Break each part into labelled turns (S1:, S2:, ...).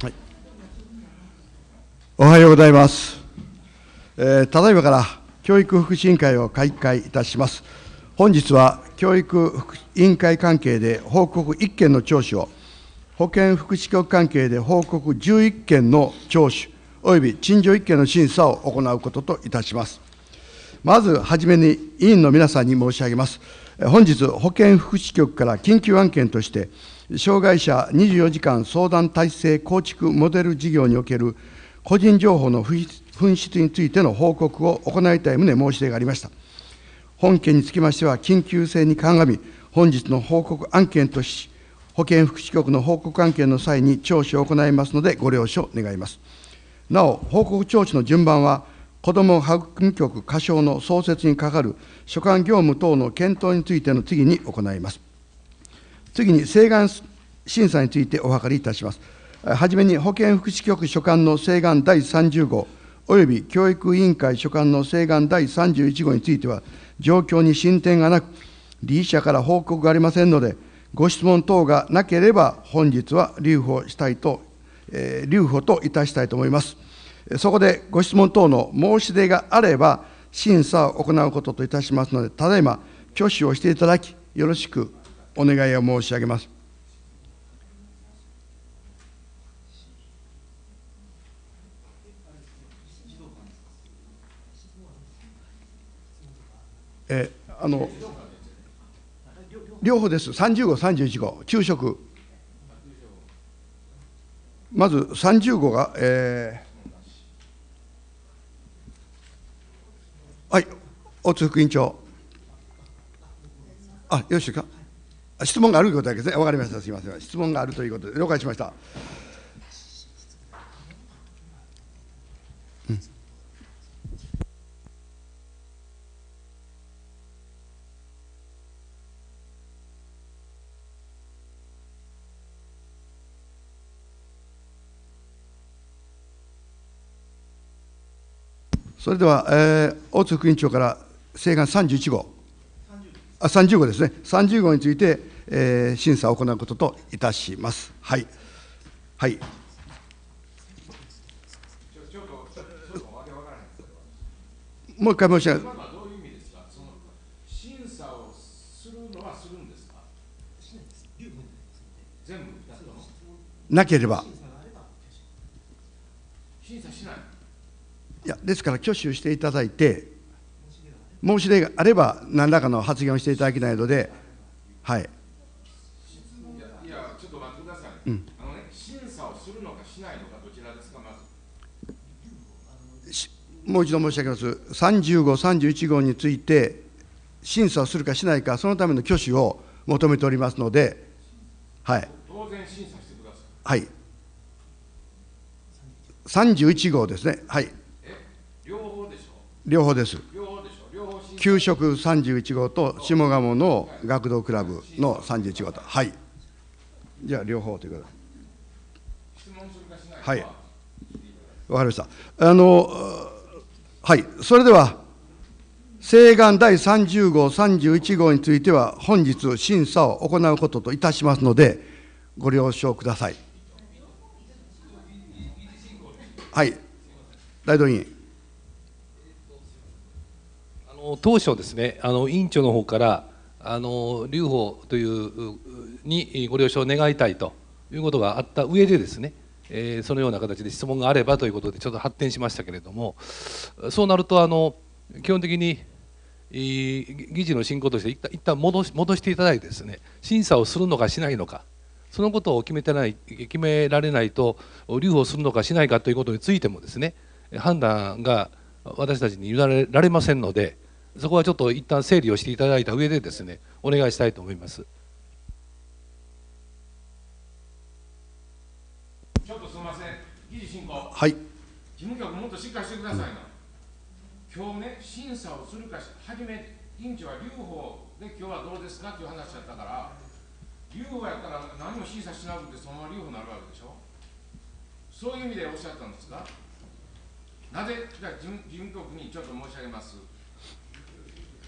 S1: はい、おはようございます、えー、ただいまから教育福祉委員会を開会いたします本日は教育委員会関係で報告1件の聴取を保健福祉局関係で報告11件の聴取及び陳情1件の審査を行うことといたしますまずはじめに委員の皆さんに申し上げます本日保健福祉局から緊急案件として障害者24時間相談体制構築モデル事業における個人情報の紛失についての報告を行いたい旨申し出がありました。本件につきましては、緊急性に鑑み、本日の報告案件とし、保健福祉局の報告案件の際に聴取を行いますので、ご了承願います。なお、報告聴取の順番は、子ども育み局過小の創設に係る所管業務等の検討についての次に行います。次に、請願審査についてお諮りいたします。はじめに保健福祉局所管の請願第30号、および教育委員会所管の請願第31号については、状況に進展がなく、理事者から報告がありませんので、ご質問等がなければ、本日は留保したいと、えー、留保といたしたいと思います。そこでご質問等の申し出があれば、審査を行うことといたしますので、ただいま挙手をしていただき、よろしくお願いを申し上げますえあの両方です30号31号昼食まず30号が、えー、はい大津副委員長あよろしいか質問があるということだけですね、分かりました、すみません、質問があるということで、了解しました。それでは、えー、大津副委員長から、請願31号、あ30号ですね、30号について、えー、審査を行うことといたします。はい、はいもう一回申し上げます。なければいやですから挙手していただいて申し出があれば何らかの発言をしていただきたいのではいもう一度申し上げます、30号、31号について、審査をするかしないか、そのための挙手を求めておりますので、はい。
S2: 当然審査してくだ
S1: さい。はい。31号ですね、はい。両方でしょ両方です。給食31号と下鴨の学童クラブの31号と、はい。じゃあ、両方ということで。質問するかしないかは、はい。わかりました。あのはい、それでは、請願第30号、31号については、本日、審査を行うことといたしますので、ご了承くだ
S3: さい。はい、大道委員。あの当初ですね、あの委員長の方から、あの留保というにご了承願いたいということがあった上でですね、えー、そのような形で質問があればということでちょっと発展しましたけれどもそうなるとあの基本的に、議事の進行として一旦一旦戻し戻していただいてですね審査をするのかしないのかそのことを決めてない決められないと留保するのかしないかということについてもですね判断が私たちに委ねられませんのでそこはちょっと一旦整理をしていただいた上でですねお願いしたいと思います。
S2: はい事務局もっとしっかりしてくださいな、今日ね審査をするかし初め委員長は留保で今日はどうですかっていう話だったから留保やったら何も審査しなくてそのまま留保になるわけでしょそういう意味でおっしゃったんですがなぜじゃあ事務局にちょっと申し上げます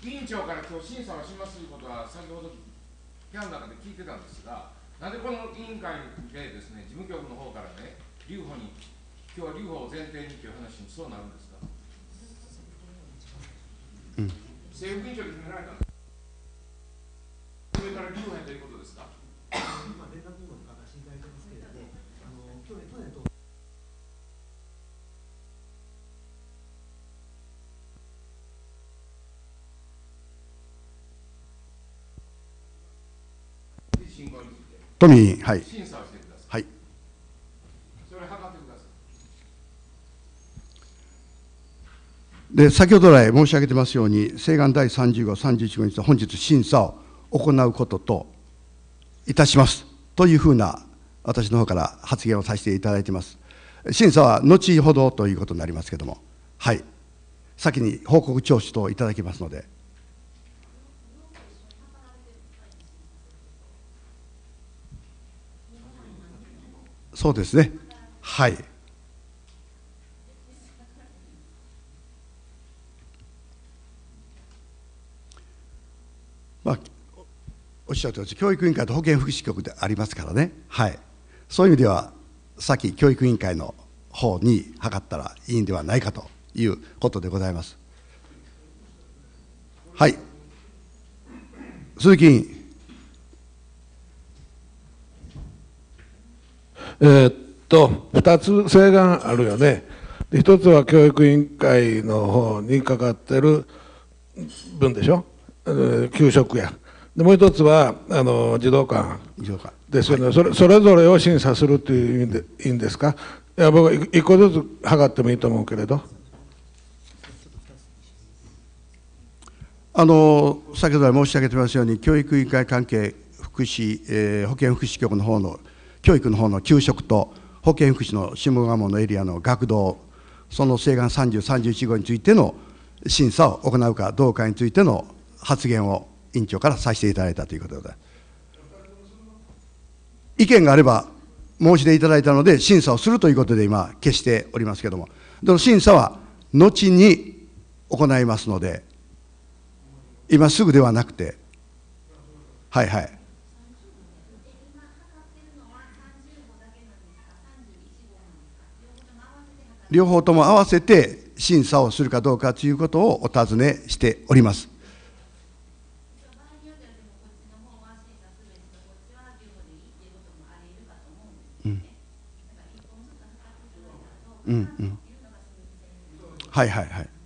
S2: 委員長から今日審査をしますということは先ほど部屋の中で聞いてたんですがなぜこの委員会でですね事務局の方からね留保に今日は留保を前提にという話にそうなるんですか、うん、政府委員長決められたんです
S4: それから留保へということですか今連絡てますけれども、あの去年去年
S1: とはい。で先ほど来申し上げてますように、請願第30号31日の本日審査を行うことといたしますというふうな私の方から発言をさせていただいています。審査は後ほどということになりますけれども、はい、先に報告聴取といただきますので。そうですね、はい。まあ、おっしゃるとおり教育委員会と保健福祉局でありますからね、はい、そういう意味ではさっき教育委員会の方に測ったらいいんではないかということでございます。はい、
S5: 鈴木えー、っと2つ請願あるよね。一つは教育委員会の方にかかってる分でしょ給食やでもう一つはあの児童館ですよね、はい、それそれぞれを審査するという意味でいいんですかいや僕は一個ずつ測ってもいいと思うけれど。あの先ほど申し上げ
S1: てますように教育委員会関係福祉、えー、保健福祉局の方の教育の方の給食と保健福祉の下鴨のエリアの学童その請願30、31号についての審査を行うかどうかについての発言を委員長からさせていただいたということで意見があれば申し出いただいたので審査をするということで今決しておりますけれどもその審査は後に行いますので今すぐではなくてはいはい両方とも合わせて審査をするかどうかということをお尋ねしております。うんうんはいはいはい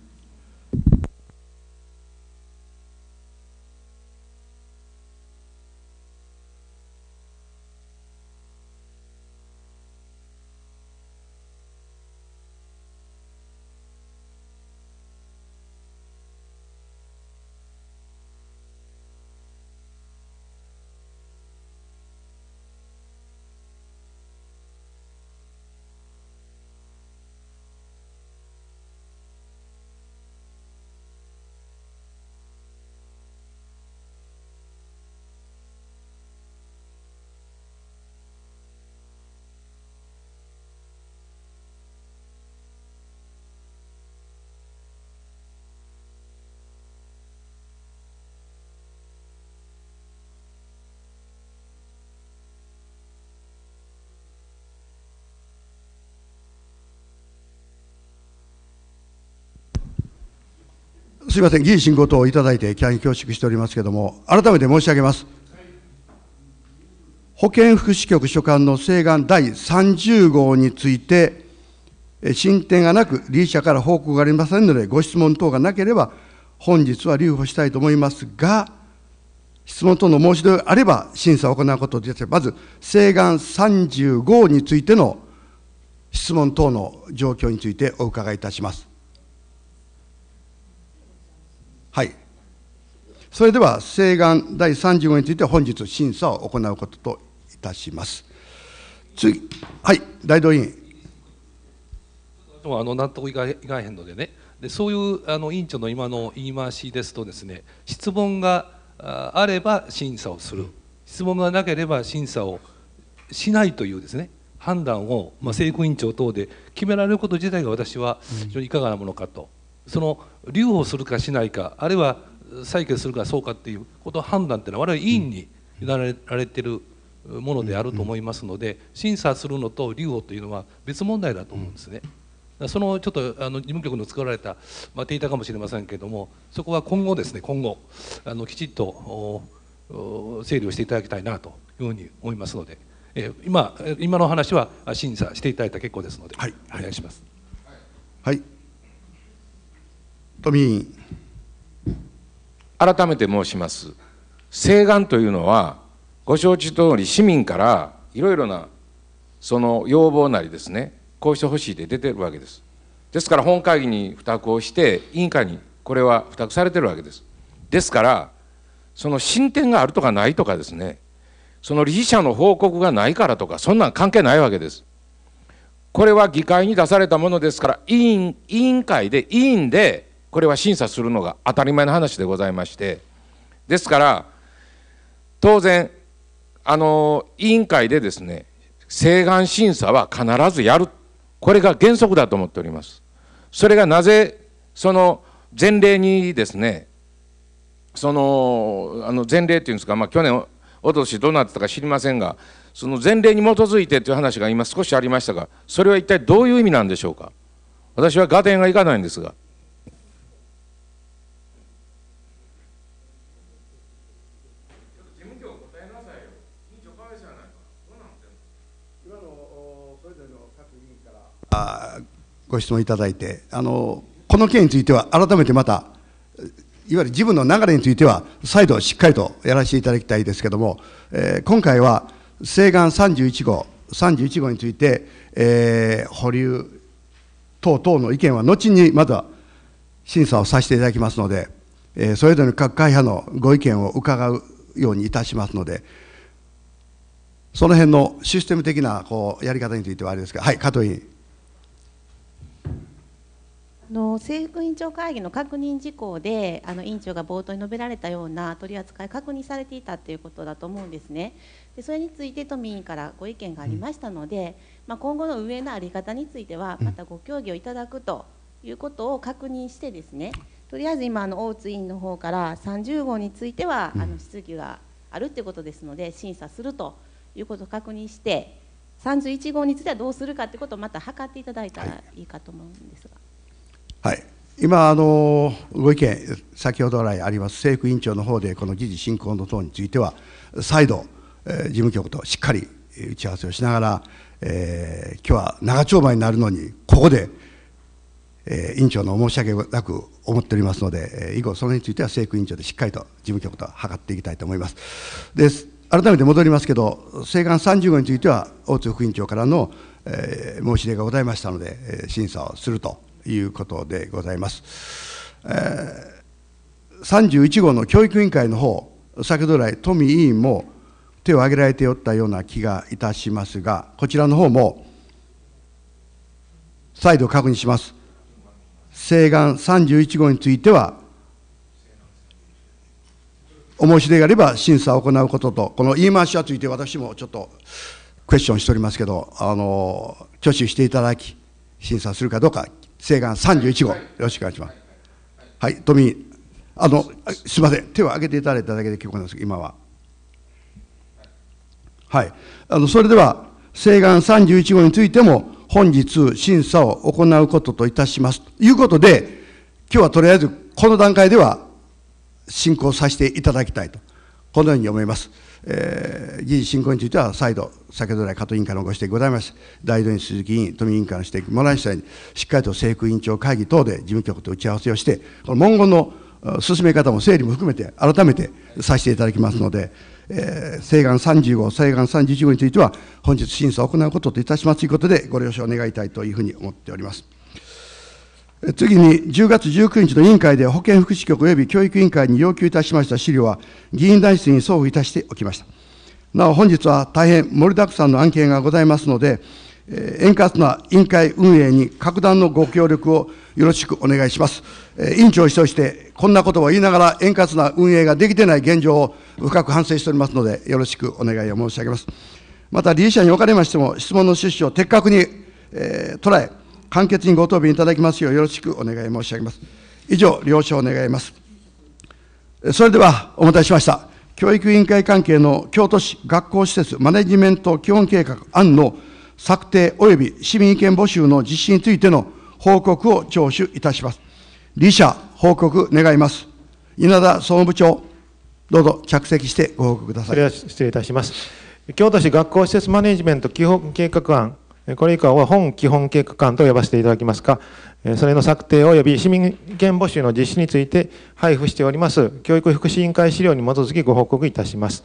S1: すみません、議員進行等をいただいて、大変恐縮しておりますけれども、改めて申し上げます。保健福祉局所管の請願第30号について、進展がなく、理事者から報告がありませんので、ご質問等がなければ、本日は留保したいと思いますが、質問等の申し出があれば、審査を行うことです。まず、請願30号についての質問等の状況についてお伺いいたします。それでは、請願第3 5号について本日審査を行うことといたします。次、はい、大道委員。
S3: あの納得いかいかへんのでね、でそういうあの委員長の今の言い回しですとですね、質問があれば審査をする、質問がなければ審査をしないというですね、判断を、まあ、政府委員長等で決められること自体が私は非常にいかがなものかと、その留保するかしないか、あるいは採決するかそうかということ判断というのは我々委員に委ねられてるものであると思いますので審査するのと留保というのは別問題だと思うんですね。そのちょっとあの事務局の作られた、まあ、データかもしれませんけれどもそこは今後ですね今後あのきちっと整理をしていただきたいなというふうに思いますので、えー、今今の話は審査していただいた結構ですので、はい、お願いします。
S2: はい、はい、都民改めて申します。請願というのは、ご承知通り市民からいろいろなその要望なりですね、こうしてほしいで出てるわけです。ですから本会議に付託をして、委員会にこれは付託されてるわけです。ですから、その進展があるとかないとかですね、その理事者の報告がないからとか、そんなん関係ないわけです。これは議会に出されたものですから、委員委員会で、委員でこれは審査するのが当たり前の話でございましてですから当然あの委員会でですね請願審査は必ずやるこれが原則だと思っておりますそれがなぜその前例にですねそのあの前例っていうんですか、まあ、去年おととしどうなってたか知りませんがその前例に基づいてという話が今少しありましたがそれは一体どういう意味なんでしょうか私は合点がいかないんですが。
S1: あご質問いただいてあのこの件については改めてまたいわゆる自分の流れについては再度しっかりとやらせていただきたいですけども、えー、今回は西岸31号31号について、えー、保留等々の意見は後にまずは審査をさせていただきますので、えー、それぞれの各会派のご意見を伺うようにいたしますのでその辺のシステム的なこうやり方についてはあれですがはい加藤委員
S6: の政府委員長会議の確認事項であの委員長が冒頭に述べられたような取り扱い確認されていたということだと思うんですね。でそれについて都民からご意見がありましたので、うん、まあ、今後の運営の在り方についてはまたご協議をいただくということを確認してですねとりあえず今あの大津委員の方から30号については、あの質疑があるということですので審査するということを確認して31号についてはどうするかということをまた測っていただいたらいいかと思うんですが。はい
S1: はい、今あの、ご意見、先ほど来あります政府委員長の方で、この議事進行の等については、再度、えー、事務局としっかり打ち合わせをしながら、えー、今日は長丁場になるのに、ここで、えー、委員長の申し訳なく思っておりますので、えー、以後、それについては政府委員長でしっかりと事務局と図っていきたいと思います。で改めて戻りますけど、請願30号については、大津副委員長からの、えー、申し出がございましたので、え審査をするということでございます。えー、31号の教育委員会の方、先ほど来、富委員も手を挙げられておったような気がいたしますが、こちらの方も、再度確認します。請願31号については、お申し出があれば審査を行うことと、この言い回しはついて私もちょっとクエスチョンしておりますけど、あの、挙手していただき、審査するかどうか請願31号、よろしくお願いします。はい、富井、あの、すみません、手を挙げていただいただけで結構なんですけど、今は。はい、あのそれでは、請願31号についても、本日、審査を行うことといたします。ということで、今日はとりあえず、この段階では進行させていただきたいと、このように思います。えー、議事進行については再度、先ほど来加藤委員からのご指摘ございまして、大道院鈴木委員、都民委員からの指摘もらいましたように、しっかりと政府委員長会議等で事務局と打ち合わせをして、この文言の進め方も整理も含めて、改めてさせていただきますので、えー、西岸3 5請願31号については、本日審査を行うことといたしますということで、ご了承願いたいというふうに思っております。次に10月19日の委員会で保健福祉局及び教育委員会に要求いたしました資料は議員団室に送付いたしておきました。なお本日は大変盛りだくさんの案件がございますので、えー、円滑な委員会運営に格段のご協力をよろしくお願いします。えー、委員長を張して、こんなことを言いながら円滑な運営ができてない現状を深く反省しておりますので、よろしくお願いを申し上げます。また、理事者におかれましても、質問の趣旨を的確に、えー、捉え、簡潔にご答弁いただきますようよろしくお願い申し上げます。以上、了承願います。それでは、お待たせしました。教育委員会関係の京都市学校施設マネジメント基本計画案の策定及び市民意見募集の実施についての報告を聴取いたします。理者、報告願います。稲田総務部長、どうぞ着
S7: 席してご報告ください。失礼いたします。京都市学校施設マネジメント基本計画案これ以降は本基本計画案と呼ばせていただきますが、それの策定及び市民権募集の実施について配布しております教育福祉委員会資料に基づきご報告いたします。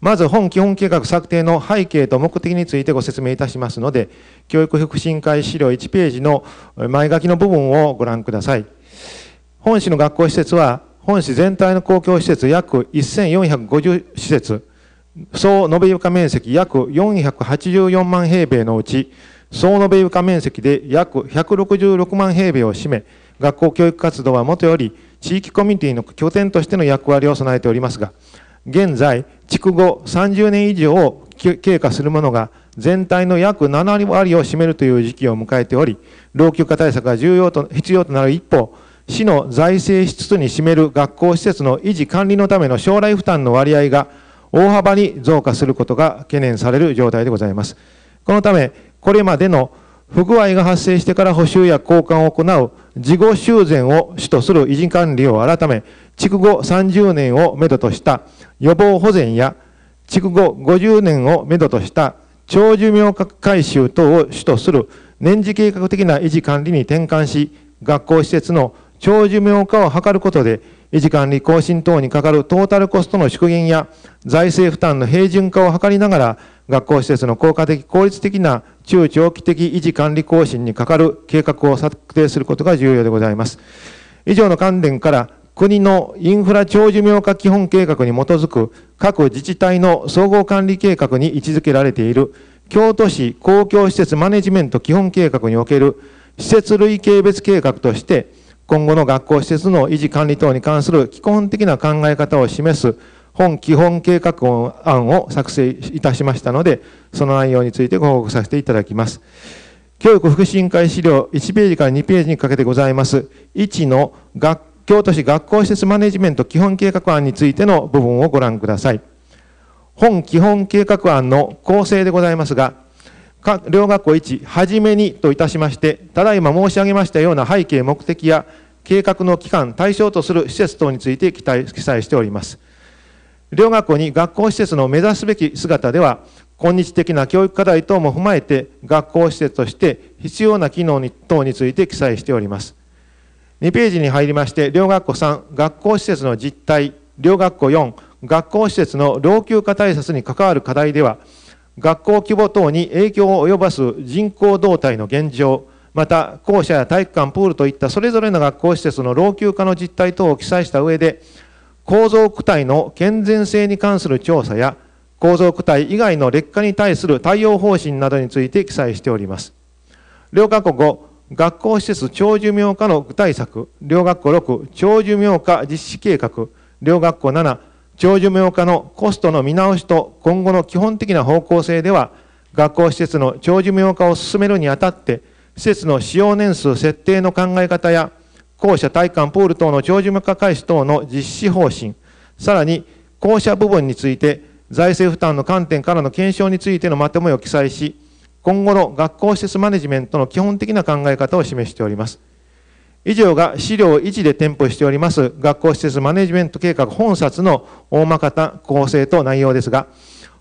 S7: まず本基本計画策定の背景と目的についてご説明いたしますので、教育福祉委員会資料1ページの前書きの部分をご覧ください。本市の学校施設は、本市全体の公共施設約1450施設、総延べ床面積約484万平米のうち、総延べ床面積で約166万平米を占め、学校教育活動はもとより、地域コミュニティの拠点としての役割を備えておりますが、現在、築後30年以上を経過するものが全体の約7割を占めるという時期を迎えており、老朽化対策が重要と必要となる一方、市の財政支出に占める学校施設の維持管理のための将来負担の割合が大幅に増加することが懸念される状態でございます。このため、これまでの不具合が発生してから補修や交換を行う事後修繕を主とする維持管理を改め、築後30年をめどとした予防保全や、築後50年をめどとした長寿命改修等を主とする年次計画的な維持管理に転換し、学校施設の長寿命化を図ることで、維持管理更新等にかかるトータルコストの縮減や財政負担の平準化を図りながら、学校施設の効果的、効率的な中長期的維持管理更新にかかる計画を策定することが重要でございます。以上の観点から、国のインフラ長寿命化基本計画に基づく各自治体の総合管理計画に位置づけられている京都市公共施設マネジメント基本計画における施設類型別計画として今後の学校施設の維持管理等に関する基本的な考え方を示す本基本計画案を作成いたしましたので、その内容についてご報告させていただきます。教育福祉委員会資料1ページから2ページにかけてございます。1の学京都市学校施設マネジメント基本計画案についての部分をご覧ください。本基本計画案の構成でございますが、両学校1、はじめにといたしまして、ただいま申し上げましたような背景、目的や計画の期間、対象とする施設等について記載しております。両学校に学校施設の目指すべき姿では、今日的な教育課題等も踏まえて、学校施設として必要な機能等について記載しております。2ページに入りまして、両学校3、学校施設の実態、両学校4、学校施設の老朽化対策に関わる課題では、学校規模等に影響を及ぼす人口動態の現状、また校舎や体育館、プールといったそれぞれの学校施設の老朽化の実態等を記載した上で、構造区体の健全性に関する調査や、構造区体以外の劣化に対する対応方針などについて記載しております。両学校5、学校施設長寿命化の具体策、両学校6、長寿命化実施計画、両学校7、長寿命化のコストの見直しと今後の基本的な方向性では、学校施設の長寿命化を進めるにあたって、施設の使用年数設定の考え方や、校舎体館、プール等の長寿命化開始等の実施方針、さらに校舎部分について財政負担の観点からの検証についてのまとめを記載し、今後の学校施設マネジメントの基本的な考え方を示しております。以上が資料1で添付しております学校施設マネジメント計画本冊の大まかな構成と内容ですが、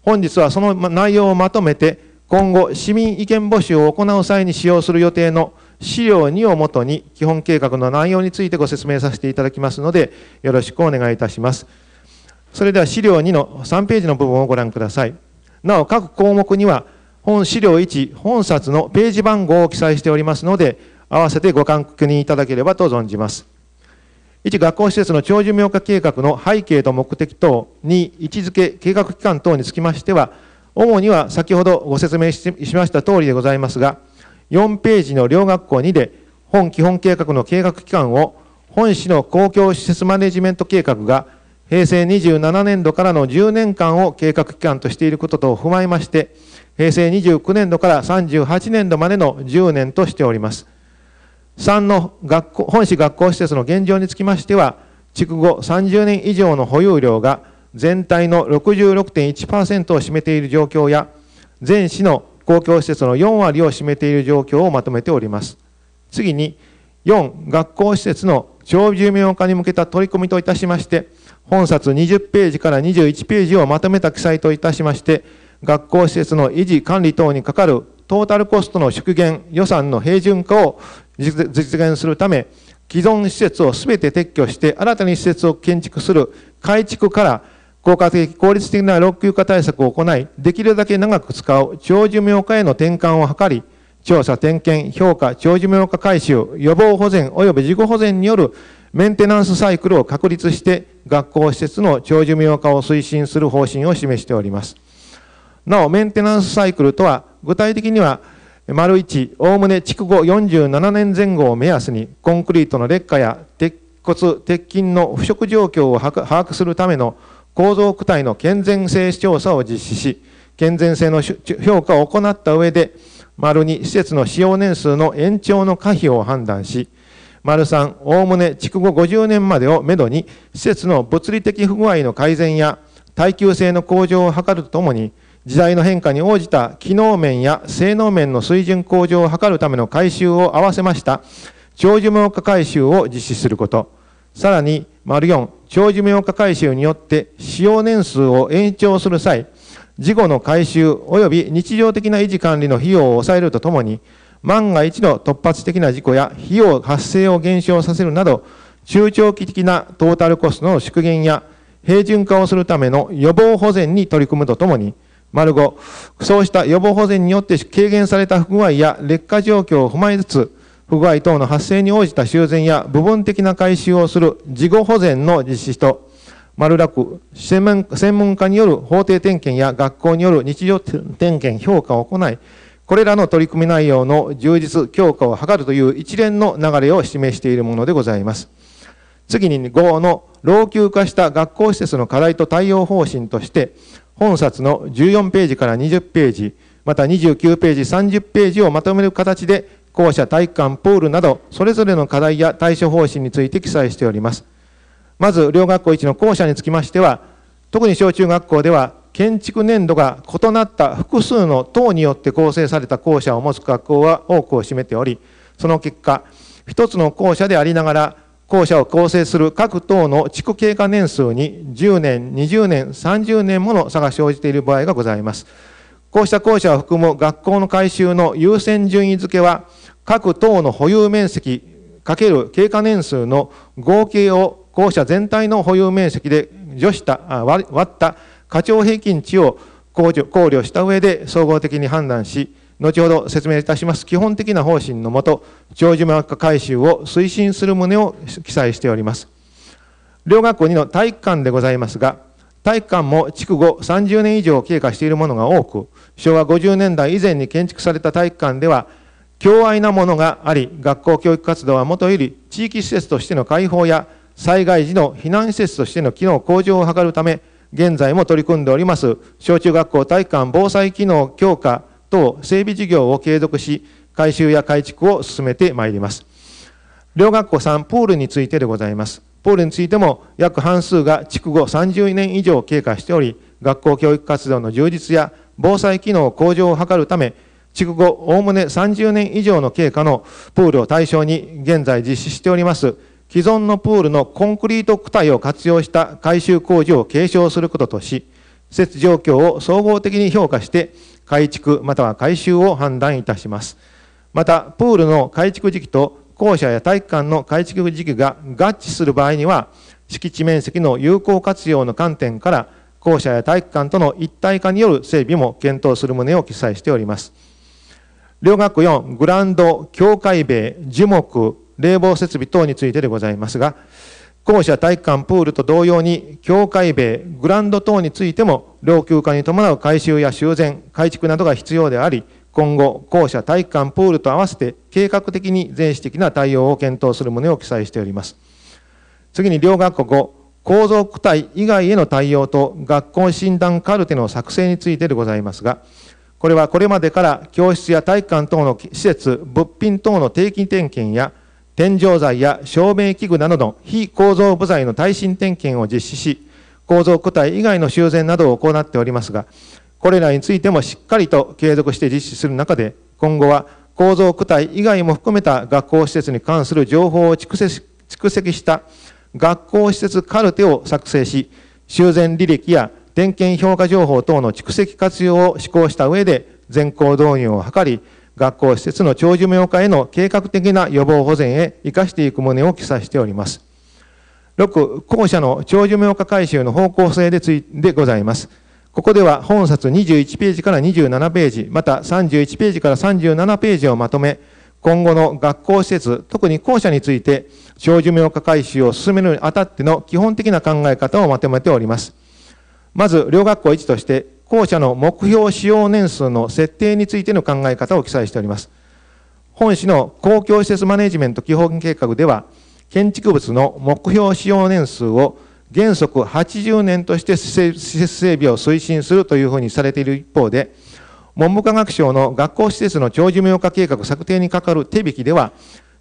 S7: 本日はその内容をまとめて、今後市民意見募集を行う際に使用する予定の資料2をもとに基本計画の内容についてご説明させていただきますので、よろしくお願いいたします。それでは資料2の3ページの部分をご覧ください。なお、各項目には本資料1、本冊のページ番号を記載しておりますので、合わせてご確認いただければと存じます。1、学校施設の長寿明化計画の背景と目的等、2、位置づけ、計画期間等につきましては、主には先ほどご説明しました通りでございますが、4ページの両学校2で、本基本計画の計画期間を、本市の公共施設マネジメント計画が、平成27年度からの10年間を計画期間としていることと踏まえまして、平成29年度から38年度までの10年としております。3の学校本市学校施設の現状につきましては、築後30年以上の保有量が全体の66.1%を占めている状況や、全市の公共施設の4割を占めている状況をまとめております。次に、4、学校施設の長寿命化に向けた取り組みといたしまして、本冊20ページから21ページをまとめた記載といたしまして、学校施設の維持・管理等にかかるトータルコストの縮減予算の平準化を実現するため、既存施設を全て撤去して、新たに施設を建築する改築から効果的、効率的な老朽化対策を行い、できるだけ長く使う長寿命化への転換を図り、調査、点検、評価、長寿命化改修、予防保全及び事故保全によるメンテナンスサイクルを確立して、学校施設の長寿命化を推進する方針を示しております。なお、メンテナンスサイクルとは、具体的には、丸1、おおむね築後47年前後を目安に、コンクリートの劣化や鉄骨、鉄筋の腐食状況を把握するための構造躯体の健全性調査を実施し、健全性の評価を行った上で、丸2、施設の使用年数の延長の可否を判断し、丸3、おおむね築後50年までをめどに、施設の物理的不具合の改善や耐久性の向上を図るとともに、時代の変化に応じた機能面や性能面の水準向上を図るための改修を合わせました長寿命化改修を実施すること。さらに、丸4、長寿命化改修によって使用年数を延長する際、事後の改修及び日常的な維持管理の費用を抑えるとともに、万が一の突発的な事故や費用発生を減少させるなど、中長期的なトータルコストの縮減や平準化をするための予防保全に取り組むとともに、丸五、そうした予防保全によって軽減された不具合や劣化状況を踏まえつつ、不具合等の発生に応じた修繕や部分的な改修をする事後保全の実施と、丸楽、専門家による法定点検や学校による日常点検、評価を行い、これらの取り組み内容の充実、強化を図るという一連の流れを示しているものでございます。次に5の老朽化した学校施設の課題と対応方針として、本冊の14ページから20ページ、また29ページ、30ページをまとめる形で、校舎、体育館、プールなど、それぞれの課題や対処方針について記載しております。まず、両学校一の校舎につきましては、特に小中学校では、建築年度が異なった複数の等によって構成された校舎を持つ学校は多くを占めており、その結果、一つの校舎でありながら、校舎を構成する各党の地区経過年数に10年、20年、30年もの差が生じている場合がございます。こうした校舎を含む学校の改修の優先順位付けは、各党の保有面積×経過年数の合計を校舎全体の保有面積で除した割った課長平均値を考慮した上で総合的に判断し、後ほど説明いたします基本的な方針のもと、長寿学科改修を推進する旨を記載しております。両学校にの体育館でございますが、体育館も築後30年以上経過しているものが多く、昭和50年代以前に建築された体育館では、強愛なものがあり、学校教育活動はもとより地域施設としての開放や災害時の避難施設としての機能向上を図るため、現在も取り組んでおります、小中学校体育館防災機能強化等整備事業を継続し、改修や改築を進めてまいります。両学校3、プールについてでございます。プールについても約半数が築後30年以上経過しており、学校教育活動の充実や防災機能向上を図るため、築後おおむね30年以上の経過のプールを対象に現在実施しております既存のプールのコンクリート躯体を活用した改修工事を継承することとし、施設状況を総合的に評価して改築または改修を判断いたします。また、プールの改築時期と校舎や体育館の改築時期が合致する場合には、敷地面積の有効活用の観点から、校舎や体育館との一体化による整備も検討する旨を記載しております。両学4、グランド、境界塀、樹木、冷房設備等についてでございますが、校舎体育館プールと同様に、教会塀、グランド等についても、老朽化に伴う改修や修繕、改築などが必要であり、今後、校舎体育館プールと合わせて、計画的に全市的な対応を検討する旨を記載しております。次に、両学校構造躯体以外への対応と学校診断カルテの作成についてでございますが、これはこれまでから教室や体育館等の施設、物品等の定期点検や天井材や照明器具などの非構造部材の耐震点検を実施し、構造固体以外の修繕などを行っておりますが、これらについてもしっかりと継続して実施する中で、今後は構造固体以外も含めた学校施設に関する情報を蓄積した学校施設カルテを作成し、修繕履歴や点検評価情報等の蓄積活用を施行した上で、全校導入を図り、学校施設の長寿命化への計画的な予防保全へ生かしていく旨を記載しております。6、校舎の長寿命化改修の方向性でついでございます。ここでは本冊21ページから27ページ、また31ページから37ページをまとめ、今後の学校施設、特に校舎について、長寿命化改修を進めるにあたっての基本的な考え方をまとめております。まず、両学校1として、校舎の目標使用年数の設定についての考え方を記載しております。本市の公共施設マネジメント基本計画では、建築物の目標使用年数を原則80年として施設整備を推進するというふうにされている一方で、文部科学省の学校施設の長寿命化計画策定にかかる手引きでは、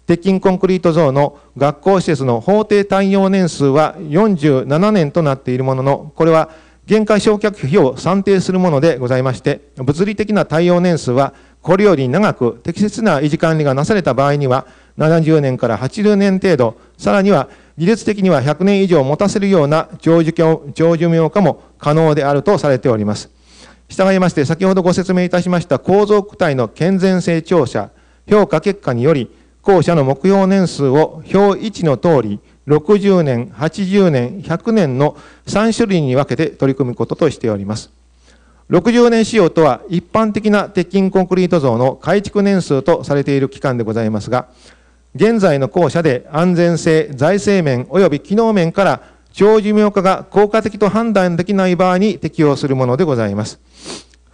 S7: 鉄筋コンクリート像の学校施設の法定耐用年数は47年となっているものの、これは限界償却費を算定するものでございまして、物理的な対応年数はこれより長く適切な維持管理がなされた場合には、70年から80年程度、さらには技術的には100年以上持たせるような長寿長寿命化も可能であるとされております。従いまして、先ほどご説明いたしました構造躯体の健全性調査、評価結果により、後者の目標年数を表1の通り、60年、80年、100年の3種類に分けて取り組むこととしております。60年仕様とは一般的な鉄筋コンクリート像の改築年数とされている期間でございますが、現在の校舎で安全性、財政面及び機能面から長寿命化が効果的と判断できない場合に適用するものでございます。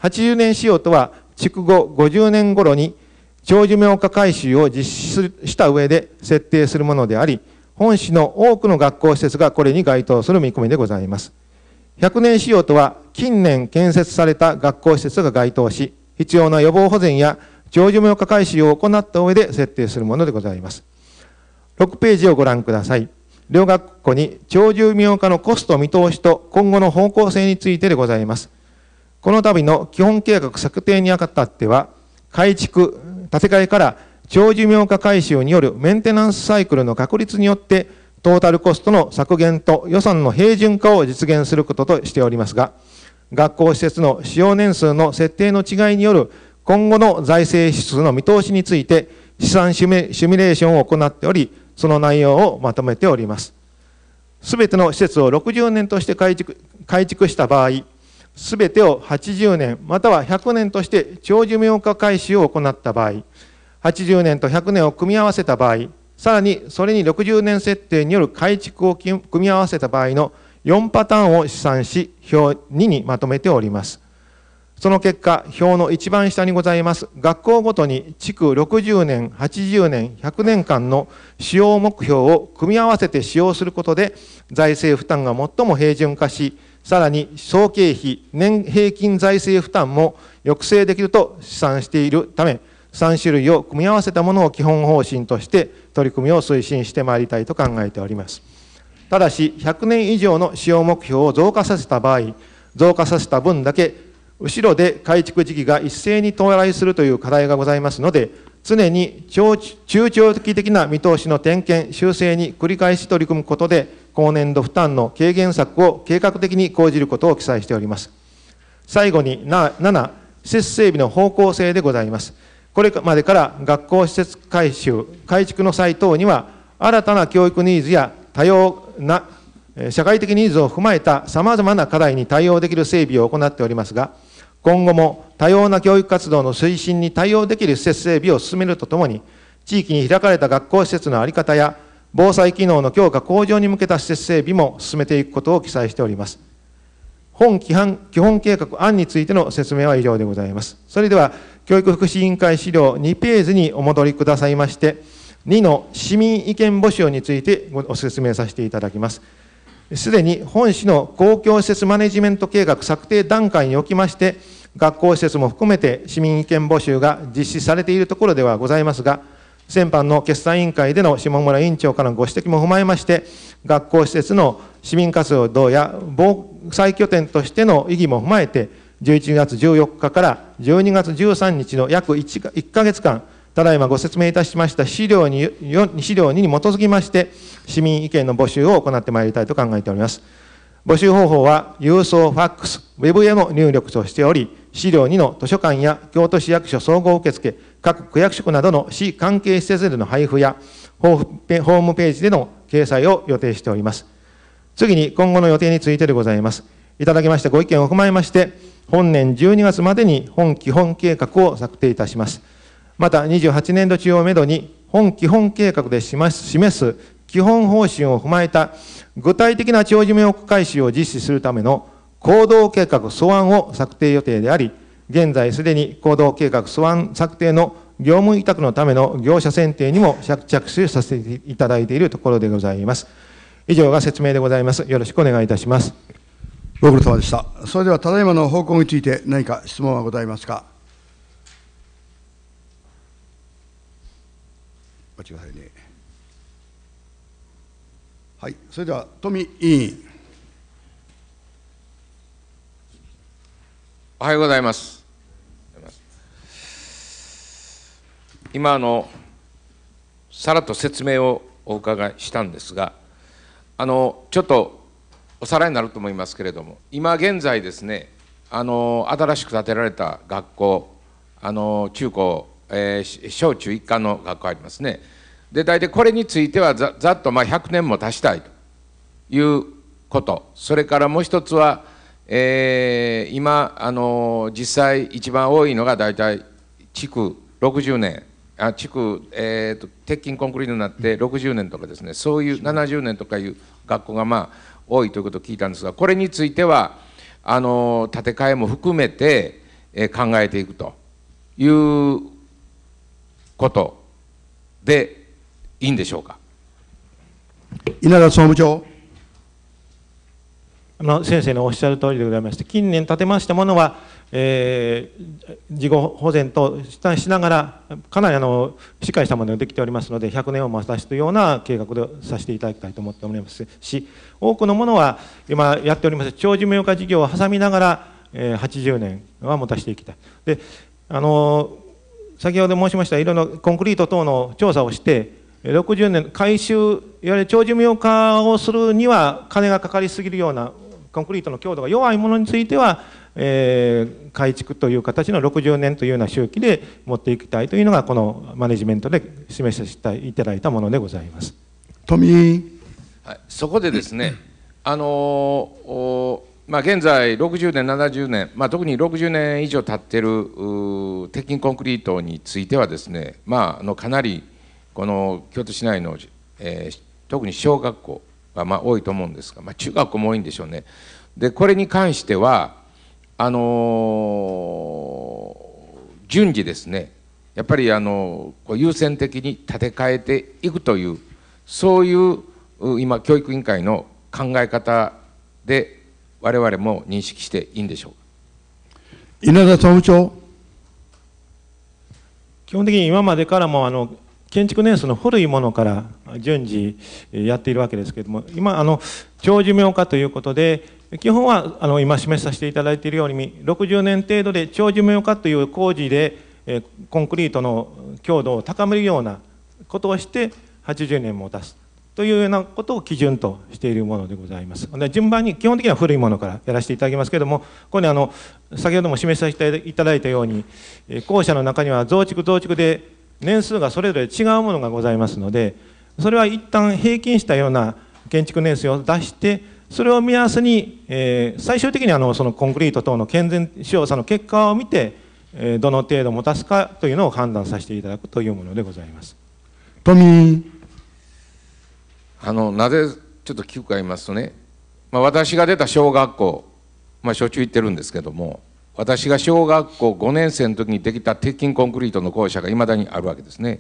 S7: 80年仕様とは築後50年頃に長寿命化改修を実施した上で設定するものであり、本市の多くの学校施設がこれに該当する見込みでございます。100年仕様とは、近年建設された学校施設が該当し、必要な予防保全や長寿命化改修を行った上で設定するものでございます。6ページをご覧ください。両学校に長寿命化のコスト見通しと今後の方向性についてでございます。この度の基本計画策定にあたっては、改築、建て替えから長寿命化改修によるメンテナンスサイクルの確立によって、トータルコストの削減と予算の平準化を実現することとしておりますが、学校施設の使用年数の設定の違いによる今後の財政支出の見通しについて、試算シミュレーションを行っており、その内容をまとめております。すべての施設を60年として改築改築した場合、すべてを80年または100年として長寿命化改修を行った場合、80年と100年を組み合わせた場合、さらにそれに60年設定による改築を組み合わせた場合の4パターンを試算し、表2にまとめております。その結果、表の一番下にございます、学校ごとに築60年、80年、100年間の使用目標を組み合わせて使用することで、財政負担が最も平準化し、さらに総経費、年平均財政負担も抑制できると試算しているため、3種類を組み合わせたものを基本方針として取り組みを推進してまいりたいと考えております。ただし、100年以上の使用目標を増加させた場合、増加させた分だけ、後ろで改築時期が一斉に到来するという課題がございますので、常に中長期的な見通しの点検、修正に繰り返し取り組むことで、高年度負担の軽減策を計画的に講じることを記載しております。最後に7、施設整備の方向性でございます。これまでから学校施設改修、改築の際等には、新たな教育ニーズや多様な社会的ニーズを踏まえた様々な課題に対応できる整備を行っておりますが、今後も多様な教育活動の推進に対応できる施設整備を進めるとともに、地域に開かれた学校施設の在り方や、防災機能の強化向上に向けた施設整備も進めていくことを記載しております。本規範基本計画案についての説明は以上でございます。それでは、教育福祉委員会資料2ページにお戻りくださいまして、2の市民意見募集についてご説明させていただきます。すでに本市の公共施設マネジメント計画策定段階におきまして、学校施設も含めて市民意見募集が実施されているところではございますが、先般の決算委員会での下村委員長からのご指摘も踏まえまして、学校施設の市民活動や防災拠点としての意義も踏まえて、11月14日から12月13日の約 1, か月間、ただいまご説明いたしました資料に資料に基づきまして、市民意見の募集を行ってまいりたいと考えております。募集方法は、郵送、ファックス、ウェブへの入力としており、資料2の図書館や京都市役所総合受付、各区役職などの市関係施設での配布やホームページでの掲載を予定しております。次に今後の予定についてでございます。いただきましたご意見を踏まえまして、本年12月までに本基本計画を策定いたします。また28年度中をめどに本基本計画で示す基本方針を踏まえた具体的な地方事務改修を実施するための行動計画素案を策定予定であり、現在すでに行動計画素案策定の業務委託のための業者選定にも着手させていただいているところでございます。以上が説明でございます。よろしくお願いいたします。ご苦労様でした。
S1: それでは、ただいまの報告について何か質問はございますか。お待いね。
S2: はい、それでは、富委員。おはようございます今あのさらっと説明をお伺いしたんですがあのちょっとおさらいになると思いますけれども今現在ですねあの新しく建てられた学校あの中高、えー、小中一貫の学校ありますねで大体これについてはざざっとまあ100年も足したいということそれからもう一つはえー、今、あの実際一番多いのが大体築60年あ築、えーと、鉄筋コンクリートになって60年とかですねそういう70年とかいう学校がまあ多いということを聞いたんですがこれについてはあの建て替えも含めて、えー、考えていくということでいいんでしょうか
S7: 稲田総務長の先生のおっしゃる通りでございまして近年建てましたものは、えー、事後保全としながらかなりあのしっかりしたものができておりますので100年を待たすというような計画でさせていただきたいと思っておりますし多くのものは今やっております長寿命化事業を挟みながら、えー、80年は持たせていきたい。であの先ほど申しましたいろんなコンクリート等の調査をして60年改修いわゆる長寿命化をするには金がかかりすぎるようなコンクリートの強度が弱いものについては、えー、改築という形の60年というような周期で持っていきたいというのがこのマネジメントで示させていただいたものでございます。富
S2: はい、そこでですね、あのまあ、現在60年70年、まあ、特に60年以上経ってる鉄筋コンクリートについてはですね、まあ、あのかなりこの京都市内の、えー、特に小学校がまあ多いと思うんですが、まあ、中学校も多いんでしょうね。でこれに関してはあのー、順次ですねやっぱりあのこう優先的に立て替えていくというそういう今教育委員会の考え方で我々も認識していいんでしょ
S1: うか稲田総務長
S7: 基本的に今までからもあの建築年数の古いものから順次やっているわけですけれども今あの長寿命化ということで基本はあの今示させていただいているように60年程度で長寿命化という工事でコンクリートの強度を高めるようなことをして80年も出すというようなことを基準としているものでございます。で順番に基本的には古いものからやらせていただきますけれども、ここにあの先ほども示させていただいたように、校舎の中には増築増築で年数がそれぞれ違うものがございますのでそれは一旦平均したような建築年数を出してそれを目安に、えー、最終的にあのそのコンクリート等の健全使用差の結果を見て、えー、どの程度持たすかというのを判断
S2: させていただくというものでございます。富あのなぜちょっと聞くか言いますとね、まあ、私が出た小学校、まあ、しょっちゅう行ってるんですけども私が小学校5年生の時にできた鉄筋コンクリートの校舎がいまだにあるわけですね。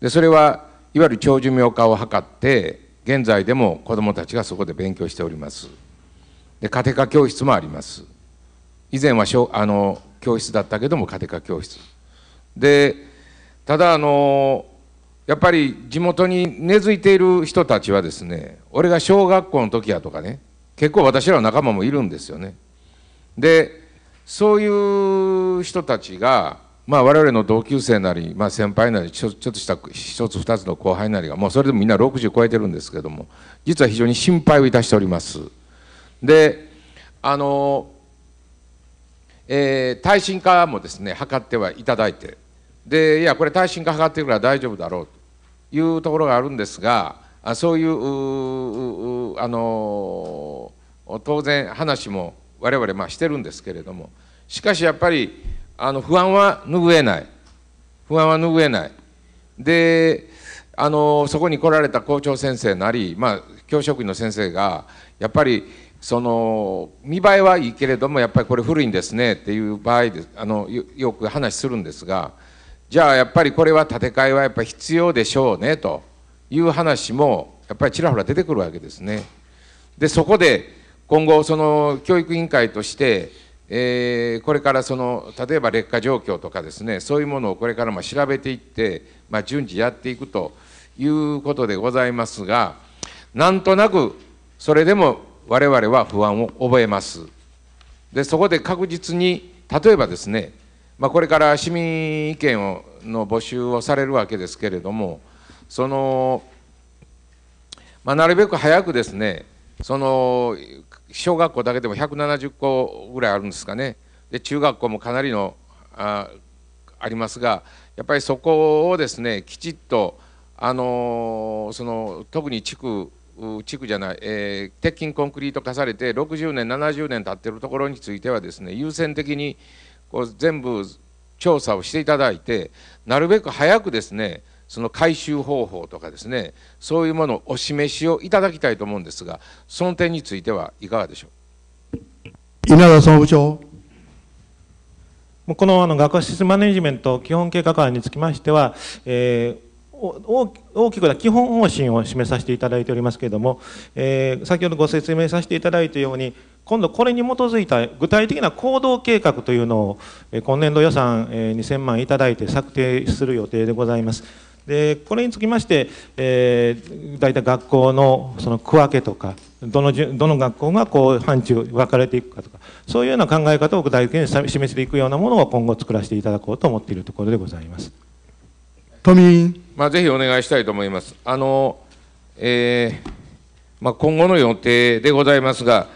S2: でそれはいわゆる長寿命化を図って現在でも子どもたちがそこで勉強しております。で家庭科教室もあります。以前は小あの教室だったけども家庭科教室。でただあのやっぱり地元に根付いている人たちはですね俺が小学校の時やとかね結構私らの仲間もいるんですよね。でそういう人たちが、まあ、我々の同級生なり、まあ、先輩なりちょっとした一つ二つの後輩なりがもうそれでもみんな60超えてるんですけども実は非常に心配をいたしております。であの、えー、耐震化もですね測ってはいただいてでいやこれ耐震化測ってるから大丈夫だろうというところがあるんですがそういうあの当然話も我々まあしてるんですけれどもしかしやっぱりあの不安は拭えない不安は拭えないであのそこに来られた校長先生なり、まあ、教職員の先生がやっぱりその見栄えはいいけれどもやっぱりこれ古いんですねっていう場合であのよく話するんですがじゃあやっぱりこれは建て替えはやっぱり必要でしょうねという話もやっぱりちらほら出てくるわけですね。でそこで今後その教育委員会としてえー、これからその例えば劣化状況とかですねそういうものをこれからも調べていって、まあ、順次やっていくということでございますがなんとなくそれでも我々は不安を覚えます。でそこで確実に例えばですね、まあ、これから市民意見をの募集をされるわけですけれどもその、まあ、なるべく早くですねその小学校だけでも170校ぐらいあるんですかねで中学校もかなりのあありますがやっぱりそこをですねきちっとあのその特に地区地区じゃない、えー、鉄筋コンクリート化されて60年70年経ってるところについてはですね優先的にこう全部調査をしていただいてなるべく早くですねその回収方法とかですねそういうものをお示しをいただきたいと思うんですがその点についてはいかがでしょう
S1: 稲田総務長
S2: このあの学習マネジメント基本計画案
S7: につきましては、えー大きくな基本方針を示させていただいておりますけれども、えー、先ほどご説明させていただいたように今度これに基づいた具体的な行動計画というのを今年度予算2000万いただいて策定する予定でございます。でこれにつきまして、えー、大体学校のその区分けとかどのどの学校がこう範疇分かれていくかとかそういうような考え方を具体的に示していくようなものを今後作らせていただこうと思っているところでございます。都民、
S2: まあ、ぜひお願いしたいと思います。あのえーまあ、今後の予定でございますが、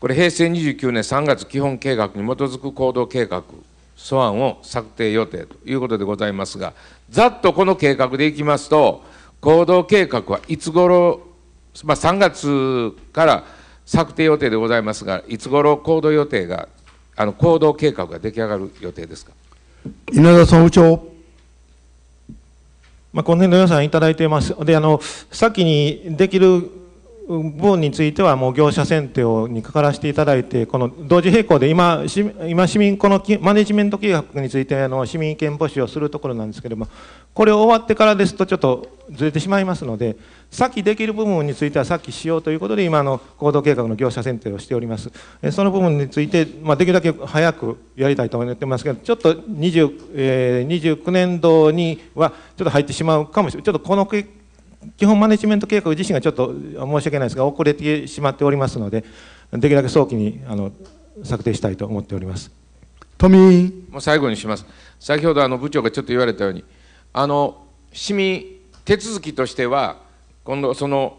S2: これ、平成29年3月基本計画に基づく行動計画素案を策定予定ということでございますが、ざっとこの計画でいきますと、行動計画はいつ頃、まあ、3月から策定予定でございますが、いつ頃行動予定が、あの行動計画が出来上がる予定ですか
S7: 稲田総務長。まあ、今年度予算いただいています。で、あの、先にできる分についてはもう業者選定にかからせていただいて、この同時並行で今、今市民、このマネジメント計画についての市民意見募集をするところなんですけれども、これを終わってからですとちょっとずれてしまいますので、先できる部分については先しようということで、今の行動計画の業者選定をしております。その部分について、まあ、できるだけ早くやりたいと思ってますけど、ちょっと20、えー、29年度にはちょっと入ってしまうかもしれない。ちょっとこの基本マネジメント計画自身がちょっと申し訳ないですが遅れてしまっておりますのでできるだけ早期にあの策定したいと思っております民
S2: もう最後にします先ほどあの部長がちょっと言われたようにあの市民手続きとしては今度その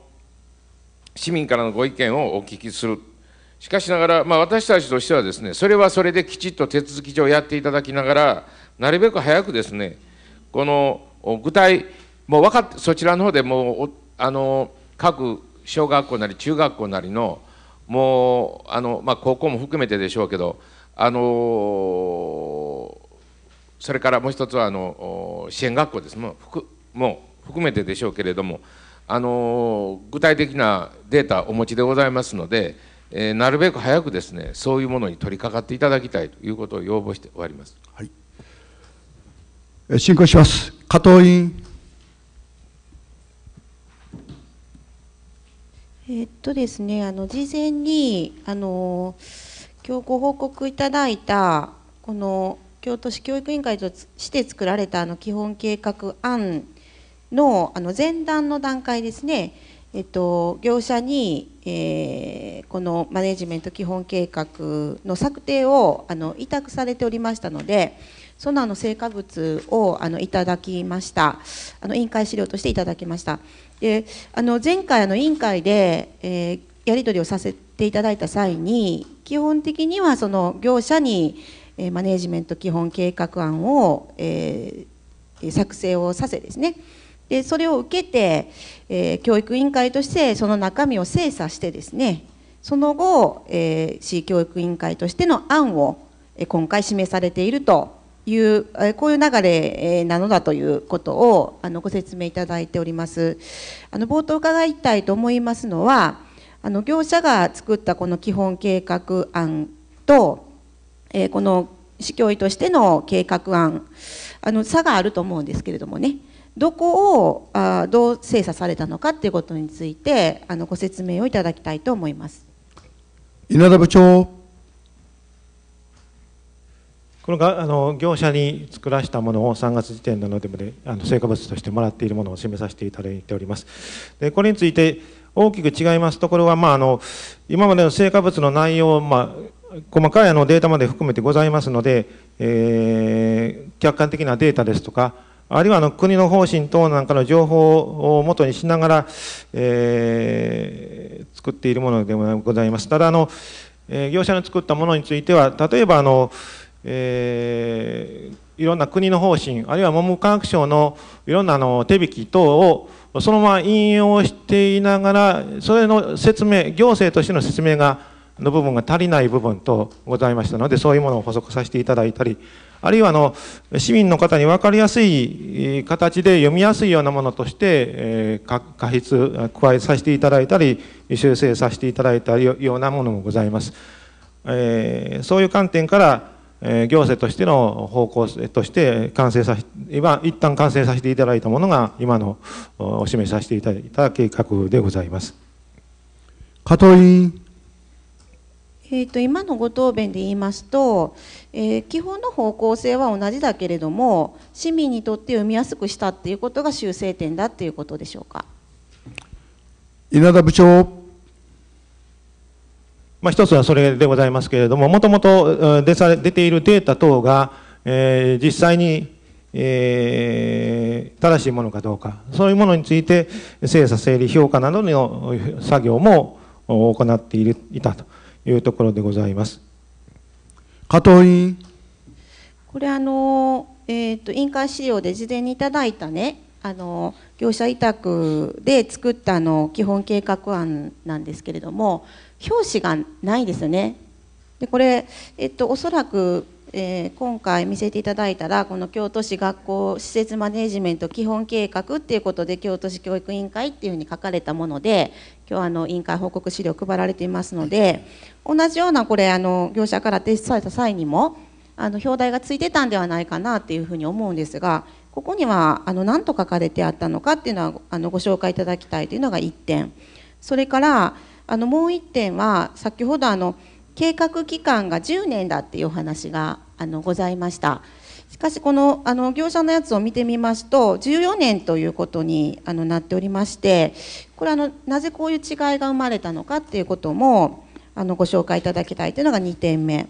S2: 市民からのご意見をお聞きするしかしながら、まあ、私たちとしてはですねそれはそれできちっと手続き上やっていただきながらなるべく早くですねこの具体もう分かってそちらの方でもうあの各小学校なり中学校なりのもうあの、まあ、高校も含めてでしょうけどあのそれからもう一つはあの支援学校ですもうもう含めてでしょうけれどもあの具体的なデータをお持ちでございますので、えー、なるべく早くですねそういうものに取り掛かっていただきたいということを要望して終わります。は
S1: い、進行します加藤委員
S6: えー、っとですね、あの事前にあの今日ご報告いただいたこの京都市教育委員会として作られたあの基本計画案のあの前段の段階ですね、えっと、業者に、えー、このマネジメント基本計画の策定をあの委託されておりましたのでそのあの成果物をあのいただきましたあの委員会資料としていただきました。であの前回あの委員会で、えー、やり取りをさせていただいた際に基本的にはその業者に、えー、マネジメント基本計画案を、えー、作成をさせですねでそれを受けて、えー、教育委員会としてその中身を精査してですねその後、えー、市教育委員会としての案を今回示されているというこういう流れなのだということをあのご説明いただいております。あの冒頭伺いたいと思いますのはあの業者が作ったこの基本計画案と、えー、この市教委としての計画案あの差があると思うんですけれどもねどこをあどう精査されたのかということについてあのご説明をいただきたいと思います。
S1: 稲田部長
S7: このがあの業者に作らしたものを3月時点なのでもであの成果物としてもらっているものを示させていただいております。でこれについて大きく違いますところは、まあ、あの今までの成果物の内容、まあ、細かいあのデータまで含めてございますので、えー、客観的なデータですとかあるいはあの国の方針等なんかの情報をもとにしながら、えー、作っているものでもございます。ただあの、え業者の作ったものについては例えばあの、えー、いろんな国の方針あるいは文部科学省のいろんなあの手引き等をそのまま引用していながらそれの説明行政としての説明がの部分が足りない部分とございましたのでそういうものを補足させていただいたりあるいはあの市民の方に分かりやすい形で読みやすいようなものとして、えー、加筆加えさせていただいたり修正させていただいたようなものもございます。えー、そういう観点からえ行政としての方向として完成させ今一旦完成させていただいたものが今のお示しさせていただいた計画でございます。
S1: 加藤委員
S6: えーと、と今のご答弁で言いますと、えー、基本の方向性は同じだけれども市民にとって読みやすくしたっていうことが修正点だっていうことでしょうか
S7: 稲田部長まあ、一つはそれでございますけれども、もともと出され出ているデータ等が、えー、実際に、えー、正しいものかどうか、そういうものについて、精査、整理、評価などの作業も行っているいたというところでございます。加藤委員。
S6: これあの、えーと、印鑑資料で事前にいただいたね、あの業者委託で作ったの基本計画案なんですけれども、表紙がないですね。でこれ、えっと、おそらく、えー、今回見せていただいたらこの京都市学校施設マネジメント基本計画っていうことで京都市教育委員会っていうふうに書かれたもので今日あの委員会報告資料配られていますので同じようなこれあの業者から提出された際にもあの表題がついてたんではないかなっていうふうに思うんですがここにはあの何と書かれてあったのかっていうのはあのご紹介いただきたいというのが1点それからあのもう1点は先ほどあの計画期間が10年だっていうお話があのございましたしかしこのあの業者のやつを見てみますと14年ということにあのなっておりましてこれあのなぜこういう違いが生まれたのかっていうこともあのご紹介いただきたいというのが2点目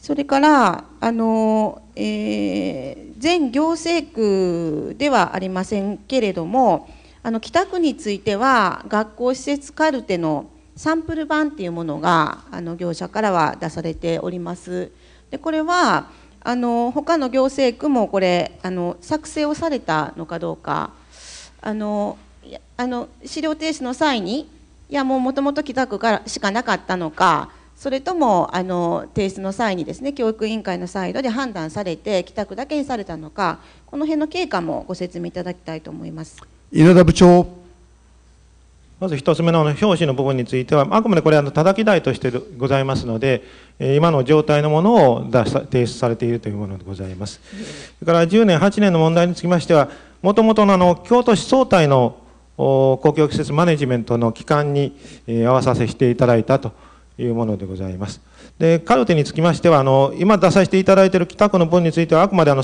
S6: それからあの、えー、全行政区ではありませんけれどもあの北区については学校施設カルテのサンプル版っていうものがあの業者からは出されております。でこれはあの他の行政区もこれあの作成をされたのかどうかあのあの資料提出の際にいやもうもともと北区からしかなかったのかそれともあの提出の際にですね教育委員会のサイドで判断されて北区だけにされたのかこの辺の経過もご説明いただきたいと思います。
S1: 稲田部長。
S7: まず1つ目の表紙の部分については、あくまでこれたたき台としてございますので、今の状態のものを出した提出されているというものでございます。それから10年、8年の問題につきましては、もともとの京都市総体の公共施設マネジメントの機関に合わさせしていただいたというものでございます。でカルテにつきましてはあの今出させていただいている北区の分についてはあくまであの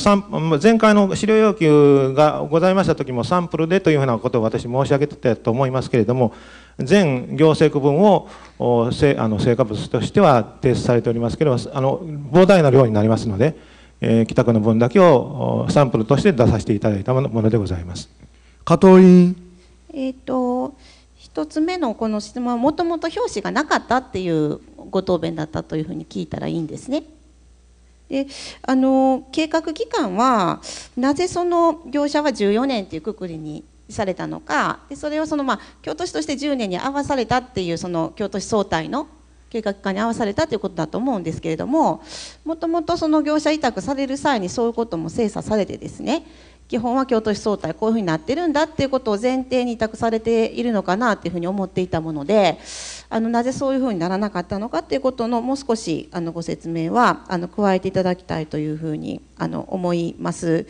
S7: 前回の資料要求がございました時もサンプルでというふうなことを私申し上げてたと思いますけれども全行政区分をあの成果物としては提出されておりますけれどもあの膨大な量になりますので、えー、北区の分だけをサンプルとして出させていただいたものでございます。加藤委員
S6: えーと1つ目のこの質問はもともと表紙がなかったっていうご答弁だったというふうに聞いたらいいんですね。であの計画期間はなぜその業者は14年というくくりにされたのかでそれをその、まあ、京都市として10年に合わされたっていうその京都市総体の計画期間に合わされたということだと思うんですけれどももともとその業者委託される際にそういうことも精査されてですね基本は京都市総体こういうふうになってるんだっていうことを前提に委託されているのかなっていうふうに思っていたものであのなぜそういうふうにならなかったのかっていうことのもう少しあのご説明はあの加えていただきたいというふうにあの思います。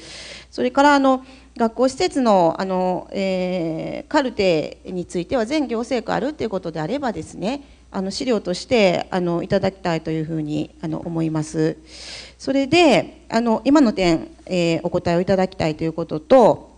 S6: それからあの学校施設のあの、えー、カルテについては全行政区あるということであればですねあの資料としてあのいただきたいというふうにあの思います。それであの今の点、えー、お答えをいただきたいということと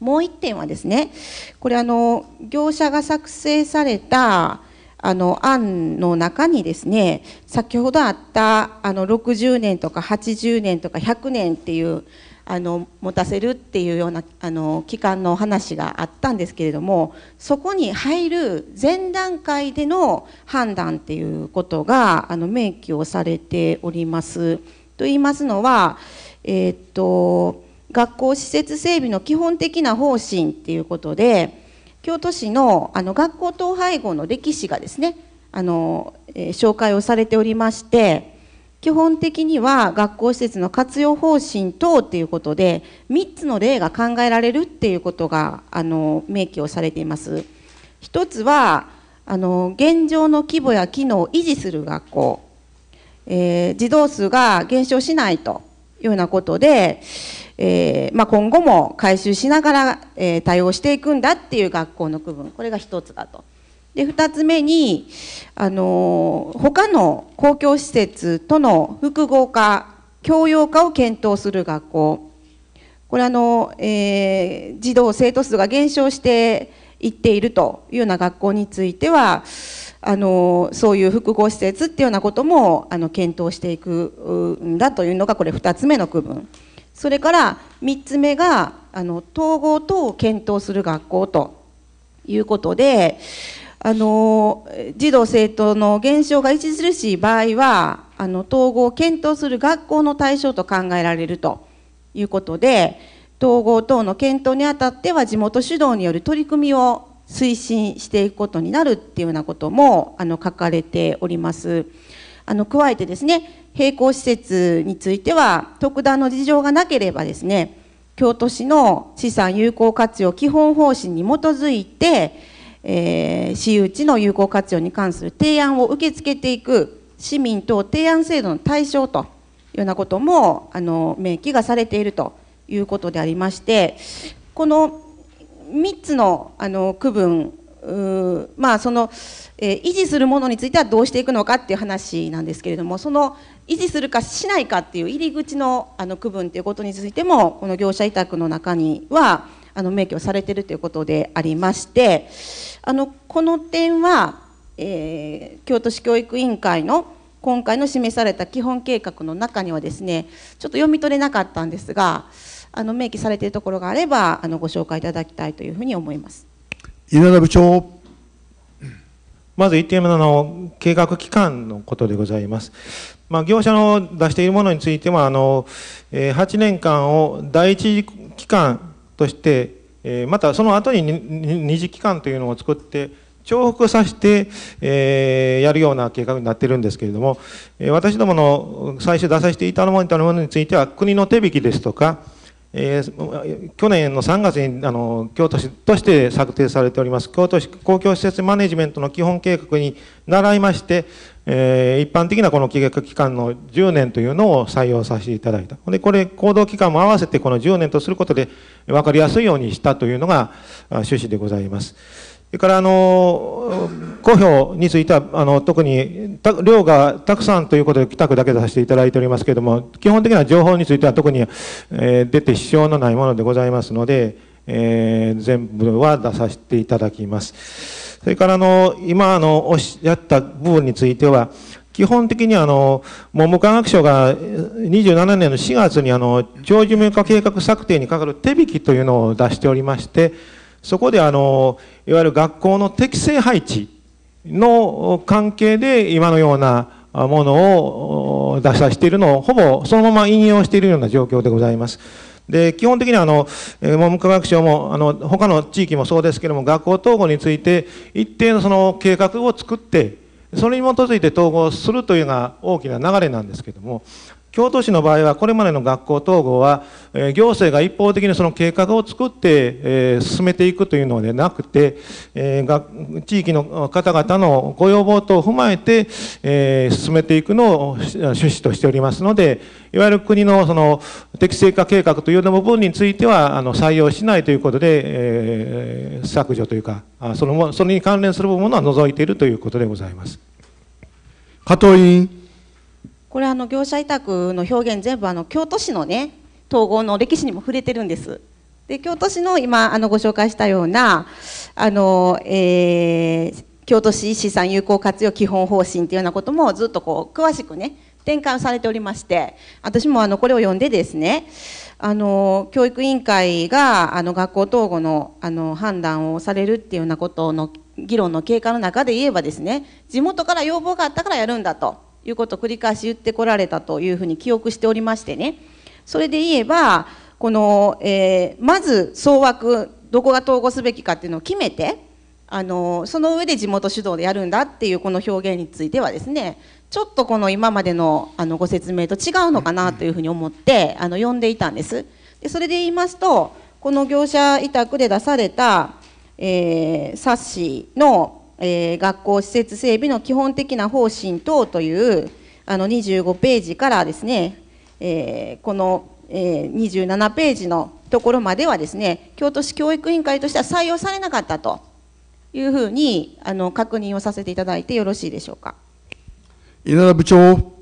S6: もう1点はですねこれあの業者が作成されたあの案の中にですね先ほどあったあの60年とか80年とか100年っていうあの持たせるっていうようなあの期間の話があったんですけれどもそこに入る前段階での判断っていうことがあの明記をされております。と言いますのは、えー、っと学校施設整備の基本的な方針っていうことで京都市のあの学校統廃合の歴史がですねあの、えー、紹介をされておりまして基本的には学校施設の活用方針等っていうことで3つの例が考えられるっていうことがあの明記をされています。1つはあの現状の規模や機能を維持する学校えー、児童数が減少しないというようなことで、えーまあ、今後も回収しながら、えー、対応していくんだっていう学校の区分これが一つだと。で2つ目に、あのー、他の公共施設との複合化教養化を検討する学校これあの、えー、児童生徒数が減少していっているというような学校についてはあのそういう複合施設っていうようなこともあの検討していくんだというのがこれ2つ目の区分それから3つ目があの統合等を検討する学校ということであの児童生徒の減少が著しい場合はあの統合を検討する学校の対象と考えられるということで統合等の検討にあたっては地元主導による取り組みを推進していくことになるっていうようなこともあの書かれております。あの加えてですね並行施設については特段の事情がなければですね京都市の資産有効活用基本方針に基づいて、えー、私有地の有効活用に関する提案を受け付けていく市民等提案制度の対象というようなこともあの明記がされているということでありましてこの3つのあの区分まあその、えー、維持するものについてはどうしていくのかっていう話なんですけれどもその維持するかしないかっていう入り口のあの区分ということについてもこの業者委託の中にはあの明記をされているということでありましてあのこの点は、えー、京都市教育委員会の今回の示された基本計画の中にはですねちょっと読み取れなかったんですがあの明記されているところがあればあのご紹介いただきたいというふうに思います
S7: 稲田部長まず1点目の計画期間のことでございます。まあ、業者の出しているものについてはあの8年間を第一期間としてまたその後に二次期間というのを作って重複させて、えー、やるような計画になっているんですけれども、え私どもの最初出させていただいたものについては国の手引きですとか、えー、去年の3月にあの京都市として策定されております京都市公共施設マネジメントの基本計画に習いまして、えー、一般的なこの計画期間の10年というのを採用させていただいたでこれ行動期間も合わせてこの10年とすることで分かりやすいようにしたというのが趣旨でございます。それからあの公表についてはあの特に量がたくさんということで帰宅だけ出させていただいておりますけれども基本的な情報については特に、えー、出て支障のないものでございますので、えー、全部は出させていただきます。それからあの今あのおっしゃった部分については基本的にあの文部科学省が27年の4月にあの長寿命化計画策定にかかる手引きというのを出しておりまして。そこであのいわゆる学校の適正配置の関係で今のようなものを出させているのをほぼそのまま引用しているような状況でございます。で基本的にあの文部科学省もあの他の地域もそうですけども学校統合について一定のその計画を作ってそれに基づいて統合するというのが大きな流れなんですけども京都市の場合はこれまでの学校統合は、え行政が一方的にその計画を作って、え進めていくというのではなくて、え地域の方々のご要望等を踏まえて、え進めていくのを趣旨としておりますのでいわゆる国のその適正化計画というの部分についてはあの採用しないということで、え削除というかそのそれに関連するものは除いているということでございます。加藤委員
S6: これあの業者委託の表現全部あの京都市のね統合の歴史にも触れてるんです。で京都市の今あのご紹介したようなあの、えー、京都市資産有効活用基本方針っていうようなこともずっとこう詳しくね展開されておりまして私もあのこれを読んでですねあの教育委員会があの学校統合のあの判断をされるっていうようなことの議論の経過の中で言えばですね地元から要望があったからやるんだと。いうことを繰り返し言ってこられたというふうに記憶しておりましてねそれで言えばこの、えー、まず総枠どこが統合すべきかっていうのを決めてあのその上で地元主導でやるんだっていうこの表現についてはですねちょっとこの今までのあのご説明と違うのかなというふうに思ってあの呼んでいたんです。でそれで言いますとこの業者委託で出された、えー、冊子のえー、学校施設整備の基本的な方針等というあの25ページからですね、えー、この、えー、27ページのところまではですね京都市教育委員会としては採用されなかったというふうにあの確認をさせていただいてよろしいでしょうか
S7: 稲田部長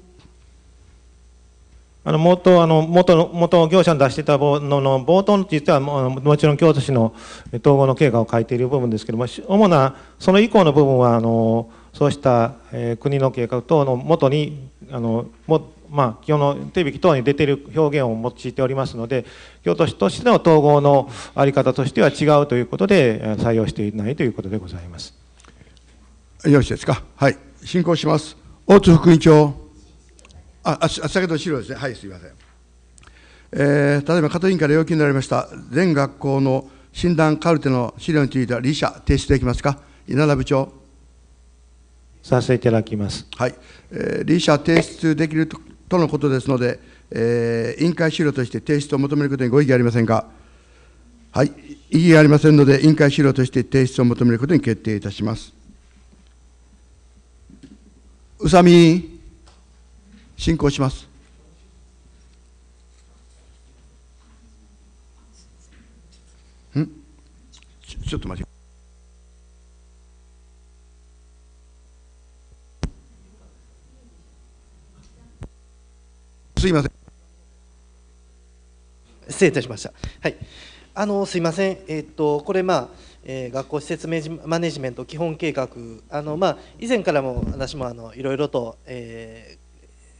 S7: あの元あの元の元業者の出してたものの冒頭についてはもちろん京都市の統合の経過を書いている部分ですけども主なその以降の部分はあのそうした、えー、国の計画等のもとにあのも、まあ、基本の手引き等に出ている表現を用いておりますので京都市としての統合の在り方としては違うということで採用していないということでございます。よろしいですか。はい、進行します。
S1: 大津副委員長。あ、あ先ほど資料ですね。はい、すみません。えー、例えば、加藤委員から要求になりました、全学校の診断カルテの資料については、理者、提出できますか。稲田部長。させていただきます。はい。えー、理者、提出できるとのことですので、えー、委員会資料として提出を求めることにご異議ありませんか。はい。異議ありませんので、委員会資料として提出を求めることに決定いたします。宇佐美。信仰しますちょっと待って
S4: すいません失礼いたしました。はい、あのすいません、えっとこれ、まあえー、学校施設マネジメント基本計画あの、まあ、以前からも私もあのいろいろと、えー、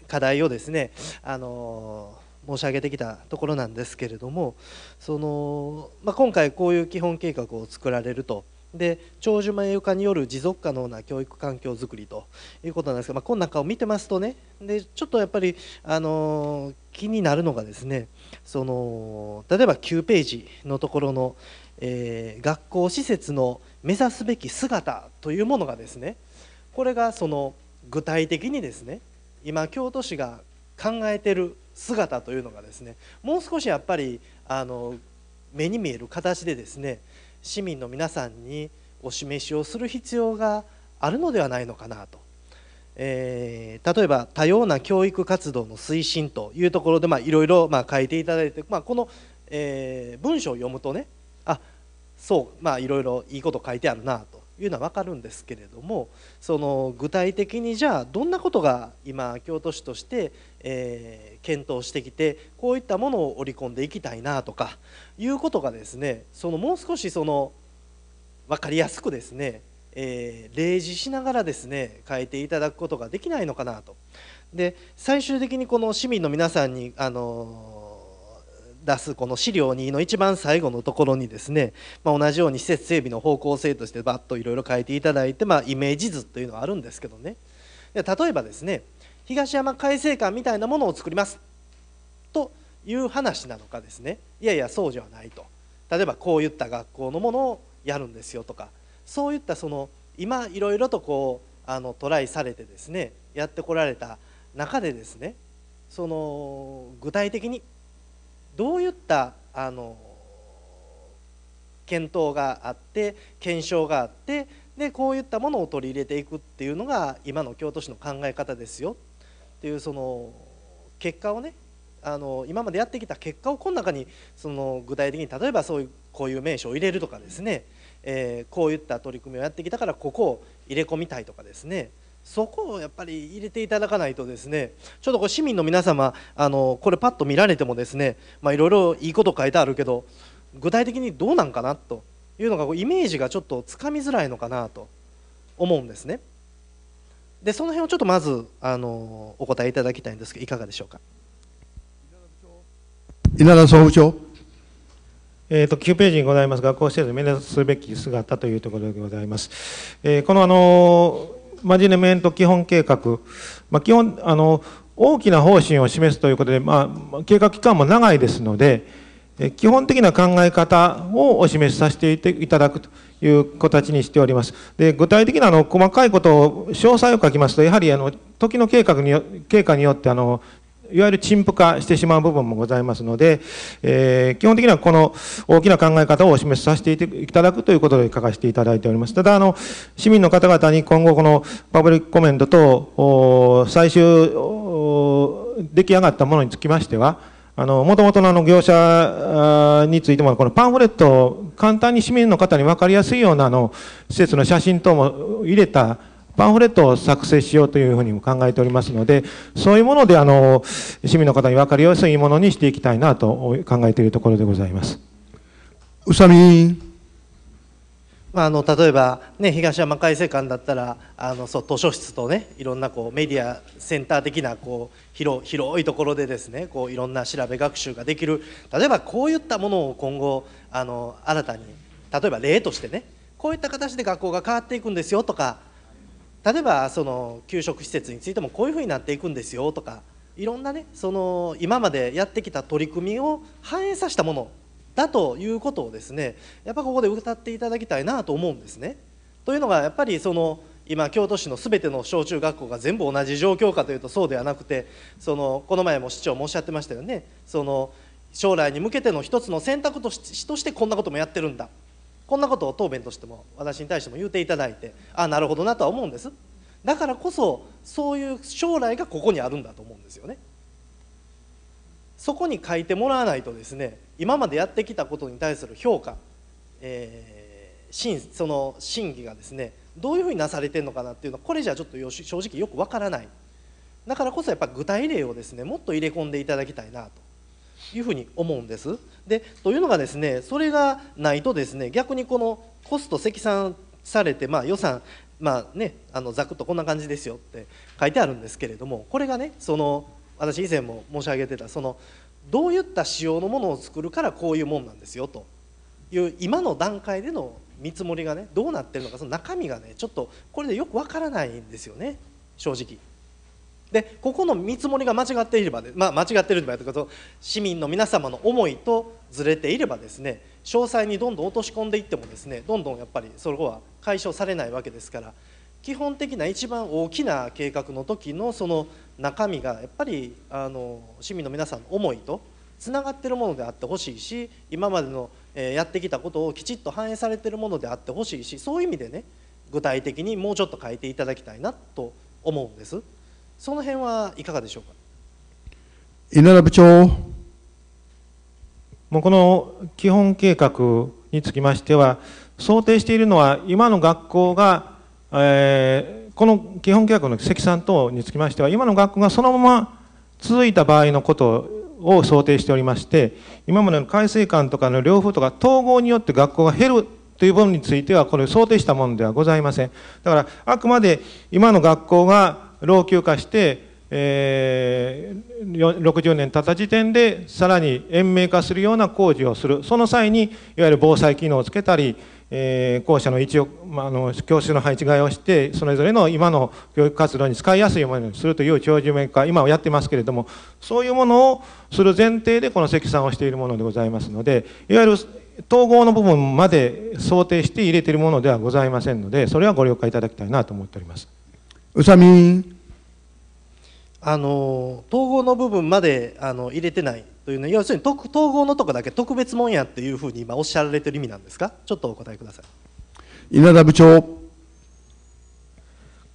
S4: 課題をですねあの申し上げてきたところなんですけれどもその、まあ、今回こういう基本計画を作られると。で長寿前床による持続可能な教育環境づくりということなんですが、まあ、こん中を見てますとねでちょっとやっぱり、あの気になるのがですねその例えば9ページのところの、えー、学校施設の目指すべき姿というものがですねこれがその具体的にですね今京都市が考えてる姿というのがですねもう少しやっぱりあの目に見える形でですね市民の皆さんにお示しをする必要があるのではないのかなと、えー、例えば多様な教育活動の推進というところでいろいろ書いていただいて、まあ、この、えー、文章を読むとねあそうまいろいろいいこと書いてあるなというのは分かるんですけれどもその具体的にじゃあどんなことが今京都市として、えー、検討してきてこういったものを織り込んでいきたいなとかいうことがですねそのもう少しその分かりやすくですね、えー、例示しながらですね変えていただくことができないのかなと。で最終的にこの市民の皆さんにあの出すこの資料2の一番最後のところにですね、まあ、同じように施設整備の方向性としてバッといろいろ書いていただいて、まあ、イメージ図というのはあるんですけどね例えばですね東山改正館みたいなものを作りますという話なのかですねいやいやそうじゃないと例えばこういった学校のものをやるんですよとかそういったその今いろいろとこうあのトライされてですねやってこられた中でですねその具体的にどういったあの検討があって検証があってでこういったものを取り入れていくっていうのが今の京都市の考え方ですよっていうその結果をねあの今までやってきた結果をこの中にその具体的に例えばそういうこういう名称を入れるとかですね、えー、こういった取り組みをやってきたからここを入れ込みたいとかですねそこをやっぱり入れていただかないとですねちょっとこう市民の皆様あのこれパッと見られてもですねいろいろいいこと書いてあるけど具体的にどうなんかなというのがこうイメージがちょっとつかみづらいのかなと思うんですね。でその辺をちょっとまずあのお答えいただきたいんですけ
S7: どいかがでしょうか。
S1: 稲田総務長
S7: えーと、9ページにございます学校施設を目指すべき姿というところでございます。えー、このあのーマジネメント基本計画、まあ、基本あの大きな方針を示すということで、まあ、計画期間も長いですので基本的な考え方をお示しさせていただくという形にしております。で具体的なあの細かいことを詳細を書きますとやはりあの時の計画によ経過によってあのいわゆる陳腐化してしまう部分もございますので、えー、基本的にはこの大きな考え方をお示しさせていただくということで書かせていただいております。ただ、あの、市民の方々に今後このパブリックコメントと、最終、出来上がったものにつきましては、あの、もともとのあの業者についても、このパンフレットを簡単に市民の方に分かりやすいようなあの、施設の写真等も入れた、パンフレットを作成しようというふうにも考えておりますので、そういうもので、あの、市民の方に分かりやすいものにしていきたいなと考えているところでございます。宇佐美まあ、あの例えば、ね、東山改正
S4: 館だったらあのそう図書室と、ね、いろんなこうメディアセンター的なこう広広いところでです、ね、こういろんな調べ学習ができる例えばこういったものを今後あの新たに例えば例としてねこういった形で学校が変わっていくんですよとか例えばその給食施設についてもこういうふうになっていくんですよとかいろんなねその今までやってきた取り組みを反映させたものだということをですねやっぱここで歌っていただきたいなと思うんですね。というのがやっぱりその今京都市の全ての小中学校が全部同じ状況かというとそうではなくてそのこの前も市長もおっしゃってましたよねその将来に向けての一つの選択としてこんなこともやってるんだこんなことを答弁としても私に対しても言うていただいてああなるほどなとは思うんですだからこそそういう将来がここにあるんだと思うんですよねそこに書いてもらわないとですね今までやってきたことに対する評価、えー、その審議がですねどういうふうになされてるのかなっていうのはこれじゃちょっと正直よくわからないだからこそやっぱ具体例をですねもっと入れ込んでいただきたいなというふうに思うんです。でというのがですねそれがないとですね逆にこのコスト積算されて、まあ、予算まあね、あのざくっとこんな感じですよって書いてあるんですけれどもこれがねその私以前も申し上げてたそのどういった仕様のものを作るからこういうもんなんですよという今の段階での見積もりがねどうなってるのかその中身がねちょっとこれでよくわからないんですよね正直。でここの見積もりが間違っていれば、まあ、間違っていればといこと市民の皆様の思いとずれていればですね詳細にどんどん落とし込んでいってもですねどんどんやっぱりそこは解消されないわけですから基本的な一番大きな計画の時のその中身がやっぱりあの市民の皆さんの思いとつながってるものであってほしいし今までのやってきたことをきちっと反映されてるものであってほしいしそういう意味でね具体的にもうちょっと変えていただきたいなと思うんです。その辺はいかがでしょうか
S7: 稲田部長もうこの基本計画につきましては想定しているのは今の学校が、えー、この基本計画の積算等につきましては今の学校がそのまま続いた場合のことを想定しておりまして今までの改正官とかの両方とか統合によって学校が減るという部分についてはこれ想定したものではございませんだからあくまで今の学校が老朽化して、えー、60年経った時点でさらに延命化するような工事をするその際にいわゆる防災機能をつけたり、えー、校舎の位置を、まあ、の教室の配置替えをしてそれぞれの今の教育活動に使いやすいものにするという長寿面化今はやってますけれどもそういうものをする前提でこの積算をしているものでございますのでいわゆる統合の部分まで想定して入れているものではございませんのでそれはご了解いただきたいなと思っております。
S1: 宇佐美
S7: あの統
S4: 合の部分まであの入れてないというのは要するに統合のとこだけ特別もんやっていうふうに今おっしゃられてる意味なんですかちょっとお答えくださ
S7: い稲田部長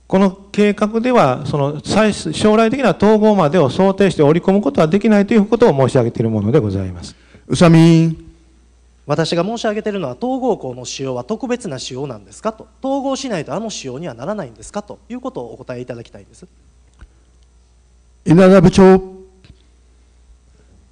S7: この計画ではその最将来的な統合までを想定して織り込むことはできないということを申し上げているものでございます宇佐美
S4: 私が申し上げているのは統合校の使用は特別な使用なんですかと統合しないとあの使用にはならないんですかということをお答えいただきたいんです
S7: 稲田部長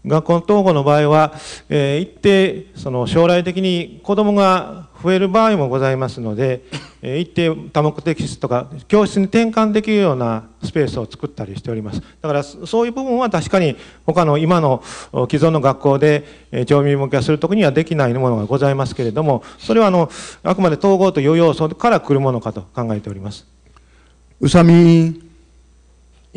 S7: 学校統合の場合は、えー、一定その将来的に子どもが増える場合もございますので、えー、一定多目的室とか教室に転換できるようなスペースを作ったりしておりますだからそういう部分は確かに他の今の既存の学校で町民向けする時にはできないものがございますけれどもそれはあのあくまで統合という要素から来るものかと考えております。宇佐美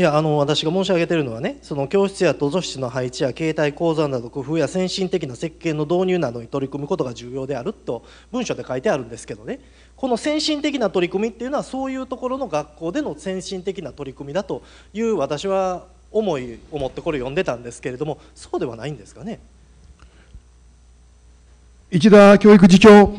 S7: いやあの私が申し上げているのはね
S4: その教室や図書室の配置や携帯講座など工夫や先進的な設計の導入などに取り組むことが重要であると文書で書いてあるんですけどねこの先進的な取り組みっていうのはそういうところの学校での先進的な取り組みだという私は思い思ってこれ読んでたんですけれどもそうではないんですかね。
S1: 市田教育次長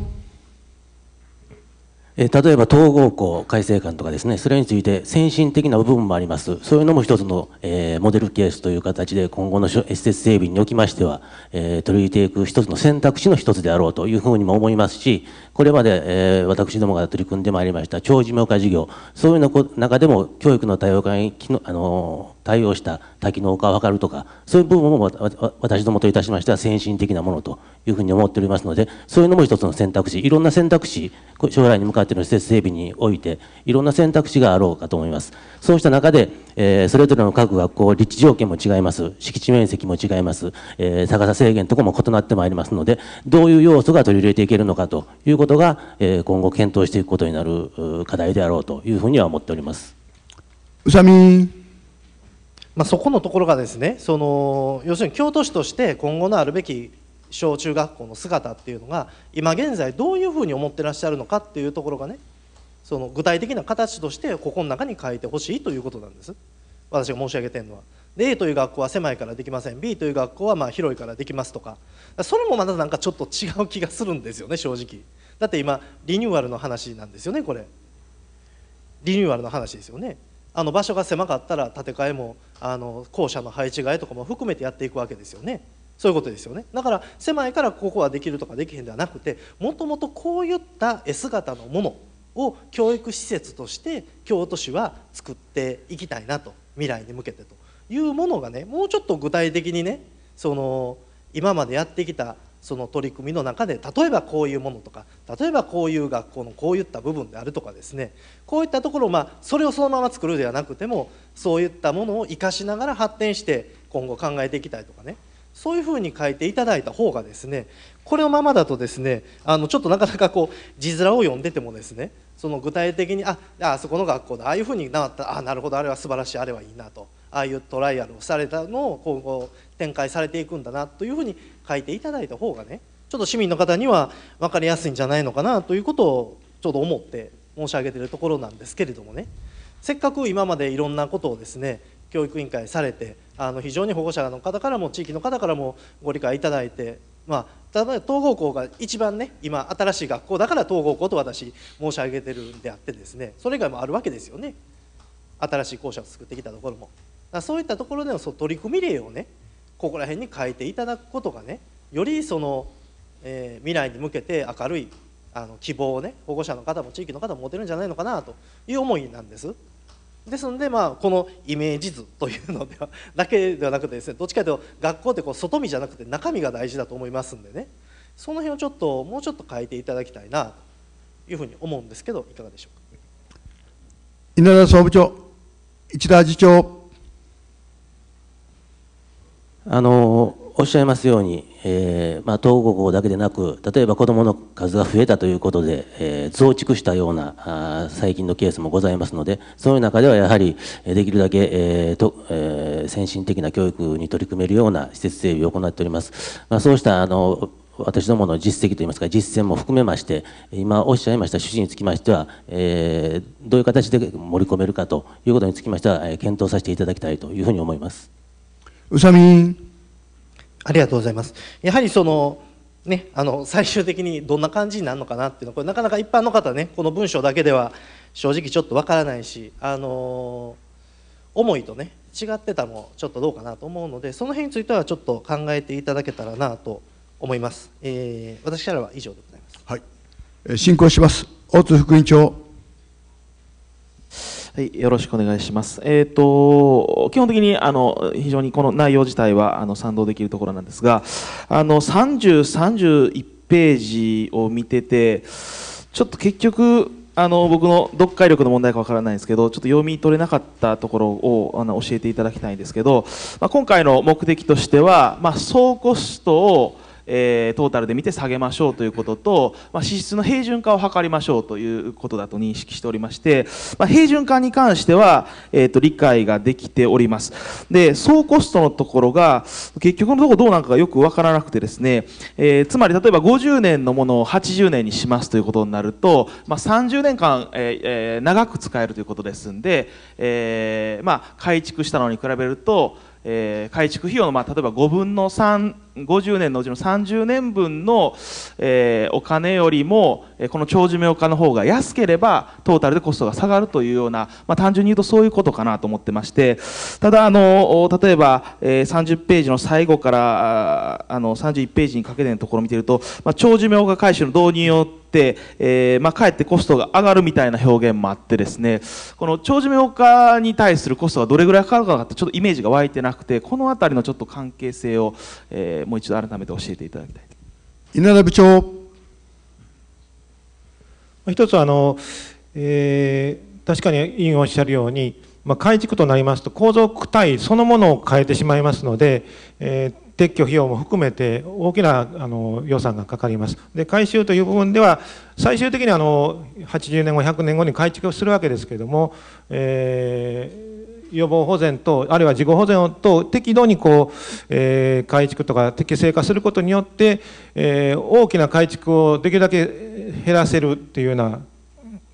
S8: え例えば統合校改正官とかですねそれについて先進的な部分もありますそういうのも一つの、えー、モデルケースという形で今後の施設整備におきましては、えー、取り入れていく一つの選択肢の一つであろうというふうにも思いますしこれまで、えー、私どもが取り組んでまいりました長寿命化事業、そういうの中でも教育の多様化にあの対応した多機能化を図るとか、そういう部分も私どもといたしましては先進的なものというふうに思っておりますので、そういうのも一つの選択肢、いろんな選択肢、将来に向かっての施設整備において、いろんな選択肢があろうかと思います。そうした中で、えー、それぞれの各学校、立地条件も違います、敷地面積も違います、えー、高さ制限とかも異なってまいりますので、どういう要素が取り入れていけるのかということことが、え今後検討していくことになる課題であろうというふうには思っております。宇佐美まあ、そこのところ
S4: がですねその要するに京都市として今後のあるべき小中学校の姿っていうのが今現在どういうふうに思ってらっしゃるのかっていうところがねその具体的な形としてここの中に書いてほしいということなんです私が申し上げてるのは。A という学校は狭いからできません B という学校はまあ広いからできますとかそれもまだなんかちょっと違う気がするんですよね正直。だって今リニューアルの話なんですよねこれリニューアルの話ですよねあの場所が狭かったら建て替えもあの校舎の配置替えとかも含めてやっていくわけですよねそういうことですよねだから狭いからここはできるとかできへんではなくてもともとこういった絵姿のものを教育施設として京都市は作っていきたいなと未来に向けてというものがねもうちょっと具体的にねその今までやってきたその取り組みの中で例えばこういうものとか例えばこういう学校のこういった部分であるとかですねこういったところを、まあ、それをそのまま作るではなくてもそういったものを生かしながら発展して今後考えていきたいとかねそういうふうに書いていただいた方がですねこれのままだとですねあのちょっとなかなかこう字面を読んでてもですねその具体的にああそこの学校だああいうふうになったあなるほどあれは素晴らしいあれはいいなとああいうトライアルをされたのを今後展開されていくんだなというふうに書いていただいた方がねちょっと市民の方には分かりやすいんじゃないのかなということをちょうど思って申し上げているところなんですけれどもねせっかく今までいろんなことをですね教育委員会されてあの非常に保護者の方からも地域の方からもご理解いただいて、まあ、例えば統合校が一番ね今新しい学校だから統合校と私申し上げてるんであってですねそれ以外もあるわけですよね新しい校舎を作ってきたところもそういったところでのその取り組み例をねここら辺に書いていただくことがねよりその、えー、未来に向けて明るいあの希望をね保護者の方も地域の方も持てるんじゃないのかなという思いなんです。ですので、まあ、このイメージ図というのではだけではなくてですねどっちかというと学校ってこう外見じゃなくて中身が大事だと思いますんでねその辺をちょっともうちょっと変えていただきたいなというふうに思うんですけどいかがでしょうか
S8: 稲田総務長市田次長あのおっしゃいますように、えーまあ、統合校だけでなく例えば子どもの数が増えたということで、えー、増築したようなあ最近のケースもございますのでそういう中ではやはりできるだけ、えーとえー、先進的な教育に取り組めるような施設整備を行っております。まあ、そうしたあの私どもの実績といいますか実践も含めまして今おっしゃいました趣旨につきましては、えー、どういう形で盛り込めるかということにつきましては、検討させていただきたいというふうに思います。
S4: 宇佐美ありがとうございますやはりそのね、あの最終的にどんな感じになるのかなっていうのはこれなかなか一般の方ねこの文章だけでは正直ちょっとわからないし、あの思いとね違ってたもちょっとどうかなと思うのでその辺についてはちょっと考えていただけたらなと思います、えー、
S9: 私からは以上でございま
S1: すはい進行します大津副委員長
S9: はい、よろしくお願いします。えっ、ー、と、基本的に、あの、非常にこの内容自体は、あの、賛同できるところなんですが、あの、30、31ページを見てて、ちょっと結局、あの僕の読解力の問題かわからないんですけどちょっと読み取れなかったところをあの教えていただきたいんですけど、まあ、今回の目的としては、まあ、総コストをえー、トータルで見て下げましょうということと、まあ、支出の平準化を図りましょうということだと認識しておりまして、まあ、平準化に関しては、えーと、理解ができております。で、総コストのところが結局のところどうなのかがよく分からなくてですね、えー、つまり例えば50年のものを80年にしますということになると、まあ、30年間、えー、長く使えるということですんで、えー、まあ、改築したのに比べると、えー、改築費用の、まあ、例えば5分の3 50年のうちの30年分の、えー、お金よりもこの長寿命化の方が安ければトータルでコストが下がるというような、まあ、単純に言うとそういうことかなと思ってましてただあの例えば、えー、30ページの最後からあの31ページにかけてのところを見てると、まあ、長寿命化回収の導入によってえー、まあ、かえってコストが上がるみたいな表現もあってですねこの長寿命化に対するコストがどれぐらいかかるかってちょっとイメージが湧いてなくてこの辺りのちょっと関係性を、えー、もう一度改めて教えていただきたい
S7: 稲田部長一つあの、えー、確かに委員おっしゃるように、まあ、改築となりますと構造区体そのものを変えてしまいますので、えー、撤去費用も含めて大きなあの予算がかかります。で改修という部分では最終的にあの80年後100年後に改築をするわけですけれども、えー予防保全と、あるいは事後保全と適度にこう、えー、改築とか適正化することによって、えー、大きな改築をできるだけ減らせるというような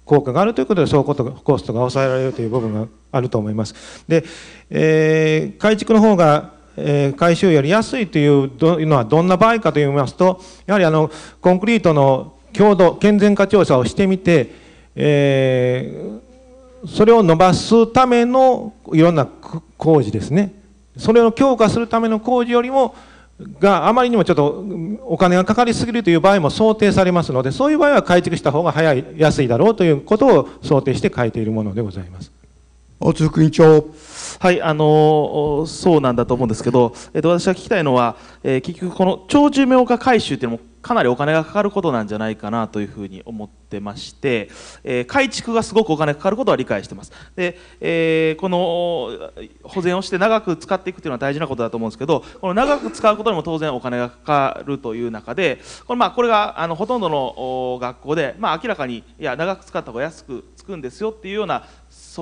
S7: 効果があるということで、そういうことがコストが抑えられるという部分があると思います。で、えー、改築の方がえ改修より安いというのはどんな場合かといいますと、やはりあのコンクリートの強度、健全化調査をしてみて、えー、それを伸ばすためのいろんな工事ですねそれを強化するための工事よりもがあまりにもちょっとお金がかかりすぎるという場合も想定されますのでそういう場合は改築した方が早い安いだろうということを想定して書いて
S9: いるものでございます。大津副委員長。はい、あのそうなんだと思うんですけど、えっと、私が聞きたいのは、えー、結局この長寿命化改修っていうのもかなりお金がかかることなんじゃないかなというふうに思ってまして、えー、改築がすごくお金かかることは理解してますで、えー、この保全をして長く使っていくというのは大事なことだと思うんですけどこの長く使うことにも当然お金がかかるという中でこれ,、まあ、これがあのほとんどの学校で、まあ、明らかにいや長く使った方が安くつくんですよっていうような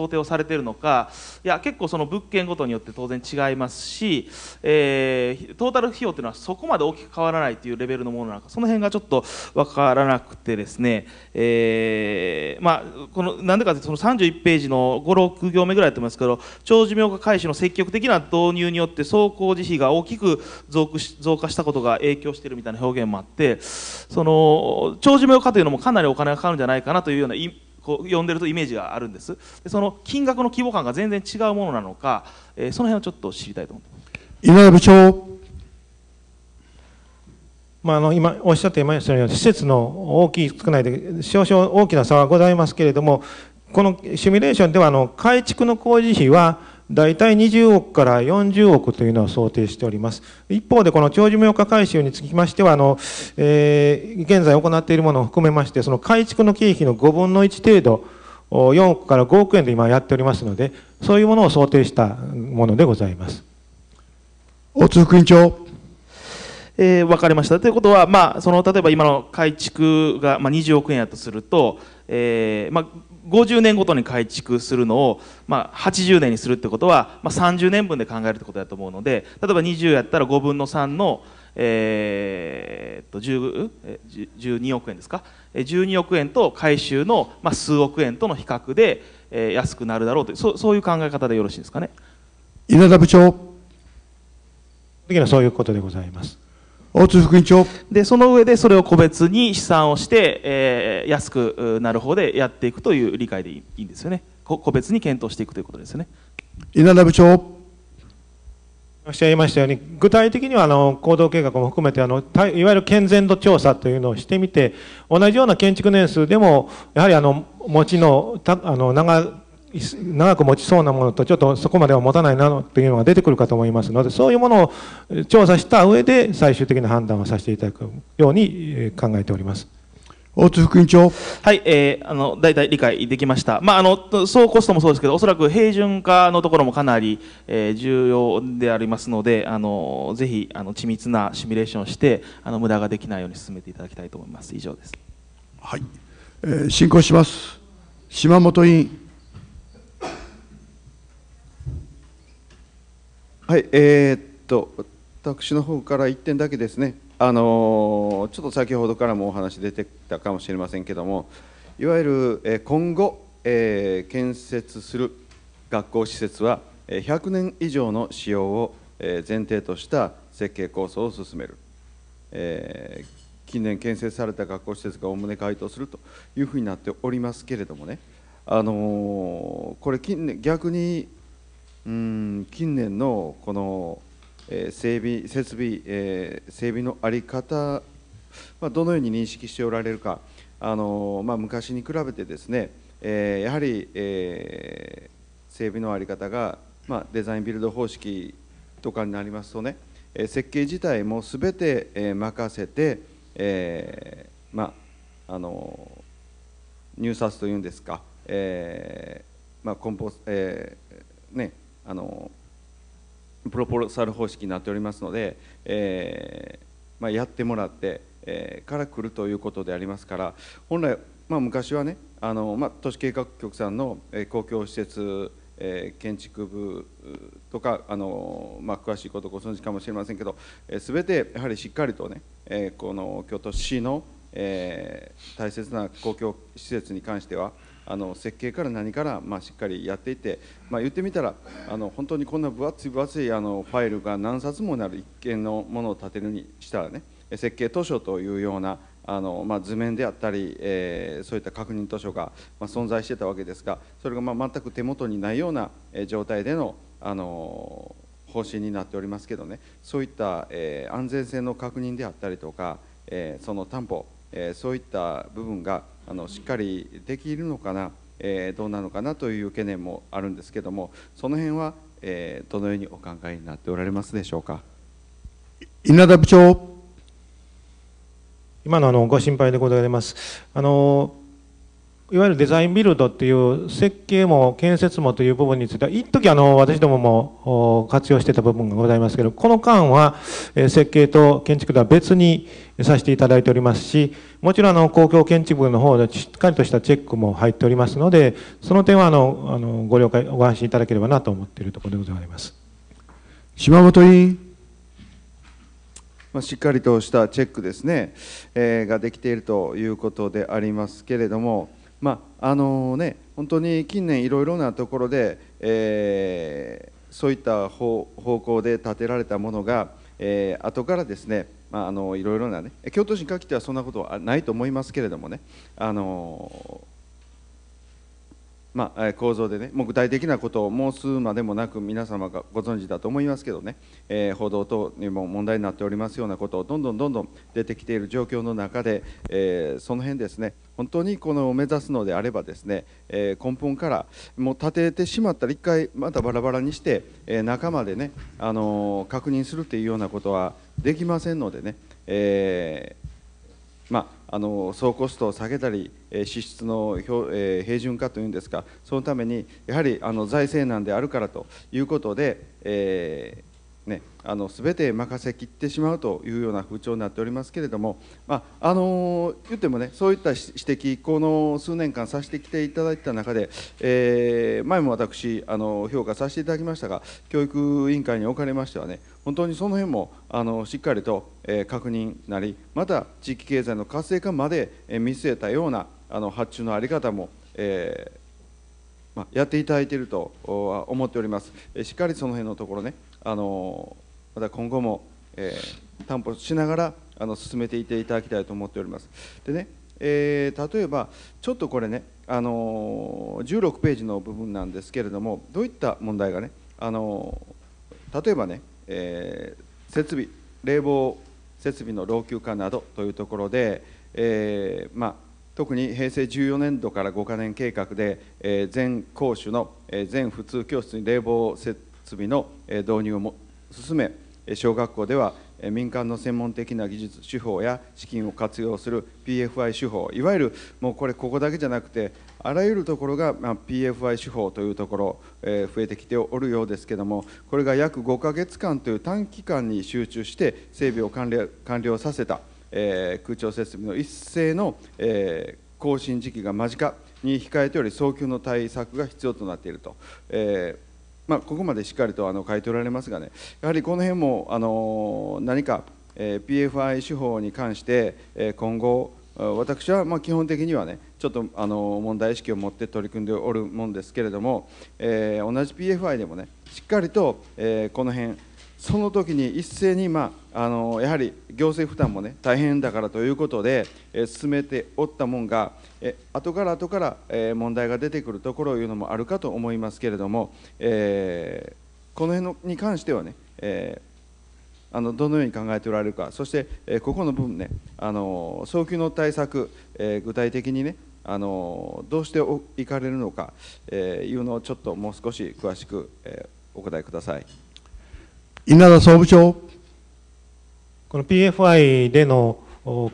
S9: 想定をされているのかいや結構その物件ごとによって当然違いますし、えー、トータル費用というのはそこまで大きく変わらないというレベルのものなのかその辺がちょっと分からなくてですね、えー、まあ、このなんでかというとその31ページの56行目ぐらいやってますけど長寿命化回収の積極的な導入によって総工事費が大きく増加したことが影響しているみたいな表現もあってその長寿命化というのもかなりお金がかかるんじゃないかなというようなこう呼んでるとイメージがあるんですでその金額の規模感が全然違うものなのか、えー、その辺をちょっと知りたいと思いま
S7: す井上部長、まあ、あの今おっしゃっていましたように施設の大きい少ないで少々大きな差はございますけれどもこのシミュレーションではあの改築の工事費は大体20億から40億というのを想定しております。一方で、この長寿命化改修につきましては、あの、えー、現在行っているものを含めまして、その改築の経費の5分の1程度、4億から5億円で今やっておりますので、そういうものを想定したものでございます。
S1: 大津副委員長。
S9: えー、分かりました。ということは、まあ、その例えば今の改築が、まあ、20億円やとすると、えーまあ、50年ごとに改築するのを、まあ、80年にするってことは、まあ、30年分で考えるってことだと思うので例えば20やったら5分の3の、えー、っと12億円ですか12億円と回収の、まあ、数億円との比較で、えー、安くなるだろうというそそういう考え方でよろしいですかね。
S7: 稲田部長的にはそういうことでございます。大津福音長でその上でそれを個別
S9: に試算をして、えー、安くなる方でやっていくという理解でいいんですよね個別に検討していくということですね
S7: 稲田部長おっしゃいましたように具体的にはあの行動計画も含めてあのいわゆる健全度調査というのをしてみて同じような建築年数でもやはりあの持ちのあの長長く持ちそうなものとちょっとそこまでは持たないなというのが出てくるかと思いますのでそういうものを調査した上で最終的な判断をさせていただくように考えております。大津副委員長。
S9: はい、えー、あの、大体理解できました。まあ、あの、総コストもそうですけど、おそらく平準化のところもかなり、えー、重要でありますので、あの、ぜひ、あの、緻密なシミュレーションをして、あの、無駄ができないように進めていただきたいと思います。以上です。はい、
S1: えー、進行します。島本委員。
S9: はい、え
S10: ー、っと私の方から1点だけですね、あのちょっと先ほどからもお話出てきたかもしれませんけども、いわゆる、え今後、えー、建設する学校施設は、え100年以上の使用を、え前提とした設計構想を進める、えー、近年建設された学校施設がおおむね該当するというふうになっておりますけれどもね、あのこれ近年逆にうん近年のこの、えー、整備設備、えー、整備の在り方、まあ、どのように認識しておられるか、あのまあ、昔に比べてですね、えー、やはり、えー、整備の在り方が、まあ、デザインビルド方式とかになりますとね、えー、設計自体もすべて、えー、任せて、えー、まああの入札というんですか、えーまあコンポえーね、あのプロポーサル方式になっておりますので、えーまあ、やってもらって、えー、から来るということでありますから本来、まあ、昔はねあの、まあ、都市計画局さんの、え公共施設、えー、建築部とかあの、まあ、詳しいことご存知かもしれませんけど、えー、全てやはりしっかりとね、えー、この京都市の、えー、大切な公共施設に関しては、あの設計から何から、まあ、しっかりやっていて、まあ、言ってみたらあの本当にこんな分厚い分厚いあのファイルが何冊もなる一見のものを建てるにしたらね設計図書というようなあの、まあ、図面であったり、えー、そういった確認図書が、まあ、存在してたわけですがそれがまあ全く手元にないような状態でのあの方針になっておりますけどねそういった、えー、安全性の確認であったりとか、えー、その担保、えー、そういった部分があのしっかりできるのかな、えー、どうなのかなという懸念もあるんですけどもその辺は、えー、どのようにお考えになっておられます
S7: でしょうか稲田部長今のあのご心配でございますあのいわゆるデザインビルドっていう設計も建設もという部分については、一時あの私どもも活用してた部分がございますけど、この間は設計と建築とは別にさせていただいておりますし、もちろんあの公共建築部の方でしっかりとしたチェックも入っておりますので、その点はあのあのご了解、ご安心いただければなと思っているところでございます。島本委
S1: 員。
S10: ましっかりとしたチェックですね、えー、ができているということでありますけれども、まあのね、本当に近年いろいろなところで、えー、そういった方向で建てられたものが、えー、後からですね、まあ、あのいろいろなね京都市に限ってはそんなことはないと思いますけれどもねあのまあ、構造でねもう具体的なことを申すまでもなく皆様がご存知だと思いますけどね、えー、報道等にも問題になっておりますようなことをどんどんどんどん出てきている状況の中で、えー、その辺ですね本当にこの目指すのであればですね、えー、根本からもう立ててしまったら一回またバラバラにして、え中までね、あの確認するというようなことはできませんのでね、えまああの総コストを下げたり支出の、えー、平準化というんですかそのためにやはりあの財政難であるからということで、えーね、あの全て任せきってしまうというような風潮になっておりますけれども、まあ、あのー、言ってもねそういった指摘この数年間させてきていただいた中で、えー、前も私あの評価させていただきましたが教育委員会におかれましてはね本当にその辺もあのしっかりと、えー、確認なりまた地域経済の活性化まで、え見据えたようなあの発注の在り方も、えまあ、やっていただいていると思っております。しっかりその辺のところねあのまた今後も、えー、担保しながらあの進めていっていただきたいと思っております。でねえー、例えばちょっとこれね、あのー、16ページの部分なんですけれどもどういった問題がね、あのー、例えばね、えー、設備冷房設備の老朽化などというところで、えーまあ、特に平成14年度から5か年計画で、えー、全校種の、えー、全普通教室に冷房設設備の導入をも進め小学校では民間の専門的な技術手法や資金を活用する PFI 手法いわゆるもうこれここだけじゃなくてあらゆるところが、ま PFI 手法というところ、え増えてきておるようですけどもこれが約5ヶ月間という短期間に集中して整備を完了させた、え空調設備の一斉の、え更新時期が間近に控えており早急の対策が必要となっていると。えまあ、ここまでしっかりとあの書いておられますがねやはりこの辺もあの何か、え PFI 手法に関して、え今後私はま基本的にはねちょっとあの問題意識を持って取り組んでおるもんですけれども、え同じ PFI でもねしっかりと、えこの辺その時に一斉に、まあ、あのやはり行政負担も、ね、大変だからということで、え進めておったもんが、え後から後から、え問題が出てくるところいうのもあるかと思いますけれども、えー、この辺のに関してはね、えー、あのどのように考えておられるかそして、えここの部分ね、あの早急の対策、えー、具体的にねあのどうしていかれるのか、えいうのをちょっともう少し詳しく、えお答えください。
S7: 稲田総務省。この PFI での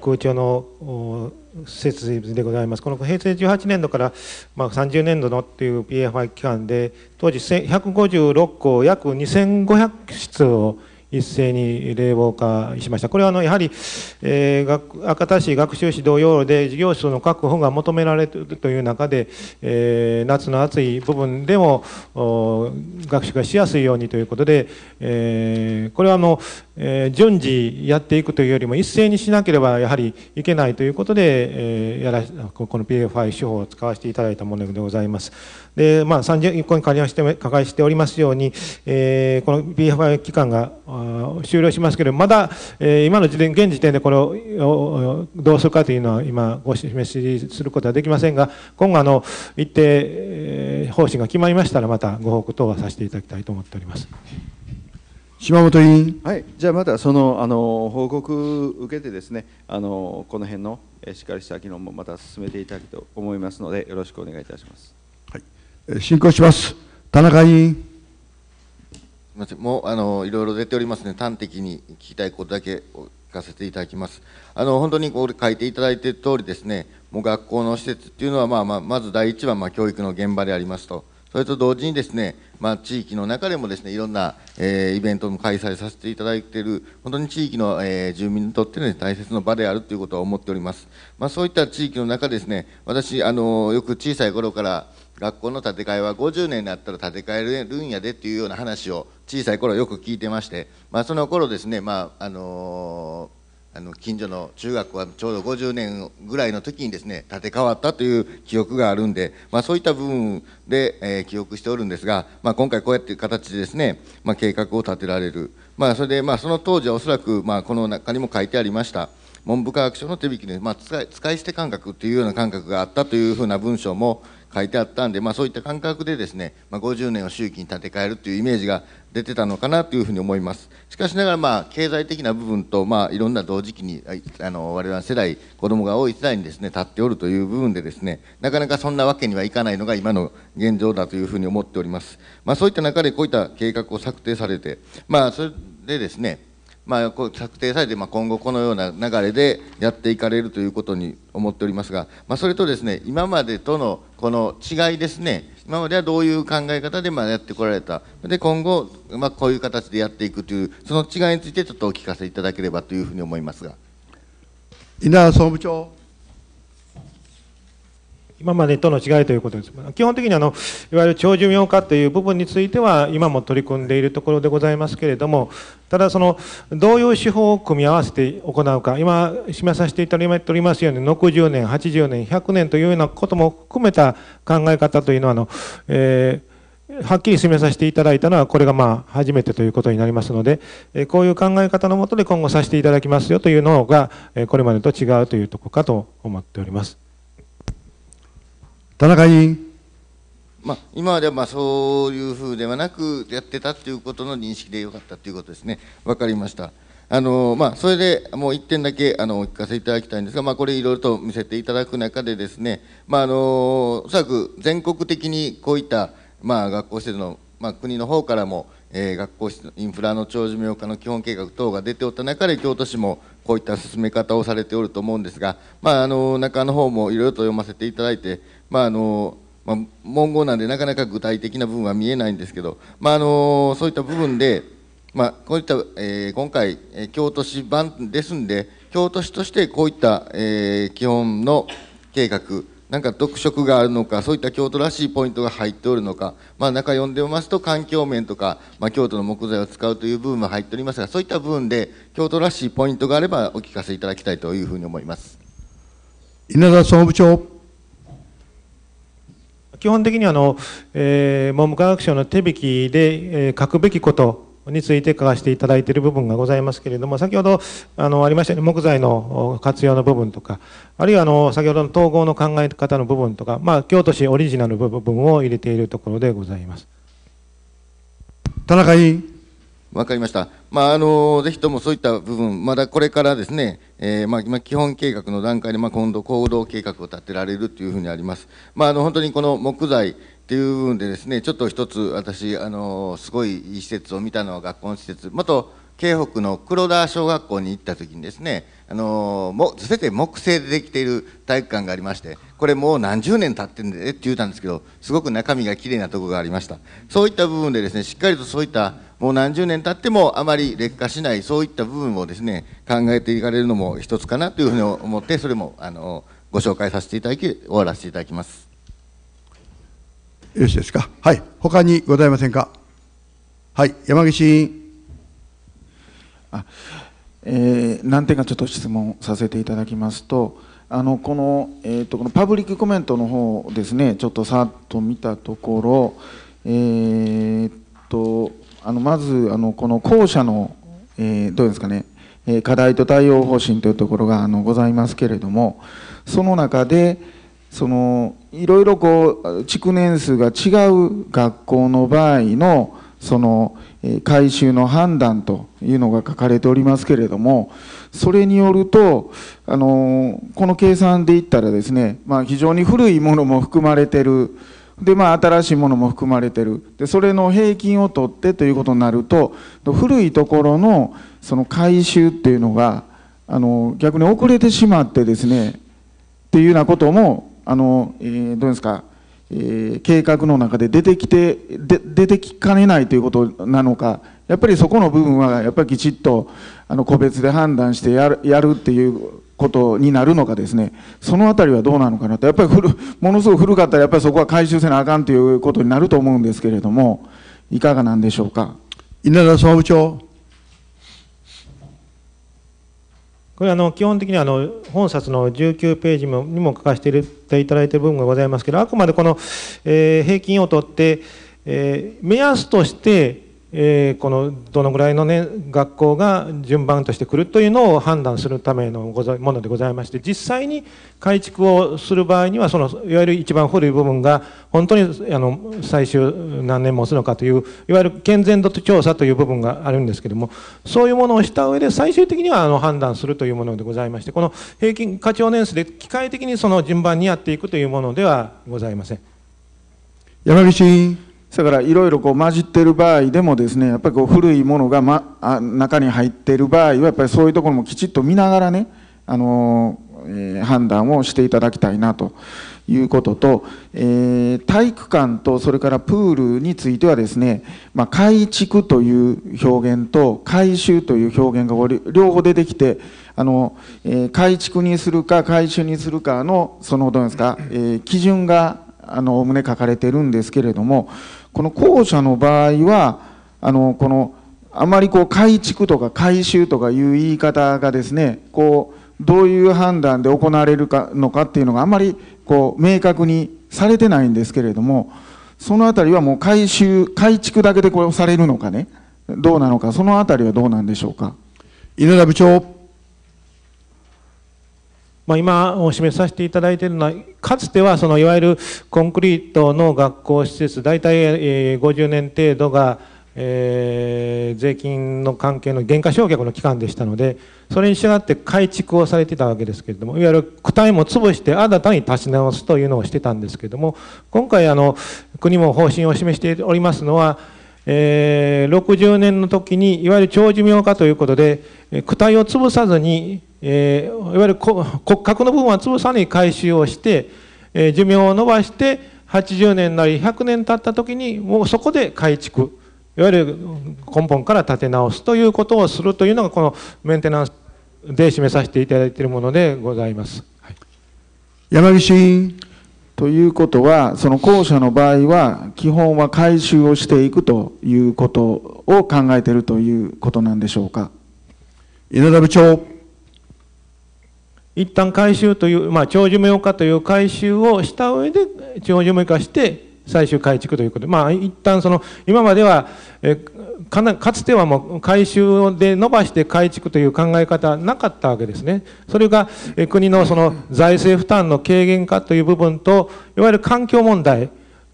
S7: 空調の設でございます。この平成18年度から、まあ、30年度のっていう PFI 期間で、当時156校約2500室を一斉に冷房化しました。これはあのやはり、えー、赤田市学習指導要領で事業者の確保が求められているという中で、えー、夏の暑い部分でも学習がしやすいようにということで、えー、これはあのえ順次やっていくというよりも一斉にしなければやはりいけないということで、えやらこの PFI 手法を使わせていただいたものでございます。で、まあ、30個に関連して加害しておりますように、えこの PFI 期間が終了しますけれども、まだ、え今の時点、現時点でこれをどうするかというのは今ご示しすることはできませんが、今後あの一定方針が決まりましたらまたご報告等はさせていただきたいと思っております。島本委員。
S10: はい、じゃあまたそのあの報告受けてですね、あのこの辺のしっかりした議論もまた進めていただきと思いますので、よろしくお願いいたします。
S1: はい、進行します。田中委員。す
S11: みません、もうあのいろいろ出ておりますね。端的に聞きたいことだけ聞かせていただきます。あの本当にこれ書いていただいている通りですね、もう学校の施設っていうのはまあまあまず第一はまあ教育の現場でありますと。それと同時にですね、まあ、地域の中でもですねいろんな、えー、イベントも開催させていただいている本当に地域の、えー、住民にとっての、ね、大切な場であるということは思っております、まあ、そういった地域の中ですね私あのよく小さい頃から学校の建て替えは50年になったら建て替えるんやでっていうような話を小さい頃よく聞いてまして、まあ、その頃ですね、まああのーあの近所の中学はちょうど50年ぐらいの時にですね建て替わったという記憶があるんで、まあ、そういった部分で、えー、記憶しておるんですが、まあ、今回こうやって形でですね、まあ、計画を立てられる、まあ、それで、まあ、その当時はおそらく、まあ、この中にも書いてありました文部科学省の手引きの、まあ、使い使い捨て感覚というような感覚があったというふうな文章も、書いてあったんで、まあ、そういった感覚でですね、まあ、50年を周期に建て替えるというイメージが出てたのかなというふうに思います。しかしながら、まあ、経済的な部分と、まあ、いろんな同時期に、あの、我々世代、子供が多い世代にですね、立っておるという部分でですね、なかなかそんなわけにはいかないのが今の現状だというふうに思っております。まあ、そういった中でこういった計画を策定されて、まあ、それでですね、まあ、策定されて、まあ、今後このような流れでやっていかれるということに思っておりますが、まあ、それとですね今までとのこの違いですね今まではどういう考え方でまやってこられたで今後、まあ、こういう形でやっていくというその違いについてちょっとお聞かせいただければというふうに思いますが
S7: 稲総務長今までとの違いということです。基本的にあのいわゆる長寿命化という部分については今も取り組んでいるところでございますけれども、ただそのどういう手法を組み合わせて行うか、今示させていただいておりますように60年、80年、100年というようなことも含めた考え方というのはあの、えーはっきり示させていただいたのは、これがまあ初めてということになりますので、こういう考え方のもとで今後させていただきますよというのが、これまでと違うというところかと思っております。田中委員。
S11: まあ、今まではまあそういうふうではなくやってたということの認識でよかったということですね、分かりました。あのまあ、それでもう1点だけあのお聞かせいただきたいんですが、まあ、これ、いろいろと見せていただく中で、ですね、まあ、あのおそらく全国的にこういった、まあ、学校施設の、まあ、国の方からも、えー、学校インフラの長寿命化の基本計画等が出ておった中で、京都市もこういった進め方をされておると思うんですが、まあ、あの中の方もいろいろと読ませていただいて、まああのまあ、文言なんでなかなか具体的な部分は見えないんですけど、まあ、あのそういった部分で、まあ、こういった、えー、今回、京都市版ですんで、京都市としてこういった、えー、基本の計画、なんか特色があるのか、そういった京都らしいポイントが入っておるのか、まあ、中読んでますと、環境面とか、まあ、京都の木材を使うという部分も入っておりますが、そういった部分で、京都らしいポイントがあれば、お聞かせいただきたいというふうに思います
S7: 稲田総務長。基本的にあの、えー、文部科学省の手引きで、えー、書くべきことについて書かせていただいている部分がございますけれども、先ほどあのありましたように木材の活用の部分とか、あるいはあの先ほどの統合の考え方の部分とか、まあ、京都市オリジナルの部分を入れているところでございます。田中委員。
S11: わかりました。まあ、あの、ぜひともそういった部分、まだこれからですね、えー、まあ、今、基本計画の段階で、まあ、今度、行動計画を立てられるというふうにあります。まあ、あの、本当にこの木材っていう部分でですね、ちょっと一つ、私、あの、すごいいい施設を見たのは学校の施設、また、京北の黒田小学校に行った時にですねあのも全て木製でできている体育館がありましてこれもう何十年経ってんでって言うたんですけどすごく中身がきれいなとこがありましたそういった部分でですねしっかりとそういったもう何十年経ってもあまり劣化しないそういった部分をですね考えていかれるのも一つかなというふうに思ってそれもあのご紹介させていただき終わらせていただきます
S1: よろしいですかはい他にございませんかはい山岸委員
S12: あえー、難点かちょっと質問させていただきますと、あのこの,、えーと、このパブリックコメントの方ですね、ちょっとさっと見たところ、えーと、とあのまずあのこの後者の、えー、どうですかね、えー、課題と対応方針というところがあのございますけれども、その中で、そのいろいろこう築年数が違う学校の場合の、その回収の判断というのが書かれておりますけれども、それによると、あのこの計算でいったらですね、まあ、非常に古いものも含まれてる、でまあ、新しいものも含まれてるで、それの平均を取ってということになると、古いところのその回収っていうのが、あの逆に遅れてしまってですね、っていうようなことも、あのえー、どうですか、えー、計画の中で出てきて出てきかねないということなのかやっぱりそこの部分はやっぱりきちっとあの個別で判断してやるやるっていうことになるのかですねその辺りはどうなのかなとやっぱり古ものすごく古かったらやっぱりそこは回収せなあかんということになると思うんですけれどもいかがなんでしょうか稲田総務長
S7: これあの基本的にあの本冊の19ページにも書かせていただいている部分がございますけどあくまでこの、え平均をとって、え目安としてえー、このどのぐらいの、ね、学校が順番として来るというのを判断するためのものでございまして実際に改築をする場合にはそのいわゆる一番古い部分が本当にあの最終何年持つのかといういわゆる健全度調査という部分があるんですけどもそういうものをした上で最終的にはあの判断するというものでございましてこの平均課長年数で機械的にその順番にやっていくというものではございません。
S1: 山口
S12: だからいろいろ混じってる場合でもですねやっぱりこう古いものが、ま、あ中に入ってる場合はやっぱりそういうところもきちっと見ながらね、あのえー、判断をしていただきたいなということと、えー、体育館とそれからプールについてはですね、まあ、改築という表現と改修という表現が両方出てきてあの、えー、改築にするか改修にするかのそのどうですか、えー、基準があのおおむね書かれてるんですけれどもこの後者の場合はあのこのあまりこう改築とか改修とかいう言い方がですねこうどういう判断で行われるかのかっていうのがあまりこう明確にされてないんですけれどもその辺りはもう改修改築だけでこれをされるのかねどうなのかその辺りはどうなんでし
S7: ょうか稲田部長まあ、今お示しさせていただいているのはかつてはそのいわゆるコンクリートの学校施設大体50年程度が、えー、税金の関係の減価償却の期間でしたのでそれに従って改築をされてたわけですけれどもいわゆる区体も潰して新たに立ち直すというのをしてたんですけれども今回あの国も方針を示しておりますのはえー、60年の時にいわゆる長寿命化ということで区体を潰さずにえー、いわゆる骨格の部分は潰さに回収をして、えー、寿命を延ばして80年なり100年経った時にもうそこで改築いわゆる根本から立て直すということをするというのがこのメンテナンスで示させていただいているものでございます。はい、
S12: 山岸委員ということはその後者の場合は基本は回収をしていくということを考えているということなんでしょうか
S7: 稲田部長一旦回収という、まあ、長寿命化という回収をした上で長寿命化して最終改築ということで、まあ、一旦その今まではえかなかつてはもう改修で伸ばして改築という考え方なかったわけですねそれがえ国のその財政負担の軽減化という部分といわゆる環境問題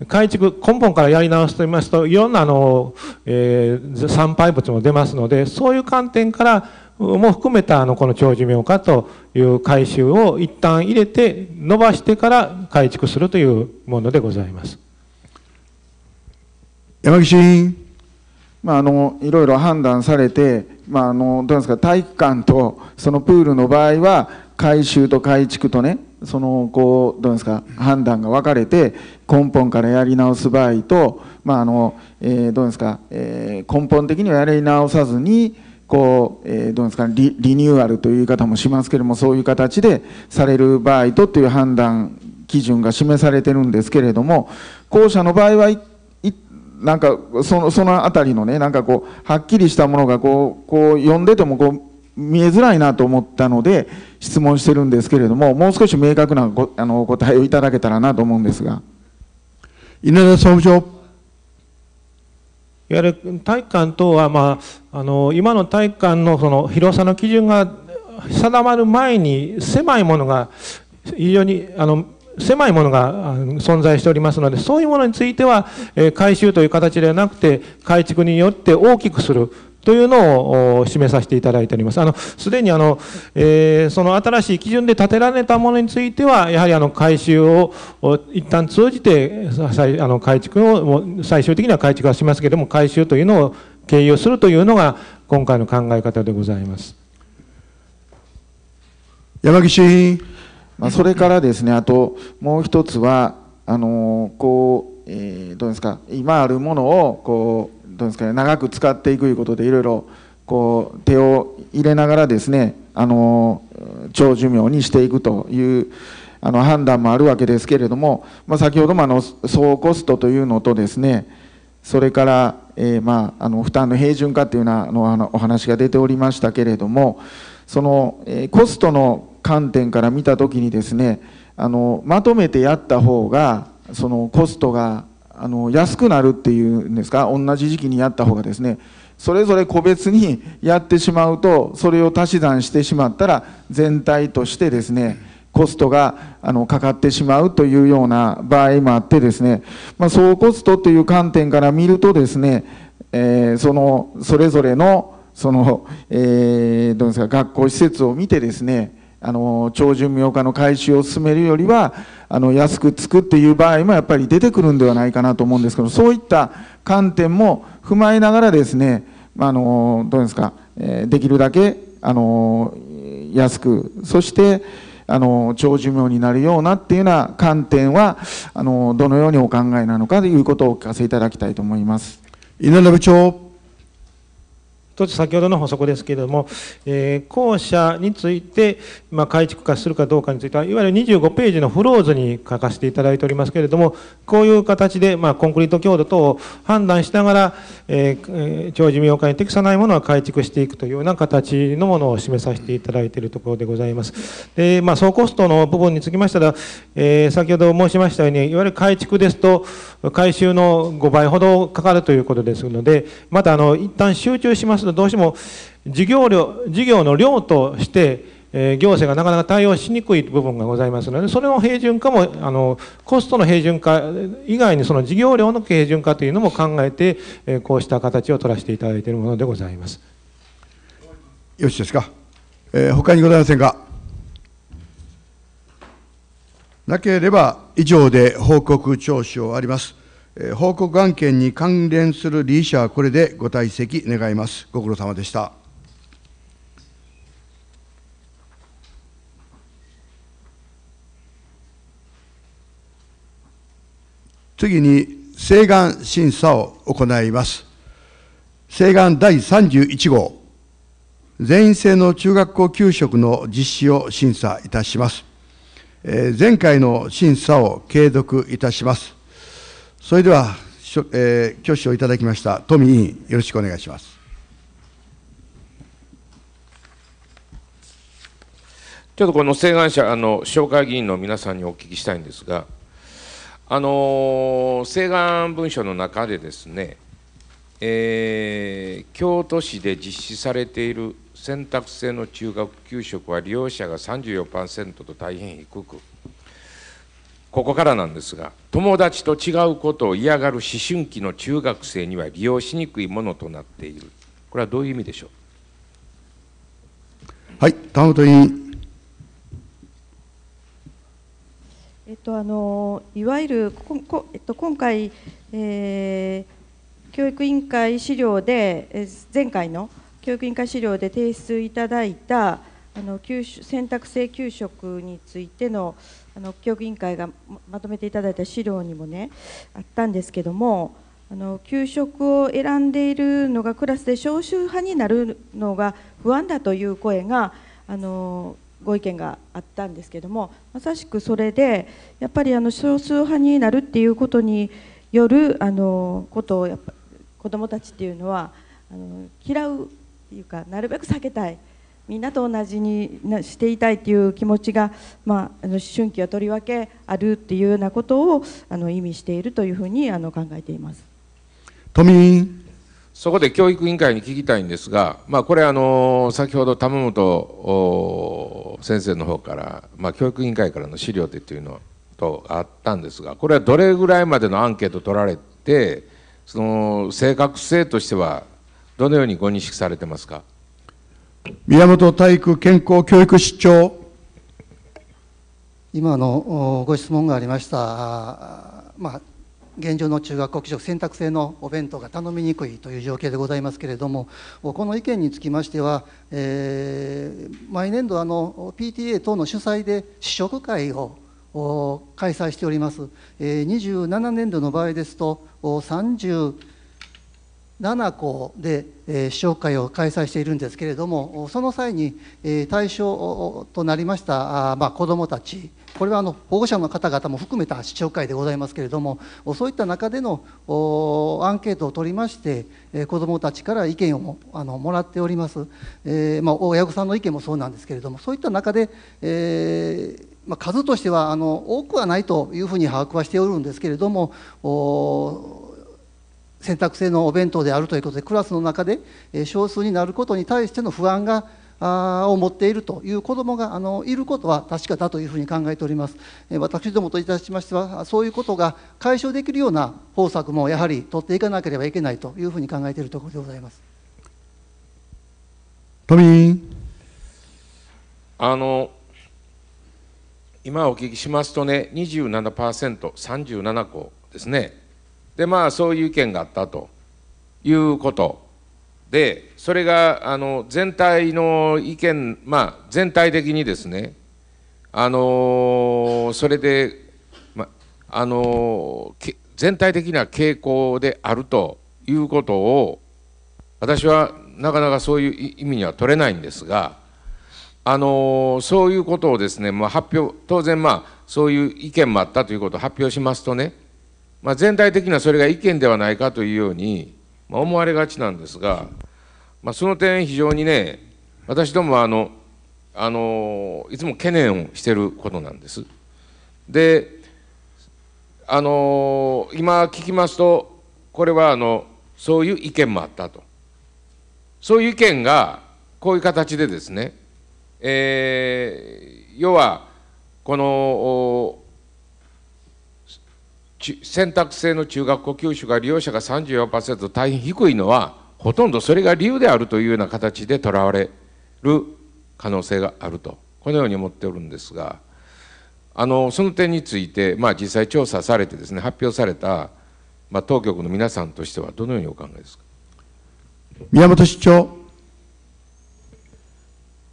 S7: 改築根本からやり直すと言いますといろんなあの、えー、産廃物も出ますのでそういう観点からも含めたあのこの長寿命化という改修を一旦入れて伸ばしてから改築するというものでございます。山岸委員、まあ、あのいろいろ判断されて、ま
S12: あ、あのどうですか体育館とそのプールの場合は改修と改築とねそのこうどうですか判断が分かれて根本からやり直す場合と、まああのえー、どうですか、えー、根本的にはやり直さずにこう、えー、どうですかリリニューアルという言い方もしますけれどもそういう形でされる場合とっていう判断基準が示されてるんですけれども後者の場合はいなんかそのその辺りのねなんかこうはっきりしたものがこうこう読んでてもこう見えづらいなと思ったので質問してるんですけれどももう少し明確なごあのお答えをいただけたらなと思うんですが稲田総務長。
S7: いわゆる体育館等は、まあ、あの今の体育館のその広さの基準が定まる前に狭いものが非常にあの狭いものが存在しておりますのでそういうものについては改修という形ではなくて改築によって大きくするというのを示させていただいております。あの、すでにあの、えー、その新しい基準で建てられたものについては、やはりあの、改修を一旦通じて、あの、改築を、最終的には改築はしますけれども、改修というのを経由するというのが、今回の考え方でございます。山岸、まあ、そ
S12: れからですね、あともう一つは、あのこう、えー、どうですか、今あるものをこうどうですかね、長く使っていくということで、いろいろこう手を入れながらですね、あの長寿命にしていくというあの判断もあるわけですけれども、まあ、先ほどもあの総コストというのとですね、それから、えー、まあ、あの負担の平準化というようなのお話が出ておりましたけれども、その、えコストの観点から見たときにですね、あのまとめてやった方がそのコストがあの安くなるっていうんですか同じ時期にやった方がですねそれぞれ個別にやってしまうとそれを足し算してしまったら全体としてですねコストがあのかかってしまうというような場合もあってですね、まあ、総コストという観点から見るとですね、えー、そのそれぞれのその、えー、どうですか学校施設を見てですねあの長寿命化の改修を進めるよりはあの安くつくっていう場合もやっぱり出てくるんではないかなと思うんですけどそういった観点も踏まえながらですねあのどうですか、えできるだけあの安くそしてあの長寿命になるようなっていうような観点はあのどのようにお考えなのかということをお聞かせいただきたいと思います。稲部長
S7: 一つ先ほどの補足ですけれども、えー、校舎について、まあ、改築化するかどうかについては、いわゆる25ページのフローズに書かせていただいておりますけれども、こういう形で、まあ、コンクリート強度等を判断しながら、えー、長寿命化に適さないものは改築していくというような形のものを示させていただいているところでございます。で、まあ、総コストの部分につきましたら、えー、先ほど申しましたように、いわゆる改築ですと、改修の5倍ほどかかるということですので、また、あの、一旦集中しますとどうしても事業量事業の量として、え行政がなかなか対応しにくい部分がございますのでそれの平準化もあのコストの平準化以外にその事業量の平準化というのも考えて、えこうした形を取らせていただいているものでございます。
S1: よしですか、え
S7: ー、他にございませんか
S1: なければ以上で報告聴取を終わります。報告案件に関連する理事者はこれでご退席願います。ご苦労様でした。次に、請願審査を行います。請願第31号、全員制の中学校給食の実施を審査いたします。えー、前回の審査を継続いたします。それでは、えー、挙手をいただきました富委員、よろしくお願いします。
S2: ちょっとこの請願者、あの紹介議員の皆さんにお聞きしたいんですが、あの請願文書の中でですね、えー、京都市で実施されている選択制の中学給食は利用者が34%と大変低く。ここからなんですが友達と違うことを嫌がる思春期の中学生には利用しにくいものとなっているこれはどういう意味でしょう
S1: はい川本委員
S13: えっと、あのいわゆるここ、えっと、今回、えー、教育委員会資料で、え前回の教育委員会資料で提出いただいたあの選択制給食についての、あの教育委員会がまとめていただいた資料にもねあったんですけどもあの給食を選んでいるのがクラスで少数派になるのが不安だという声があのご意見があったんですけどもまさしくそれでやっぱりあの少数派になるっていうことによるあのことをやっぱ子どもたちっていうのはあの嫌うっていうかなるべく避けたいみんなと同じにしていたいという気持ちが、まあ、あの思春期はとりわけあるっていうようなことをあの意味しているというふうにあの考えています。
S2: 都民そこで教育委員会に聞きたいんですが、まあ、これあの先ほど玉本先生の方から、まあ、教育委員会からの資料でというのとあったんですがこれはどれぐらいまでのアンケート取られてその正確性としてはどのようにご認識されてますか
S14: 宮本体育健康教育室長今のご質問がありました、まあ、現状の中学校給食選択制のお弁当が頼みにくいという状況でございますけれどもこの意見につきましては、えー、毎年度あの PTA 等の主催で試食会を開催しております、え27年度の場合ですと30 7校で、え試食会を開催しているんですけれどもその際に、え対象となりましたあ、ま子どもたちこれはあの保護者の方々も含めた試食会でございますけれどもそういった中でのアンケートを取りまして、え子どもたちから意見をもあのもらっております、えま親御さんの意見もそうなんですけれどもそういった中で、えま数としてはあの多くはないというふうに把握はしておるんですけれどもお選択制のお弁当であるということでクラスの中で少数になることに対しての不安がを持っているという子どもがあのいることは確かだというふうに考えております私どもといたしましてはそういうことが解消できるような方策もやはり取っていかなければいけないというふうに考えているところでございます都民あの今お
S2: 聞きしますとね27%、37個ですねでまあそういう意見があったということでそれがあの全体の意見まあ全体的にですねあのそれで、ま、あの全体的な傾向であるということを私はなかなかそういう意味には取れないんですが、あのそういうことをですね、まあ、発表当然まあそういう意見もあったということを発表しますとねまあ、全体的にはそれが意見ではないかというように、まあ、思われがちなんですが、まあ、その点非常にね私どもあのあのいつも懸念をしてることなんです。であの今聞きますとこれはあのそういう意見もあったとそういう意見がこういう形でですね、えー、要はこの選択制の中学校教食が利用者が34%大変低いのはほとんどそれが理由であるというような形でとらわれる可能性があるとこのように思っておるんですがあのその点について、まあ、実際調査されてですね発表された、まあ、当局の皆さんとしてはどのようにお考えですか
S14: 宮本市長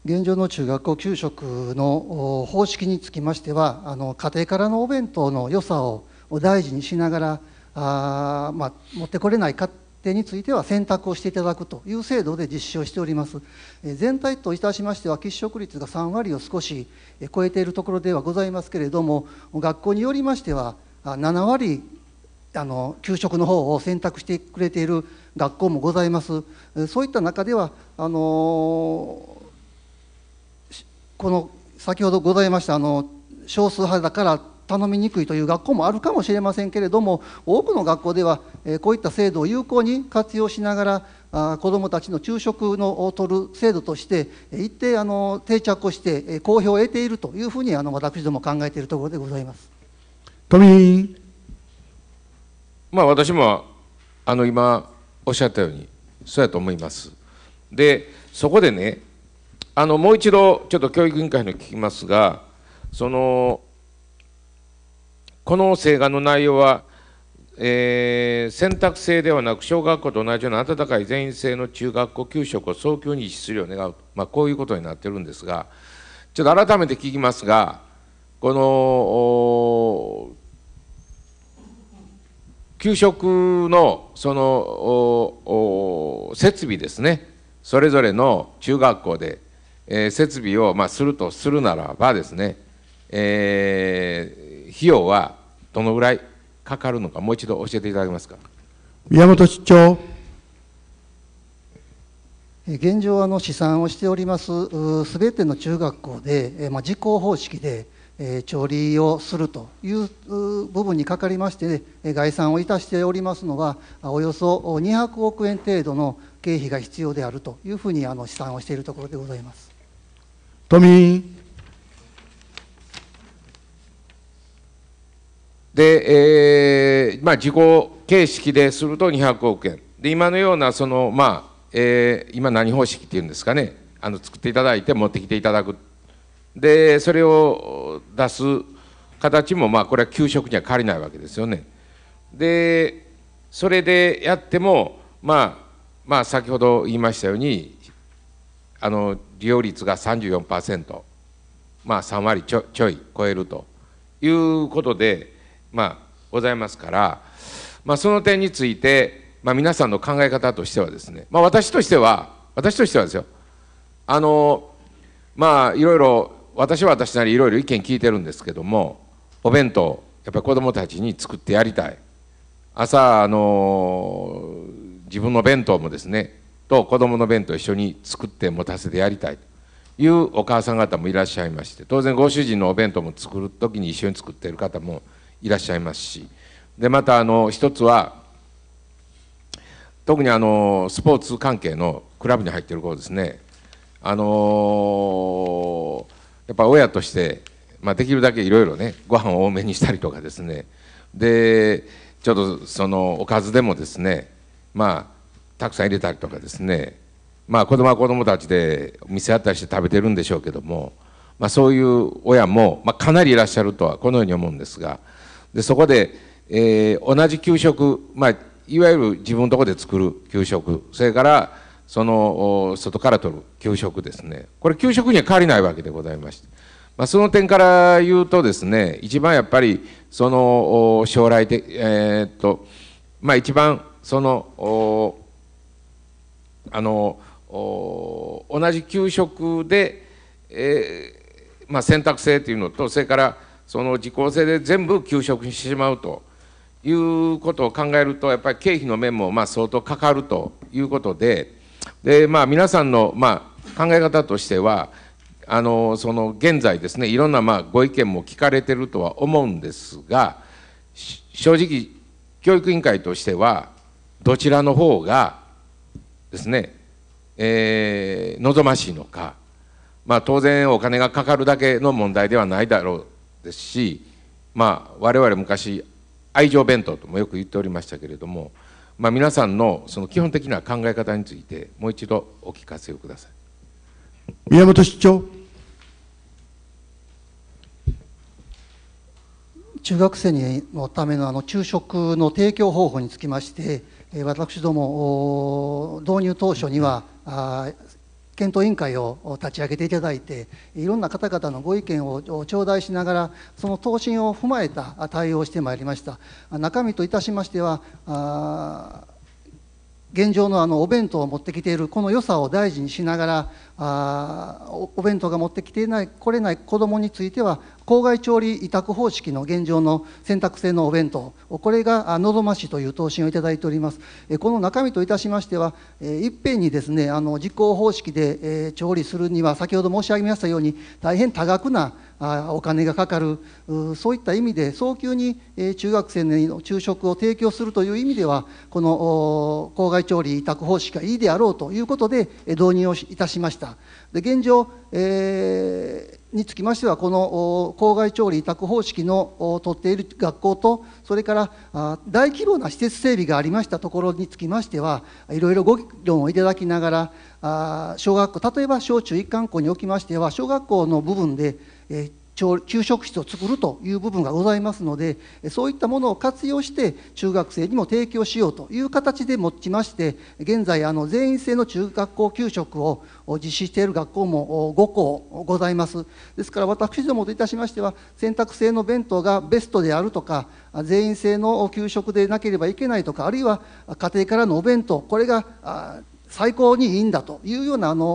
S14: 現状の中学校給食の方式につきましてはあの家庭からのお弁当の良さをを大事にしながらあ、まあ、持ってこれないか定については選択をしていただくという制度で実施をしております。全体といたしましては、喫食率が3割を少し超えているところではございますけれども、学校によりましては、7割あの給食の方を選択してくれている学校もございます。そういった中では、あのこの先ほどございましたあの少数派だから頼みにくいという学校もあるかもしれませんけれども多くの学校ではこういった制度を有効に活用しながら子どもたちの昼食のを取る制度として一定あの定着をして公表を得ているというふうにあの私ども考えているところでございます。都
S2: 民まあ私もあの今おっしゃったようにそうやと思います。でそこでねあのもう一度ちょっと教育委員会に聞きますがそのこの請願の内容は、えー、選択制ではなく、小学校と同じような温かい全員制の中学校給食を早急に実施するよう願う、まあ、こういうことになってるんですが、ちょっと改めて聞きますが、この給食のその設備ですね、それぞれの中学校で、えー、設備を、まあ、するとするならばですね、えー費用はどのぐらいかかるのか、もう一度教えていただけますか。
S14: 宮本市長。現状、あの試算をしております、すべての中学校で、まあ、実行方式で、えー、調理をするという部分にかかりまして、ね、概算をいたしておりますのはおよそ200億円程度の経費が必要であるというふうにあの試算をしているところでございます。都民
S2: で、えーまあ、事後形式ですると200億円で今のようなその、まあえー、今何方式っていうんですかねあの作っていただいて持ってきていただくでそれを出す形もまあこれは給食には借りないわけですよね。でそれでやっても、まあ、まあ先ほど言いましたようにあの利用率が34%まあ3割ちょちょい超えるということでまあ、ございますから、まあ、その点について、まあ、皆さんの考え方としてはですね、まあ、私としては私としてはですよあのまあいろいろ私は私なりいろいろ意見聞いてるんですけどもお弁当やっぱり子どもたちに作ってやりたい朝あの自分の弁当もですねと子どもの弁当一緒に作って持たせてやりたいというお母さん方もいらっしゃいまして当然ご主人のお弁当も作る時に一緒に作ってる方もいらっしゃいますしでまたあの一つは特にあのスポーツ関係のクラブに入っている子ですねあのやっぱ親として、まあ、できるだけいろいろねご飯を多めにしたりとかですねでちょっとそのおかずでもですねまあたくさん入れたりとかですねまあ子供は子供たちで店あったりして食べてるんでしょうけども、まあ、そういう親も、まあ、かなりいらっしゃるとはこのように思うんですが。でそこで、えー、同じ給食、まあ、いわゆる自分のところで作る給食それからその外から取る給食ですねこれ給食には変わりないわけでございまして、まあ、その点から言うとですね一番やっぱりその将来的えー、っとまあ一番そのあの同じ給食で、えーまあ、選択性というのとそれからその時効性で全部休職してしまうということを考えるとやっぱり経費の面もまあ相当かかるということでで、まあ、皆さんのまあ考え方としてはあのその現在ですねいろんなまあご意見も聞かれてるとは思うんですが正直教育委員会としてはどちらの方がですね、えー、望ましいのか、まあ、当然お金がかかるだけの問題ではないだろうですし、まあ、我々昔愛情弁当ともよく言っておりましたけれども、まあ、皆さんのその基本的な考え方についてもう一度お聞かせください
S1: 宮本市長
S14: 中学生のためのあの昼食の提供方法につきまして私ども導入当初には検討委員会を立ち上げていただいて、いろんな方々のご意見を頂戴しながら、その答申を踏まえた対応をしてまいりました。中身といたしましては、現状のあのお弁当を持ってきているこの良さを大事にしながらあお弁当が持ってきていない来れない子どもについては公外調理委託方式の現状の選択制のお弁当これが望ましいという答申をいただいておりますこの中身といたしましてはいっぺんにですねあの実行方式で調理するには先ほど申し上げましたように大変多額なお金がかかるそういった意味で早急に中学生の昼食を提供するという意味ではこの郊外調理委託方式がいいであろうということで導入をいたしましたで現状、えー、につきましてはこの郊外調理委託方式の取っている学校とそれから大規模な施設整備がありましたところにつきましてはいろいろご議論をいただきながら小学校例えば小中一貫校におきましては小学校の部分でえ給食室を作るという部分がございますのでそういったものを活用して中学生にも提供しようという形で持ちまして現在あの全員制の中学校給食を実施している学校も5校ございますですから私どもといたしましては選択制の弁当がベストであるとか全員制の給食でなければいけないとかあるいは家庭からのお弁当これが最高にいいんだというようなあの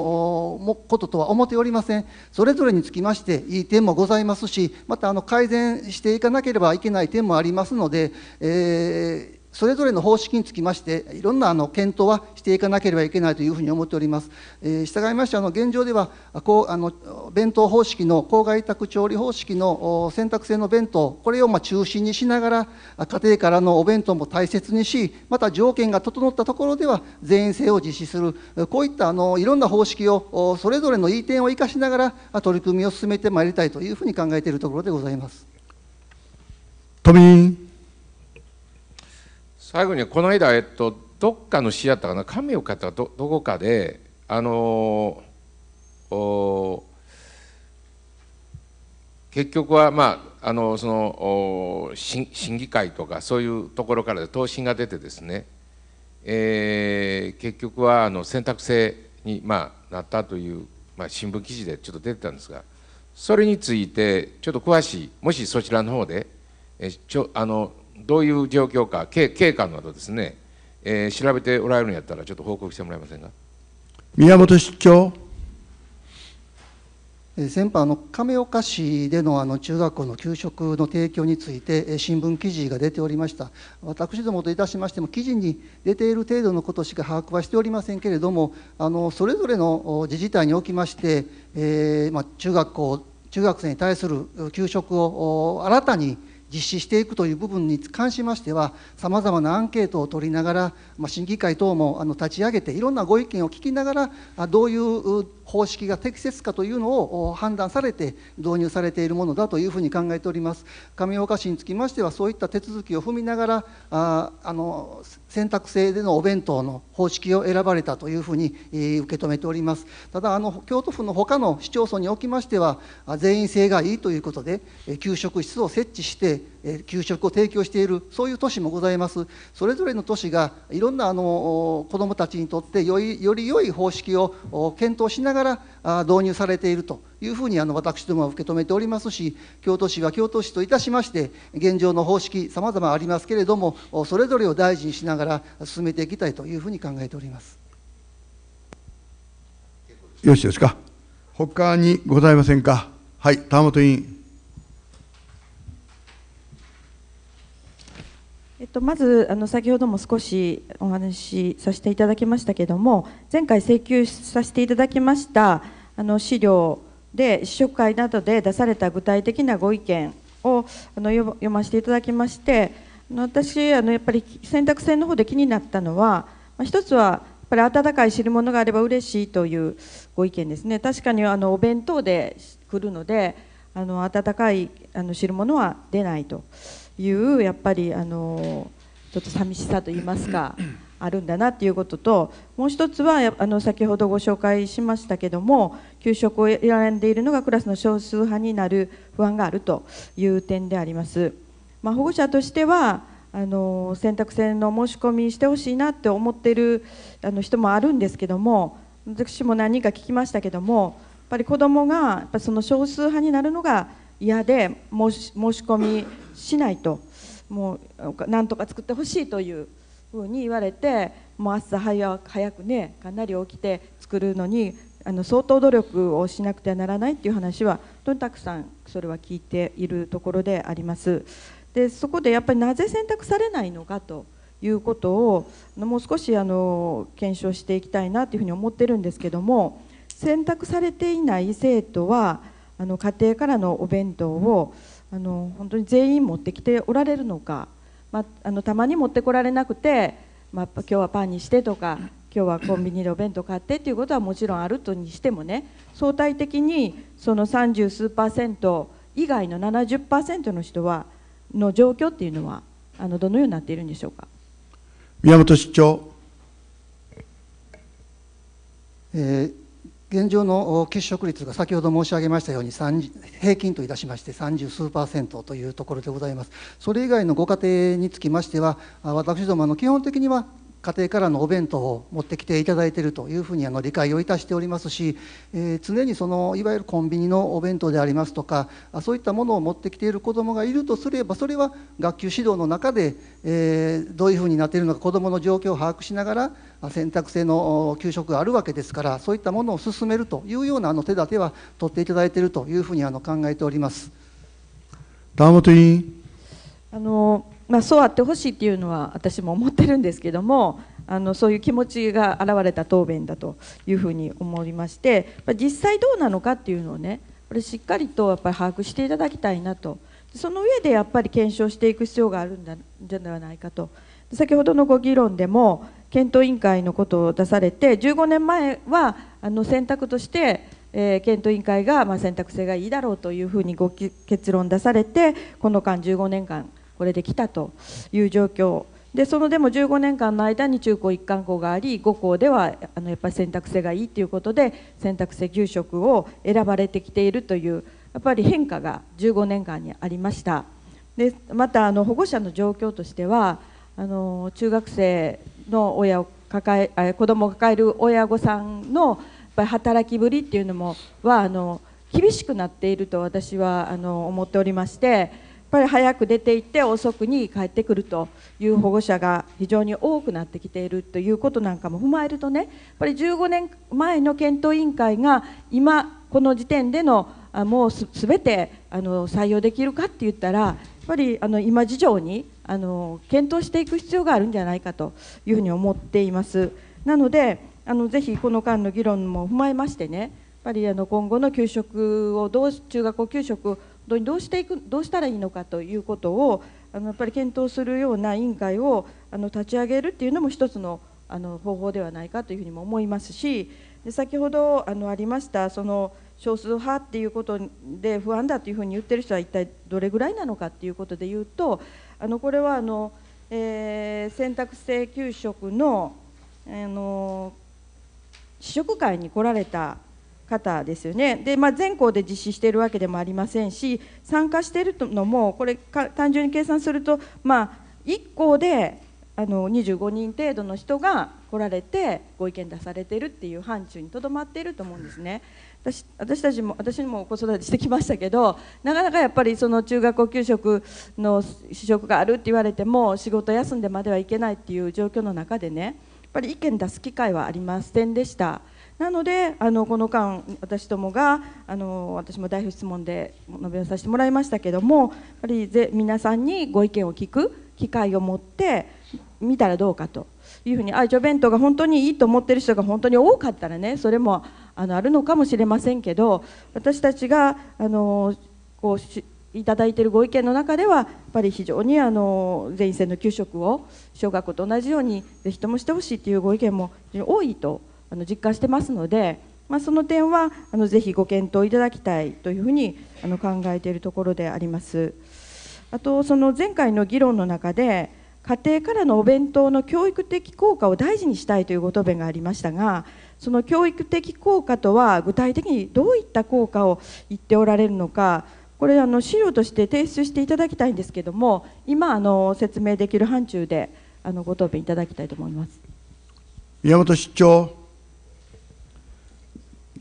S14: こととは思っておりません。それぞれにつきましていい点もございますし、またあの改善していかなければいけない点もありますので、えーそれぞれの方式につきまして、いろんなあの検討はしていかなければいけないというふうに思っております。えー、従いまして、あの現状ではこうあの、弁当方式の、郊外委託調理方式の選択制の弁当、これをま中心にしながら、家庭からのお弁当も大切にし、また条件が整ったところでは、全員制を実施する、こういったあのいろんな方式を、それぞれのいい点を生かしながら、取り組みを進めてまいりたいというふうに考えているところでございます。
S2: 都民最後にこの間、えっと、どっかの市やったかな神岡かどどこかであのー、結局はまああのその審議会とかそういうところからで答申が出てですね、えー、結局はあの選択制に、まあ、なったという、まあ、新聞記事でちょっと出てたんですがそれについてちょっと詳しいもしそちらの方でえちょあのどういう状況か経経過などですね、えー、調べておられるんやったらちょっと報告してもらえませんか
S14: 宮本市長先般の亀岡市でのあの中学校の給食の提供について新聞記事が出ておりました私どもといたしましても記事に出ている程度のことしか把握はしておりませんけれどもあのそれぞれの自治体におきまして、えーまあ、中学校中学生に対する給食を新たに実施していくという部分に関しましてはさまざまなアンケートを取りながら、まあ、審議会等もあの立ち上げていろんなご意見を聞きながらどういう方式が適切かというのを判断されて導入されているものだというふうに考えております。上岡市につきましてはそういった手続きを踏みながらああの選択制でのお弁当の方式を選ばれたというふうに、受け止めておりますただあの京都府の他の市町村におきましては全員性がいいということで給食室を設置して給食を提供しているそういう都市もございますそれぞれの都市がいろんなあの子どもたちにとってよりより良い方式を検討しながら導入されているというふうにあの私どもは受け止めておりますし京都市は京都市といたしまして現状の方式さまざまありますけれどもそれぞれを大事にしながら進めていきたいというふうに考えております。
S1: よろしいですか。他にございませんか。はい、田本委員。
S13: えっと、まずあの先ほども少しお話しさせていただきましたけども前回請求させていただきましたあの資料で試食会などで出された具体的なご意見をあの読ませていただきまして私あのやっぱり選択制の方で気になったのは、まあ、一つはやっぱり温かい汁物があれば嬉しいというご意見ですね確かにあのお弁当で来るのであの温かいあの汁物は出ないと。いうやっぱりあのちょっと寂しさと言いますか あるんだなっていうことともう一つはあの先ほどご紹介しましたけども給食を選んでいるのがクラスの少数派になる不安があるという点であります。まあ、保護者としてはあの選択制の申し込みしてほしいなって思ってるあの人もあるんですけども私も何人か聞きましたけどもやっぱり子どもがやっぱその少数派になるのが嫌で申し込みしないともうなんとか作ってほしいというふうに言われてもう朝早くねかなり起きて作るのにあの相当努力をしなくてはならないっていう話はとにかくさんそれは聞いているところであります。でそこでやっぱりなぜ選択されないのかということをもう少しあの検証していきたいなというふうに思ってるんですけども選択されていない生徒はあの家庭からのお弁当をあの本当に全員持ってきておられるのか、まあ、あのたまに持ってこられなくて、まあ、今日はパンにしてとか今日はコンビニでお弁当買ってっていうことはもちろんあるとにしてもね相対的にその30数パーセント以外の70%の人はの状況っていうのはあのどのようになっているんでしょうか
S14: 宮本市長、えー現状の欠食率が先ほど申し上げましたように平均といたしまして30数パーセントというところでございますそれ以外のご家庭につきましては私どもの基本的には家庭からのお弁当を持ってきていただいているというふうにあの理解をいたしておりますし、えー、常にそのいわゆるコンビニのお弁当でありますとかそういったものを持ってきている子どもがいるとすればそれは学級指導の中で、えー、どういうふうになっているのか子どもの状況を把握しながら選択制の給食があるわけですからそういったものを進めるというようなあの手立ては取っていただいているというふうにあの考えております。
S1: 玉本委員
S13: あのまあ、そうあってほしいっていうのは私も思ってるんですけどもあのそういう気持ちが表れた答弁だというふうに思いまして実際どうなのかっていうのをねこれしっかりとやっぱり把握していただきたいなとその上でやっぱり検証していく必要があるんじゃないかと先ほどのご議論でも検討委員会のことを出されて15年前はあの選択としてえ検討委員会が、ま選択性がいいだろうというふうにご結論出されてこの間15年間これで来たという状況でそのでも15年間の間に中高一貫校があり5校ではあのやっぱり選択制がいいということで選択制給食を選ばれてきているというやっぱり変化が15年間にありましたでまたあの保護者の状況としてはあの中学生の親を抱え子どもを抱える親御さんのやっぱり働きぶりっていうのもはあの厳しくなっていると私はあの思っておりまして。ぱり早く出て行って遅くに帰ってくるという保護者が非常に多くなってきているということなんかも踏まえるとねやっぱり15年前の検討委員会が今この時点でのもうす全てあの採用できるかって言ったらやっぱりあの今事情にあの検討していく必要があるんじゃないかというふうに思っています。なのであのぜひこの間の議論も踏まえましてねやっぱりあの今後の給食をどう中学校給食当にどうしていくどうしたらいいのかということをあのやっぱり検討するような委員会をあの立ち上げるっていうのも一つのあの方法ではないかというふうにも思いますしで先ほどあのありましたその少数派っていうことで不安だというふうに言ってる人は一体どれぐらいなのかっていうことで言うとあのこれはあの、えー、選択制給食のあの試食会に来られた方ですよねで、まあ、全校で実施しているわけでもありませんし参加しているのもこれ単純に計算すると、まあ、1校であの25人程度の人が来られてご意見出されてるっていう範疇にとどまっていると思うんですね。私私たちも私も子育てしてきましたけどなかなかやっぱりその中学校給食の試食があるって言われても仕事休んでまではいけないっていう状況の中でねやっぱり意見出す機会はありませんでした。なのであのこの間私どもがあの私も代表質問で述べさせてもらいましたけどもやっぱりぜ皆さんにご意見を聞く機会を持って見たらどうかというふうに愛情弁当が本当にいいと思ってる人が本当に多かったらねそれもあのあるのかもしれませんけど私たちがあのこうしいただいているご意見の中ではやっぱり非常にあの前線の給食を小学校と同じようにぜひともしてほしいというご意見も非常に多いとあの実感してますので、まあ、その点はあのぜひご検討いただきたいというふうにあの考えているところであります。あとその前回の議論の中で家庭からのお弁当の教育的効果を大事にしたいというご答弁がありましたがその教育的効果とは具体的にどういった効果を言っておられるのかこれあの資料として提出していただきたいんですけども今あの説明できる範疇であのご答弁いただきたいと思います
S14: 宮本市長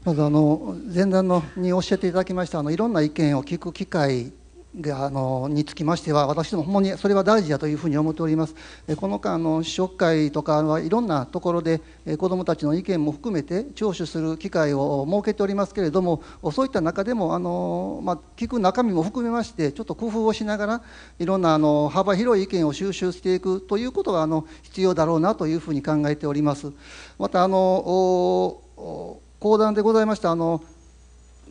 S14: まずあの前段のに教えていただきましたあのいろんな意見を聞く機会があのにつきましては私どもほんまにそれは大事だというふうに思っておりますこの間の試食会とかはいろんなところで子どもたちの意見も含めて聴取する機会を設けておりますけれどもそういった中でもあの、まあ、聞く中身も含めましてちょっと工夫をしながらいろんなあの幅広い意見を収集していくということがあの必要だろうなというふうに考えておりますまたあの講談でございましたあの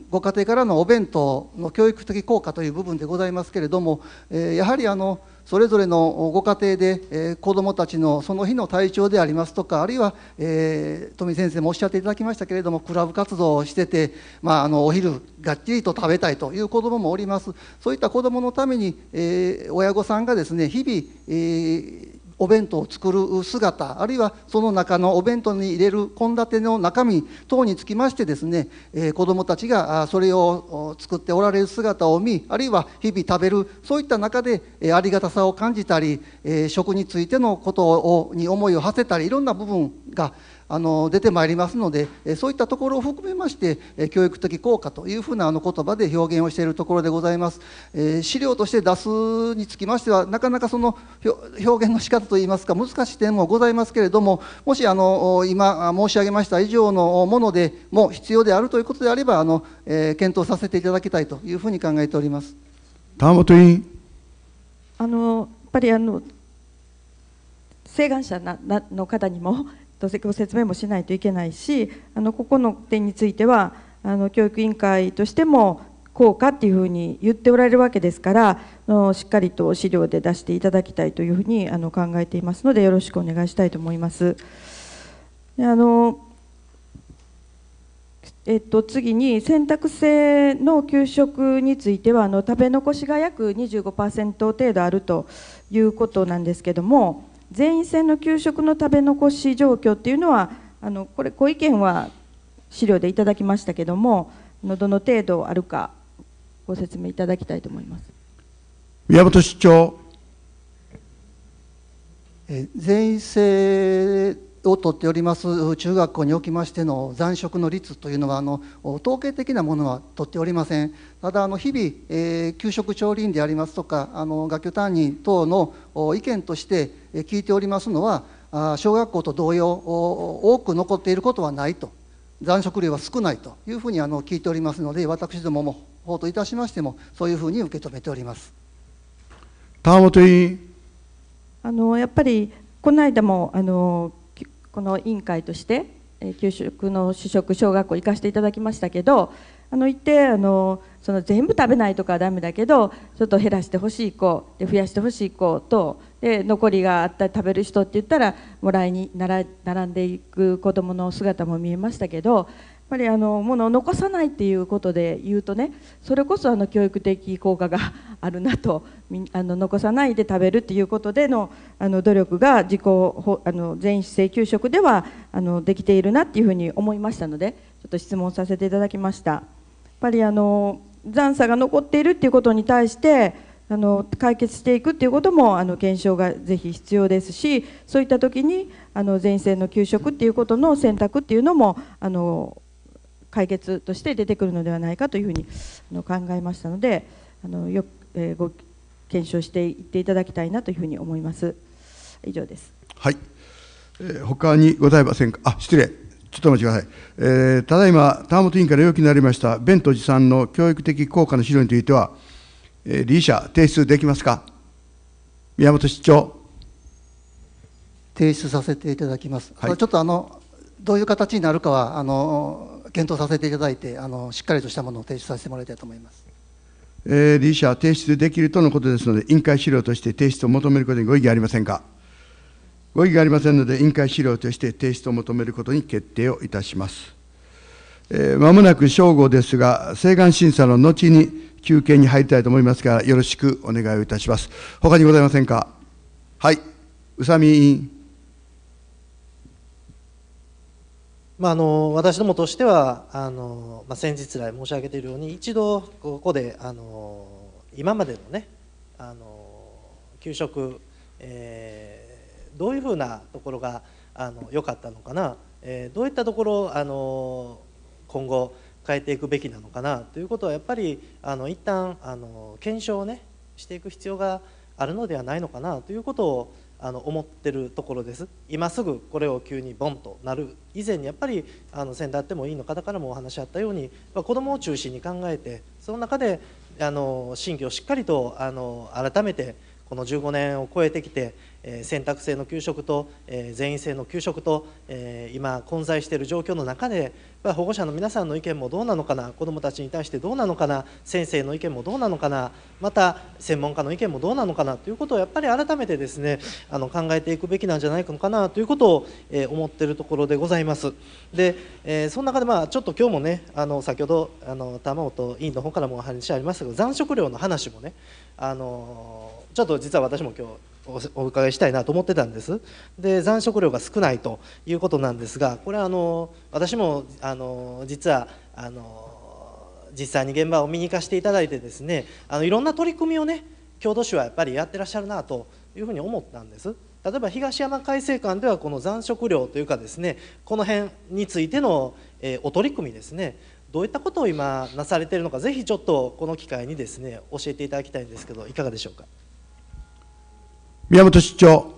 S14: ご家庭からのお弁当の教育的効果という部分でございますけれども、えー、やはりあのそれぞれのご家庭で、えー、子どもたちのその日の体調でありますとかあるいは、えー、富先生もおっしゃっていただきましたけれどもクラブ活動をしてて、まあ、あのお昼がっちりと食べたいという子どももおりますそういった子どものために、えー、親御さんがですね日々、えーお弁当を作る姿あるいはその中のお弁当に入れる献立の中身等につきましてですね、えー、子どもたちがそれを作っておられる姿を見あるいは日々食べるそういった中で、えありがたさを感じたり、えー、食についてのことをに思いを馳せたりいろんな部分が、あの出てまいりますので、えそういったところを含めまして、え教育的効果というふうなあの言葉で表現をしているところでございます、え資料として出すにつきましてはなかなかその表現の仕方といいますか難しい点もございますけれどももしあの今申し上げました以上のものでも必要であるということであればあの、え検討させていただきたいというふうに考えております
S1: 田本委員
S13: あのやっぱりあの請願者の方にもご説明もしないといけないしあのここの点についてはあの教育委員会としても効果っていうふうに言っておられるわけですからのしっかりと資料で出していただきたいというふうにあの考えていますのでよろしくお願いしたいと思います。あのえっと、次に選択制の給食についてはあの食べ残しが約25%程度あるということなんですけども全員制の給食の食べ残し状況っていうのはあのこれご意見は資料でいただきましたけれどもどの程度あるかご説明いただきたいと思います
S14: 宮本市長全員制をとっております中学校におきましての残食の率というのはあの統計的なものは取っておりませんただあの日々、えー、給食調理員でありますとかあの学級担任等の意見として聞いておりますのは小学校と同様多く残っていることはないと残食量は少ないというふうにあの聞いておりますので私どもも法といたしましてもそういうふうに受け止めております
S1: 川本委員
S13: あのやっぱりこの間もあのこの委員会として、え給食の主食小学校行かせていただきましたけどあの行ってあのその全部食べないとかはだめだけどちょっと減らしてほしい子で増やしてほしい子とで残りがあったり食べる人って言ったらもらいに並んでいく子どもの姿も見えましたけどやっぱりあの物を残さないっていうことで言うとねそれこそあの教育的効果があるなとあの残さないで食べるっていうことでのあの努力が自己あの全員制給食ではあのできているなっていうふうに思いましたのでちょっと質問させていただきました。やっぱりあの残差が残っているっていうことに対してあの解決していくっていうこともあの検証がぜひ必要ですしそういった時にあの全員線の給食っていうことの選択っていうのもあの解決として出てくるのではないかというふうにあの考えましたのであのよ、えー、ご検証していっていただきたいなというふうに思います。以上です。
S1: はい。えー、他にございませんか。あ、失礼。ちょっとお待ちください。えー、ただいま、田本委員から要求になりました、弁当さんの教育的効果の資料については、えー、理事者、提出できますか。宮本市長。提
S14: 出させていただきます。はい、ちょっとあのどういう形になるかはあの検討させていただいてあのしっかりとしたものを提出させてもらいたいと思います。
S1: えー、理事者は提出できるとのことですので、委員会資料として提出を求めることにご異議ありませんか。ご異議ありませんので、委員会資料として提出を求めることに決定をいたします。えー、もなく正午ですが、請願審査の後に休憩に入りたいと思いますから、よろしくお願いをいたします。他にございませんか。はい、宇佐美委員。
S4: まあ、の私どもとしてはあの、まあ、先日来申し上げているように一度ここであの今までのねあの給食、えー、どういうふうなところが良かったのかな、えー、どういったところあの今後変えていくべきなのかなということはやっぱりあの一旦あの検証をねしていく必要があるのではないのかなということをあの思ってるところです今すぐこれを急にボンとなる以前にやっぱりあの先代あってもいいの方からもお話あったように、まあ、子どもを中心に考えてその中であの審議をしっかりとあの改めてこの15年を超えてきて選択制の給食と全員制の給食と今混在している状況の中で保護者の皆さんの意見もどうなのかな子どもたちに対してどうなのかな先生の意見もどうなのかなまた専門家の意見もどうなのかなということをやっぱり改めてですねあの考えていくべきなんじゃないのかなということを思っているところでございます。でその中でまあちょっと今日もねあの先ほどあの玉本委員の方からもお話ありましたけど残食料の話もねあのちょっと実は私も今日お伺いしたいなと思ってたんですで残食量が少ないということなんですがこれはあの私もあの実はあの実際に現場を見に行かせていただいてですねあのいろんな取り組みをね郷土市はやっぱりやってらっしゃるなというふうに思ったんです。例えば東山改正館ではこの残食料というかですねこの辺についての、えお取り組みですねどういったことを今なされているのかぜひちょっとこの機会にですね教えていただきたいんですけどいかがでしょうか。
S14: 宮本市長。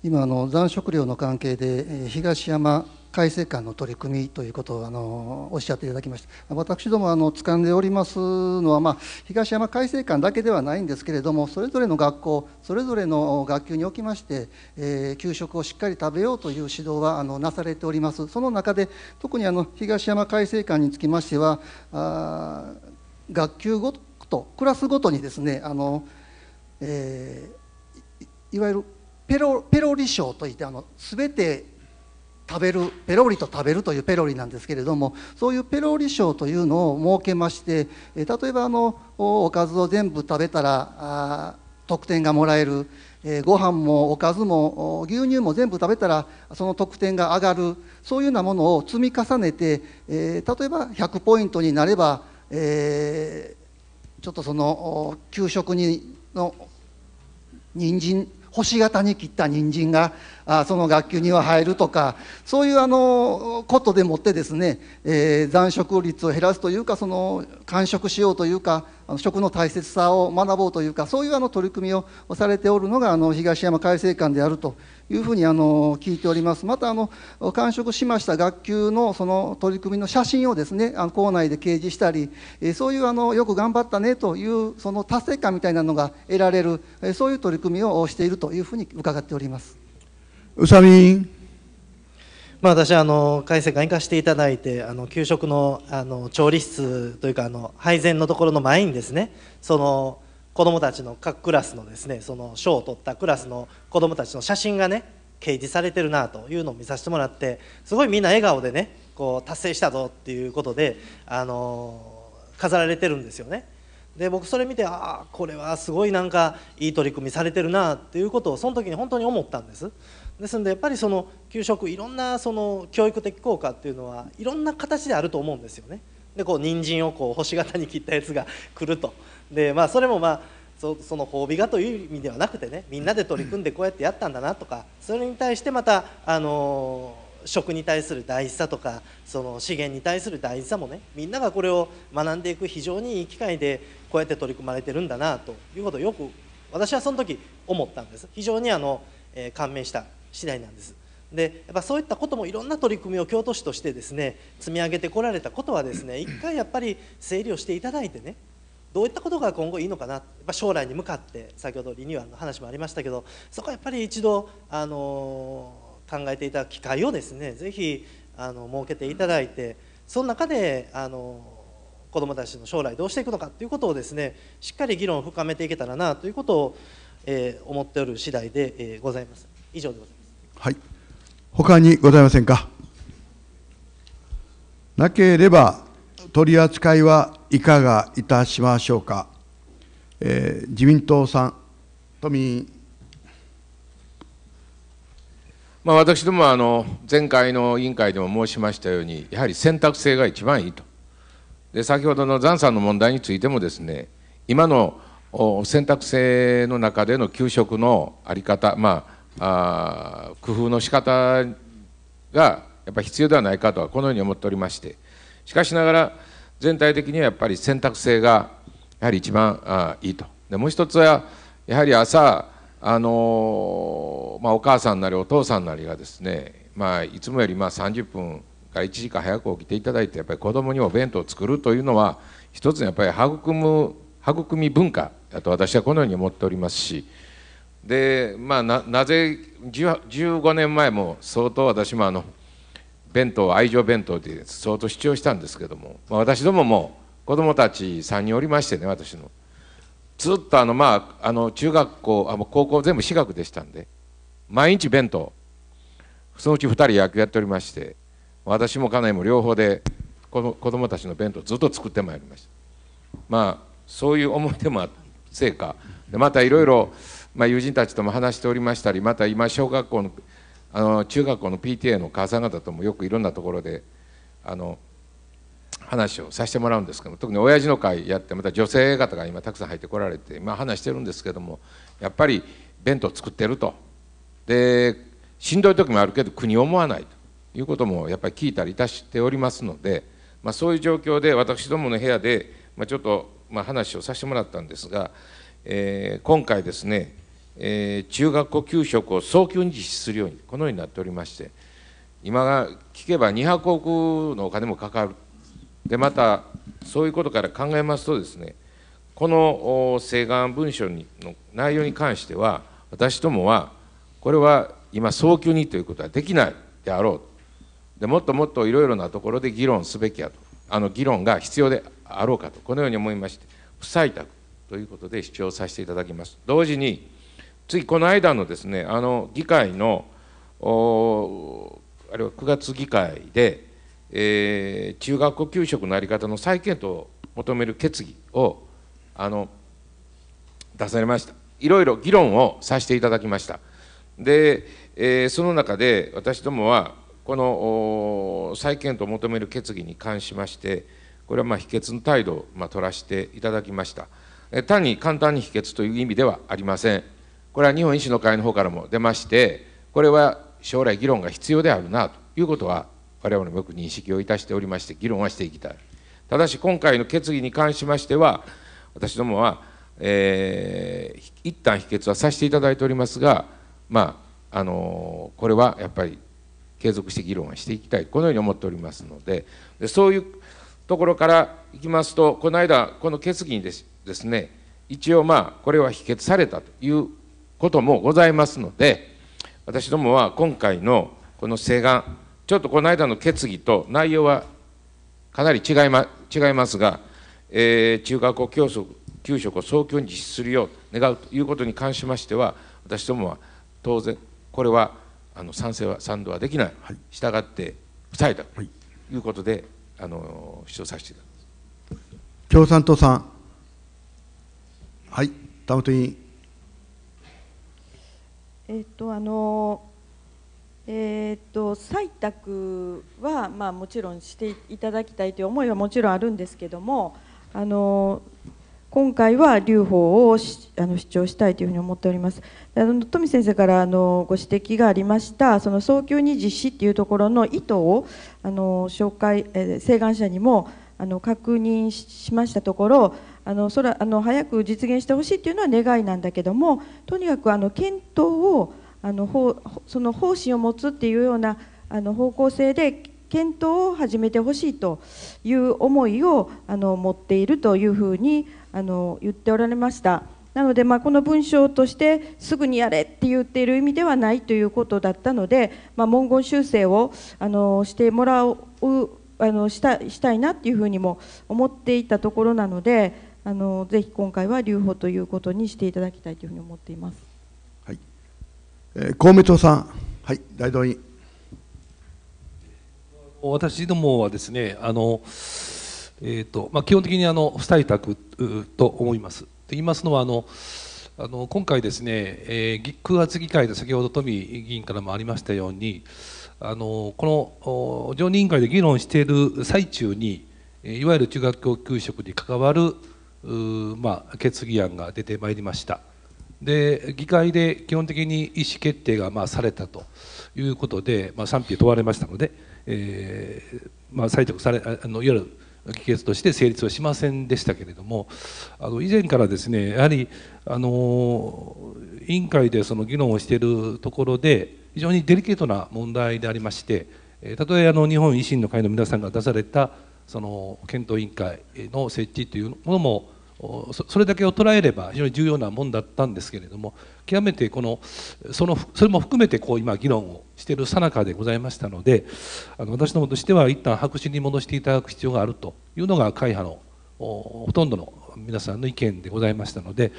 S14: 今あの残食料の関係で東山改正館の取り組みということをあのおっしゃっていただきました私どもあの掴んでおりますのは、まあ、東山改正館だけではないんですけれどもそれぞれの学校それぞれの学級におきまして、え給食をしっかり食べようという指導はあのなされておりますその中で特にあの東山改正館につきましてはあ学級ごととクラスごとにですねあの、えー、いわゆるペロペロリ賞といってあの全て食べるペロリと食べるというペロリなんですけれどもそういうペロリ賞というのを設けまして例えばあのおかずを全部食べたら得点がもらえる、えー、ご飯もおかずも牛乳も全部食べたらその得点が上がるそういうようなものを積み重ねて、えー、例えば100ポイントになれば、えーちょっとその給食にの人参星形に切った人参があその学級には入るとかそういうあのことでもってですね、えー、残食率を減らすというかその完食しようというかあの食の大切さを学ぼうというかそういうあの取り組みをされておるのがあの東山改正館であるというふうにあの聞いておりますまたあの完食しました学級のその取り組みの写真をですねあの校内で掲示したりそういうあのよく頑張ったねというその達成感みたいなのが得られるそういう取り組みをしているというふうに伺っております。
S1: 宇佐美
S4: まあ、私あの改正が行かせていただいてあの給食のあの調理室というかあの配膳のところの前にですねその子どもたちの各クラスのですねその賞を取ったクラスの子どもたちの写真がね掲示されてるなというのを見させてもらってすごいみんな笑顔でねこう達成したぞっていうことで、あの飾られてるんですよね。で僕それ見てああこれはすごいなんかいい取り組みされてるなっていうことをその時に本当に思ったんです。ですのでやっぱりその給食いろんなその教育的効果っていうのはいろんな形であると思うんですよね。でこう人参をこう星形に切ったやつが来るとでまあそれもまあそその褒美がという意味ではなくてねみんなで取り組んでこうやってやったんだなとかそれに対してまたあの食に対する大事さとかその資源に対する大事さもねみんながこれを学んでいく非常にいい機会でこうやって取り組まれてるんだなということをよく私はその時思ったんです非常にあの、えー、感銘した次第なんですでやっぱそういったこともいろんな取り組みを京都市としてですね積み上げてこられたことはですね一回やっぱり整理をしていただいてねどういったことが今後いいのかな、ぱ将来に向かって先ほどリニューアルの話もありましたけどそこはやっぱり一度、あの考えていた機会をですねあの設けていただいてその中で、あの子どもたちの将来どうしていくのかということをですねしっかり議論を深めていけたらなということを、えー、思っておる次第で、えー、ございます以上でござい
S1: ますはい他にございませんかなければ取り扱いはいかがいたしましょうか。えー、自民党さん、都民。
S2: まあ、私どもあの前回の委員会でも申しましたように、やはり選択性が一番いいと。で先ほどの残産の問題についてもですね、今の選択制の中での給食の在り方、まあ、あ工夫の仕方がやっぱり必要ではないかとはこのように思っておりましてしかしながら全体的にはやっぱり選択性がやはり一番あいいとでもう一つはやはり朝あのまあ、お母さんなりお父さんなりがですね、まあ、いつもよりま30分から1時間早く起きていただいてやっぱり子どもにお弁当を作るというのは一つのやっぱり育む育み文化だと私はこのように思っておりますしで、まあ、なぜ15年前も相当私もあの弁当愛情弁当って相当主張したんですけども、まあ、私どもも子どもたち3人おりましてね私のずっとあのまああの中学校あ高校全部私学でしたんで毎日弁当そのうち2人野球やっておりまして私も家内も両方で子どもたちの弁当ずっと作ってまいりましたまあそういう思い出もあせいかでまたいろいろ友人たちとも話しておりましたりまた今小学校のあの中学校の PTA の母さん方ともよくいろんなところであの話をさせてもらうんですけども特に親父の会やってまた女性方が今たくさん入ってこられて今話してるんですけどもやっぱり弁当作ってるとでしんどい時もあるけど国思わないということもやっぱり聞いたりいたしておりますので、まあ、そういう状況で私どもの部屋で、まあ、ちょっと、まあ、話をさせてもらったんですが、えー、今回ですねえー、中学校給食を早急に実施するようにこのようになっておりまして今が聞けば200億のお金もかかるでまたそういうことから考えますとですねこの請願文書にの内容に関しては私どもはこれは今早急にということはできないであろうでもっともっといろいろなところで議論すべきやとあの議論が必要であろうかとこのように思いまして不採択ということで主張させていただきます。同時に次、この間のですねあの議会のあれは9月議会で、えー、中学校給食の在り方の再検討を求める決議をあの出されました。いろいろ議論をさせていただきました。で、えー、その中で私どもはこの再検討を求める決議に関しまして、これはまあ否決の態度をまあ取らせていただきました。単に簡単に否決という意味ではありません。これは日本維新の会の方からも出ましてこれは将来議論が必要であるなということは我々もよく認識をいたしておりまして議論はしていきたいただし今回の決議に関しましては私どもは、えー、一旦否決はさせていただいておりますがまああのこれはやっぱり継続して議論はしていきたいこのように思っておりますのででそういうところからいきますとこの間この決議にですですね一応まあこれは否決されたということもございますので、私どもは今回のこの請願、ちょっとこの間の決議と内容はかなり違い,、ま、違いますが、えー、中学校教職給食を早急に実施するよう願うということに関しましては、私どもは当然、これはあの賛成は賛同はできない、はい、従って不採択ということで、はい、あの主張させていた
S1: だきます共産党さん、はい、田本委員。
S13: えっとあのえっと採択は、まあ、もちろんしていただきたいという思いはもちろんあるんですけどもあの今回は留保をあの主張したいというふうに思っております。あの富先生からあのご指摘がありましたその早急に実施っていうところの意図をあの紹介、請願者にもあの確認しましたところあのそらあの早く実現してほしいというのは願いなんだけどもとにかくあの検討をあのその方針を持つっていうようなあの方向性で検討を始めてほしいという思いをあの持っているというふうにあの言っておられました。なので、まあ、この文章としてすぐにやれって言っている意味ではないということだったので、まあ、文言修正をあのしてもらうあのしたしたいなというふうにも思っていたところなのであのぜひ今回は留保ということにしていただきたいというふうに思っています。はい。
S1: えー、公明党さん、はい、
S3: 大同員。私どもはですね、あの、えっ、ー、とまあ基本的にあの不採択と思います。と言いますのはあの。あの今回ですね、えー、9月議会で先ほど富議員からもありましたようにあのこの常任委員会で議論している最中にいわゆる中学教給食に関わるまあ、決議案が出てまいりました。で議会で基本的に意思決定がまあされたということで、まあ、賛否問われましたので、えーまあ、採択されあのいわゆる議決として成立はしませんでしたけれどもあの以前からですねやはりあの委員会でその議論をしているところで非常にデリケートな問題でありましてとえあの日本維新の会の皆さんが出されたその検討委員会の設置というものもそれだけを捉えれば非常に重要なもんだったんですけれども極めてこのそのそれも含めてこう今議論をしているさなかでございましたのであの私どもとしては一旦白紙に戻していただく必要があるというのが会派のほとんどの皆さんの意見でございましたので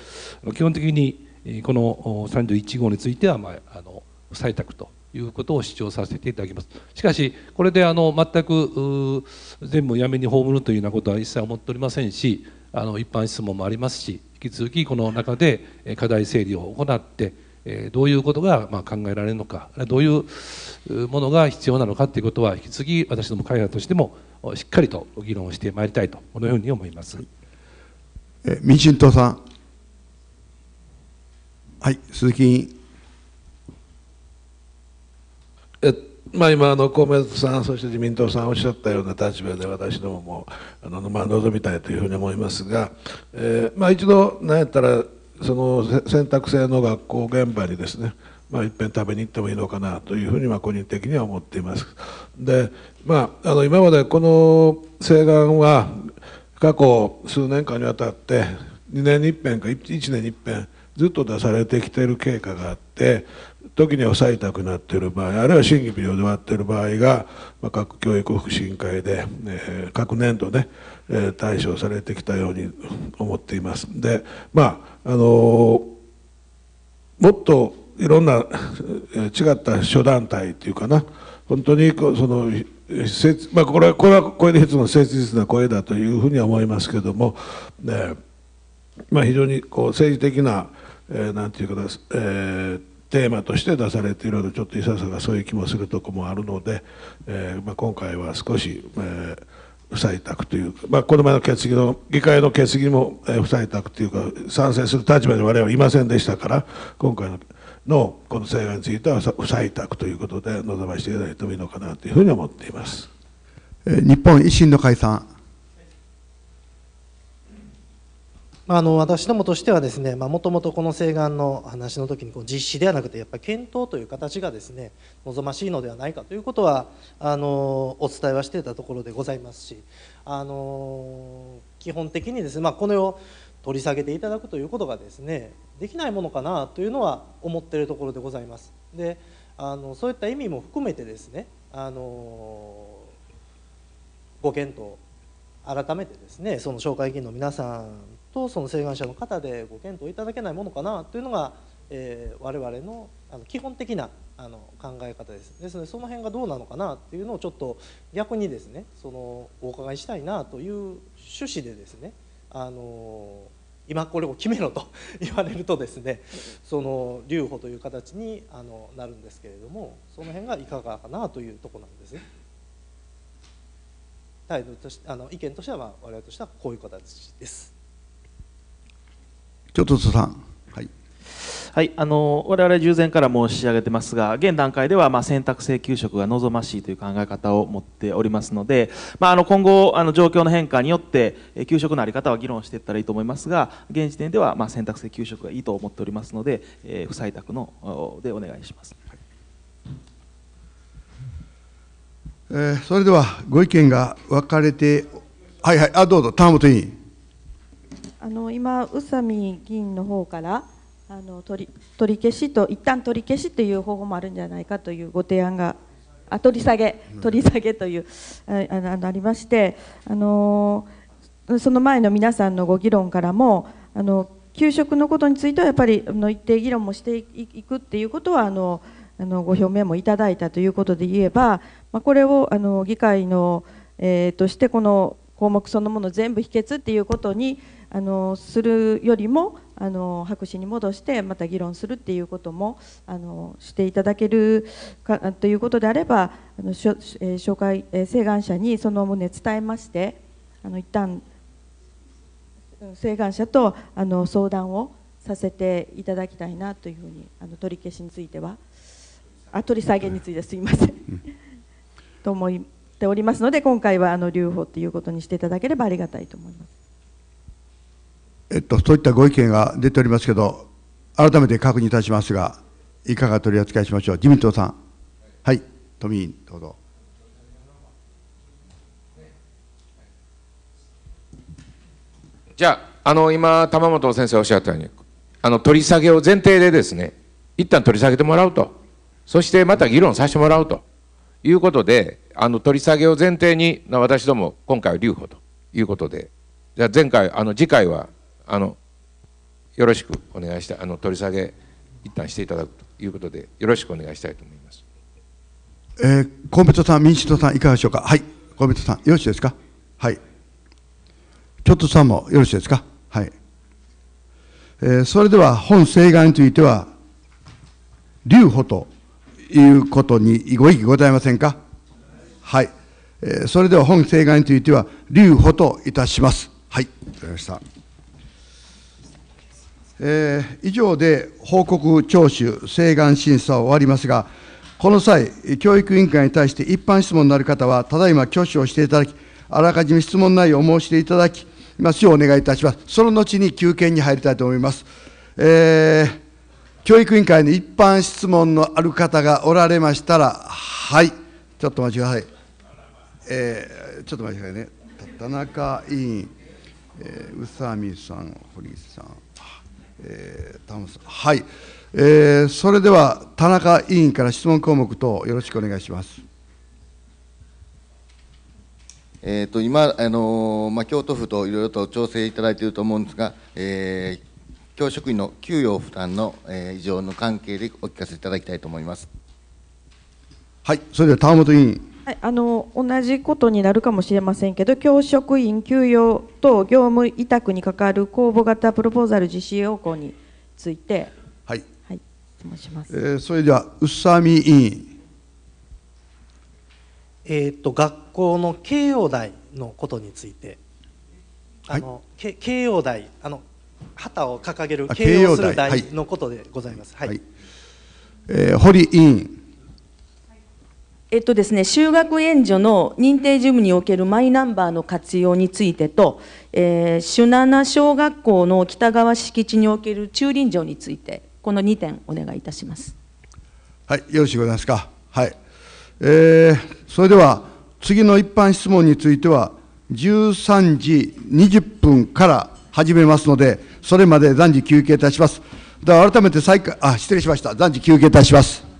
S3: 基本的にこの31号については、まあ、あの採択ということを主張させていただきますしかしこれであの全く全部やめに葬るというようなことは一切思っておりませんしあの一般質問もありますし引き続きこの中で課題整理を行ってどういうことがま考えられるのかどういうものが必要なのかということは引き続き私ども会派としてもしっかりと議論してまいりたいとこのように思います、
S1: え民進党
S5: さんはい鈴木委員まあ、今の公明さん、そして自民党さんおっしゃったような立場で私どももあの、まあ、望みたいというふうに思いますが、えーまあ、一度、なんやったらその選択制の学校現場にですね、まあ、いっぺん食べに行ってもいいのかなというふうにま個人的には思っています。でまあ、あの今までこの請願は過去数年間にわたって2年に1遍か1年に1遍ずっと出されてきている経過があって時に抑えたくなっている場合あるいは審議要で終わっている場合が、まあ、各教育福祉委員会で、えー、各年度ね、えー、対処されてきたように思っていますでまああのー、もっといろんな、え違った諸団体っていうかな本当にそのまあ、これはこれはこれで一つの切実な声だというふうには思いますけども、ねまあ、非常にこう政治的な、えー、なんていうかです、えーテーマとして出されているのでちょっといささかそういう気もするとこもあるので、えー、まあ、今回は少し、えー、不採択というまあ、この前の決議の議会の決議も、えー、不採択というか賛成する立場に我々はいませんでしたから今回ののこの請願については不採択ということで臨ましていただいてもいいのかなというふうに思っています。日本維新の解散まあ、あの
S4: 私どもとしてはですねもともとこの請願の話の時にこう実施ではなくてやっぱり検討という形がですね望ましいのではないかということはあのお伝えはしていたところでございますしあの基本的にですね、まあ、これを取り下げていただくということがですねできないものかなというのは思っているところでございます。であのそういった意味も含めてですねあのご検討改めてですねその紹介議員の皆さんとその請願者の方でご検討いただけないものかなというのが、えー、我々のあの基本的なあの考え方ですですのでその辺がどうなのかなというのをちょっと逆にですねそのお伺いしたいなという趣旨でですねあの今これを決めろと 言われるとですねその留保という形にあのなるんですけれどもその辺がいかがかなというとこなんですね。態度としあの意見としては、まあ、我々としてはこういう形です。
S9: 京都さん。はい、あの我々従前から申し上げてますが現段階ではま選択性給食が望ましいという考え方を持っておりますので、まああ、の今後あの状況の変化によって給食の在り方は議論していったらいいと思いますが現時点ではま選択性給食がいいと思っておりますので、えー、不採択のでお願いします、
S1: えー、それではご意見が分かれてはいはいあどうぞ田本委員
S13: あの今、宇佐美議員の方からあの取り取り消しと一旦取り消しという方法もあるんじゃないかというご提案があ取り下げ取り下げというあのありましてあのその前の皆さんのご議論からもあの給食のことについてはやっぱりあの一定議論もしていくっていうことはあのあのご表明もいただいたということで言えば、まあ、これをあの議会の、えー、としてこの項目そのもの全部否決っていうことにあのするよりもあの白紙に戻してまた議論するっていうこともあのしていただけるかということであればあのしょ、えー、紹介、請願者にその旨伝えましてあの一旦請願者とあの相談をさせていただきたいなというふうにあの取り消しについてはあ取り下げについてすいません、うん、と思っておりますので今回はあの留保ということにしていただければありがたいと思います。
S1: えっと、そういったご意見が出ておりますけど、改めて確認いたしますが、いかが取り扱いしましょう。自民党さん。はい、都民どうぞ。
S2: じゃあ、あの今、玉本先生おっしゃったように、あの取り下げを前提でですね、一旦取り下げてもらうと、そしてまた議論させてもらうということで、あの取り下げを前提に、私ども、今回は留保ということで、じゃあ前回、あの次回はあのよろしくお願いしたあの取り下げ一旦していただくということでよろしくお願いしたいと思います。
S1: えー、公明党さん、民主党さん、いかがでしょうか。はい、公明党さん、よろしいですか。はい。ちょっとさんもよろしいですか。はい。えー、それでは本請願については留保ということにご異議ございませんか。はい。えー、それでは本請願については留保といたします。はい。ました。えー、以上で報告聴取、請願審査を終わりますが、この際、教育委員会に対して一般質問のある方は、ただいま挙手をしていただき、あらかじめ質問内容を申していただきますようお願いいたします。その後に休憩に入りたいと思います。えー、教育委員会に一般質問のある方がおられましたら、はい、ちょっとお待ちください。えー、ちょっと待ってくださいね。田中委員、えー、宇佐美さん、堀さん。えー、さん、はい、えー、それでは田中委員から質問項目等よろしくお願いします。
S11: えーと、と今、あのー、まあ、京都府といろいろと調整いただいていると思うんですが、えー、教職員の給与負担の、えー、異常の関係でお聞かせいただきたいと思います。
S1: はい、それでは田本委員。
S13: はい、あの同じことになるかもしれませんけど、教職員給与と業務委託に関わる公募型プロポーザル実施要項について、はい、はい、しま
S1: す、えー、それでは、宇佐美委員。えーと、学校の慶
S4: 応大のことについて、あの、はい、慶応大あの、旗を掲げる慶応する大のことでございます。はい、はい、
S1: えー、堀委
S8: 員
S6: えっとですね、就学援助の認定事務におけるマイナンバーの活用についてと、えー、主七小学校の北側敷地における駐輪場について、この2点、お願いいたします。
S1: はい、よろしくおございますか。はい。えー、それでは、次の一般質問については、13時20分から始めますので、それまで暫時休憩いたします。では、改めて再開、あ、失礼しました。暫時休憩いたします。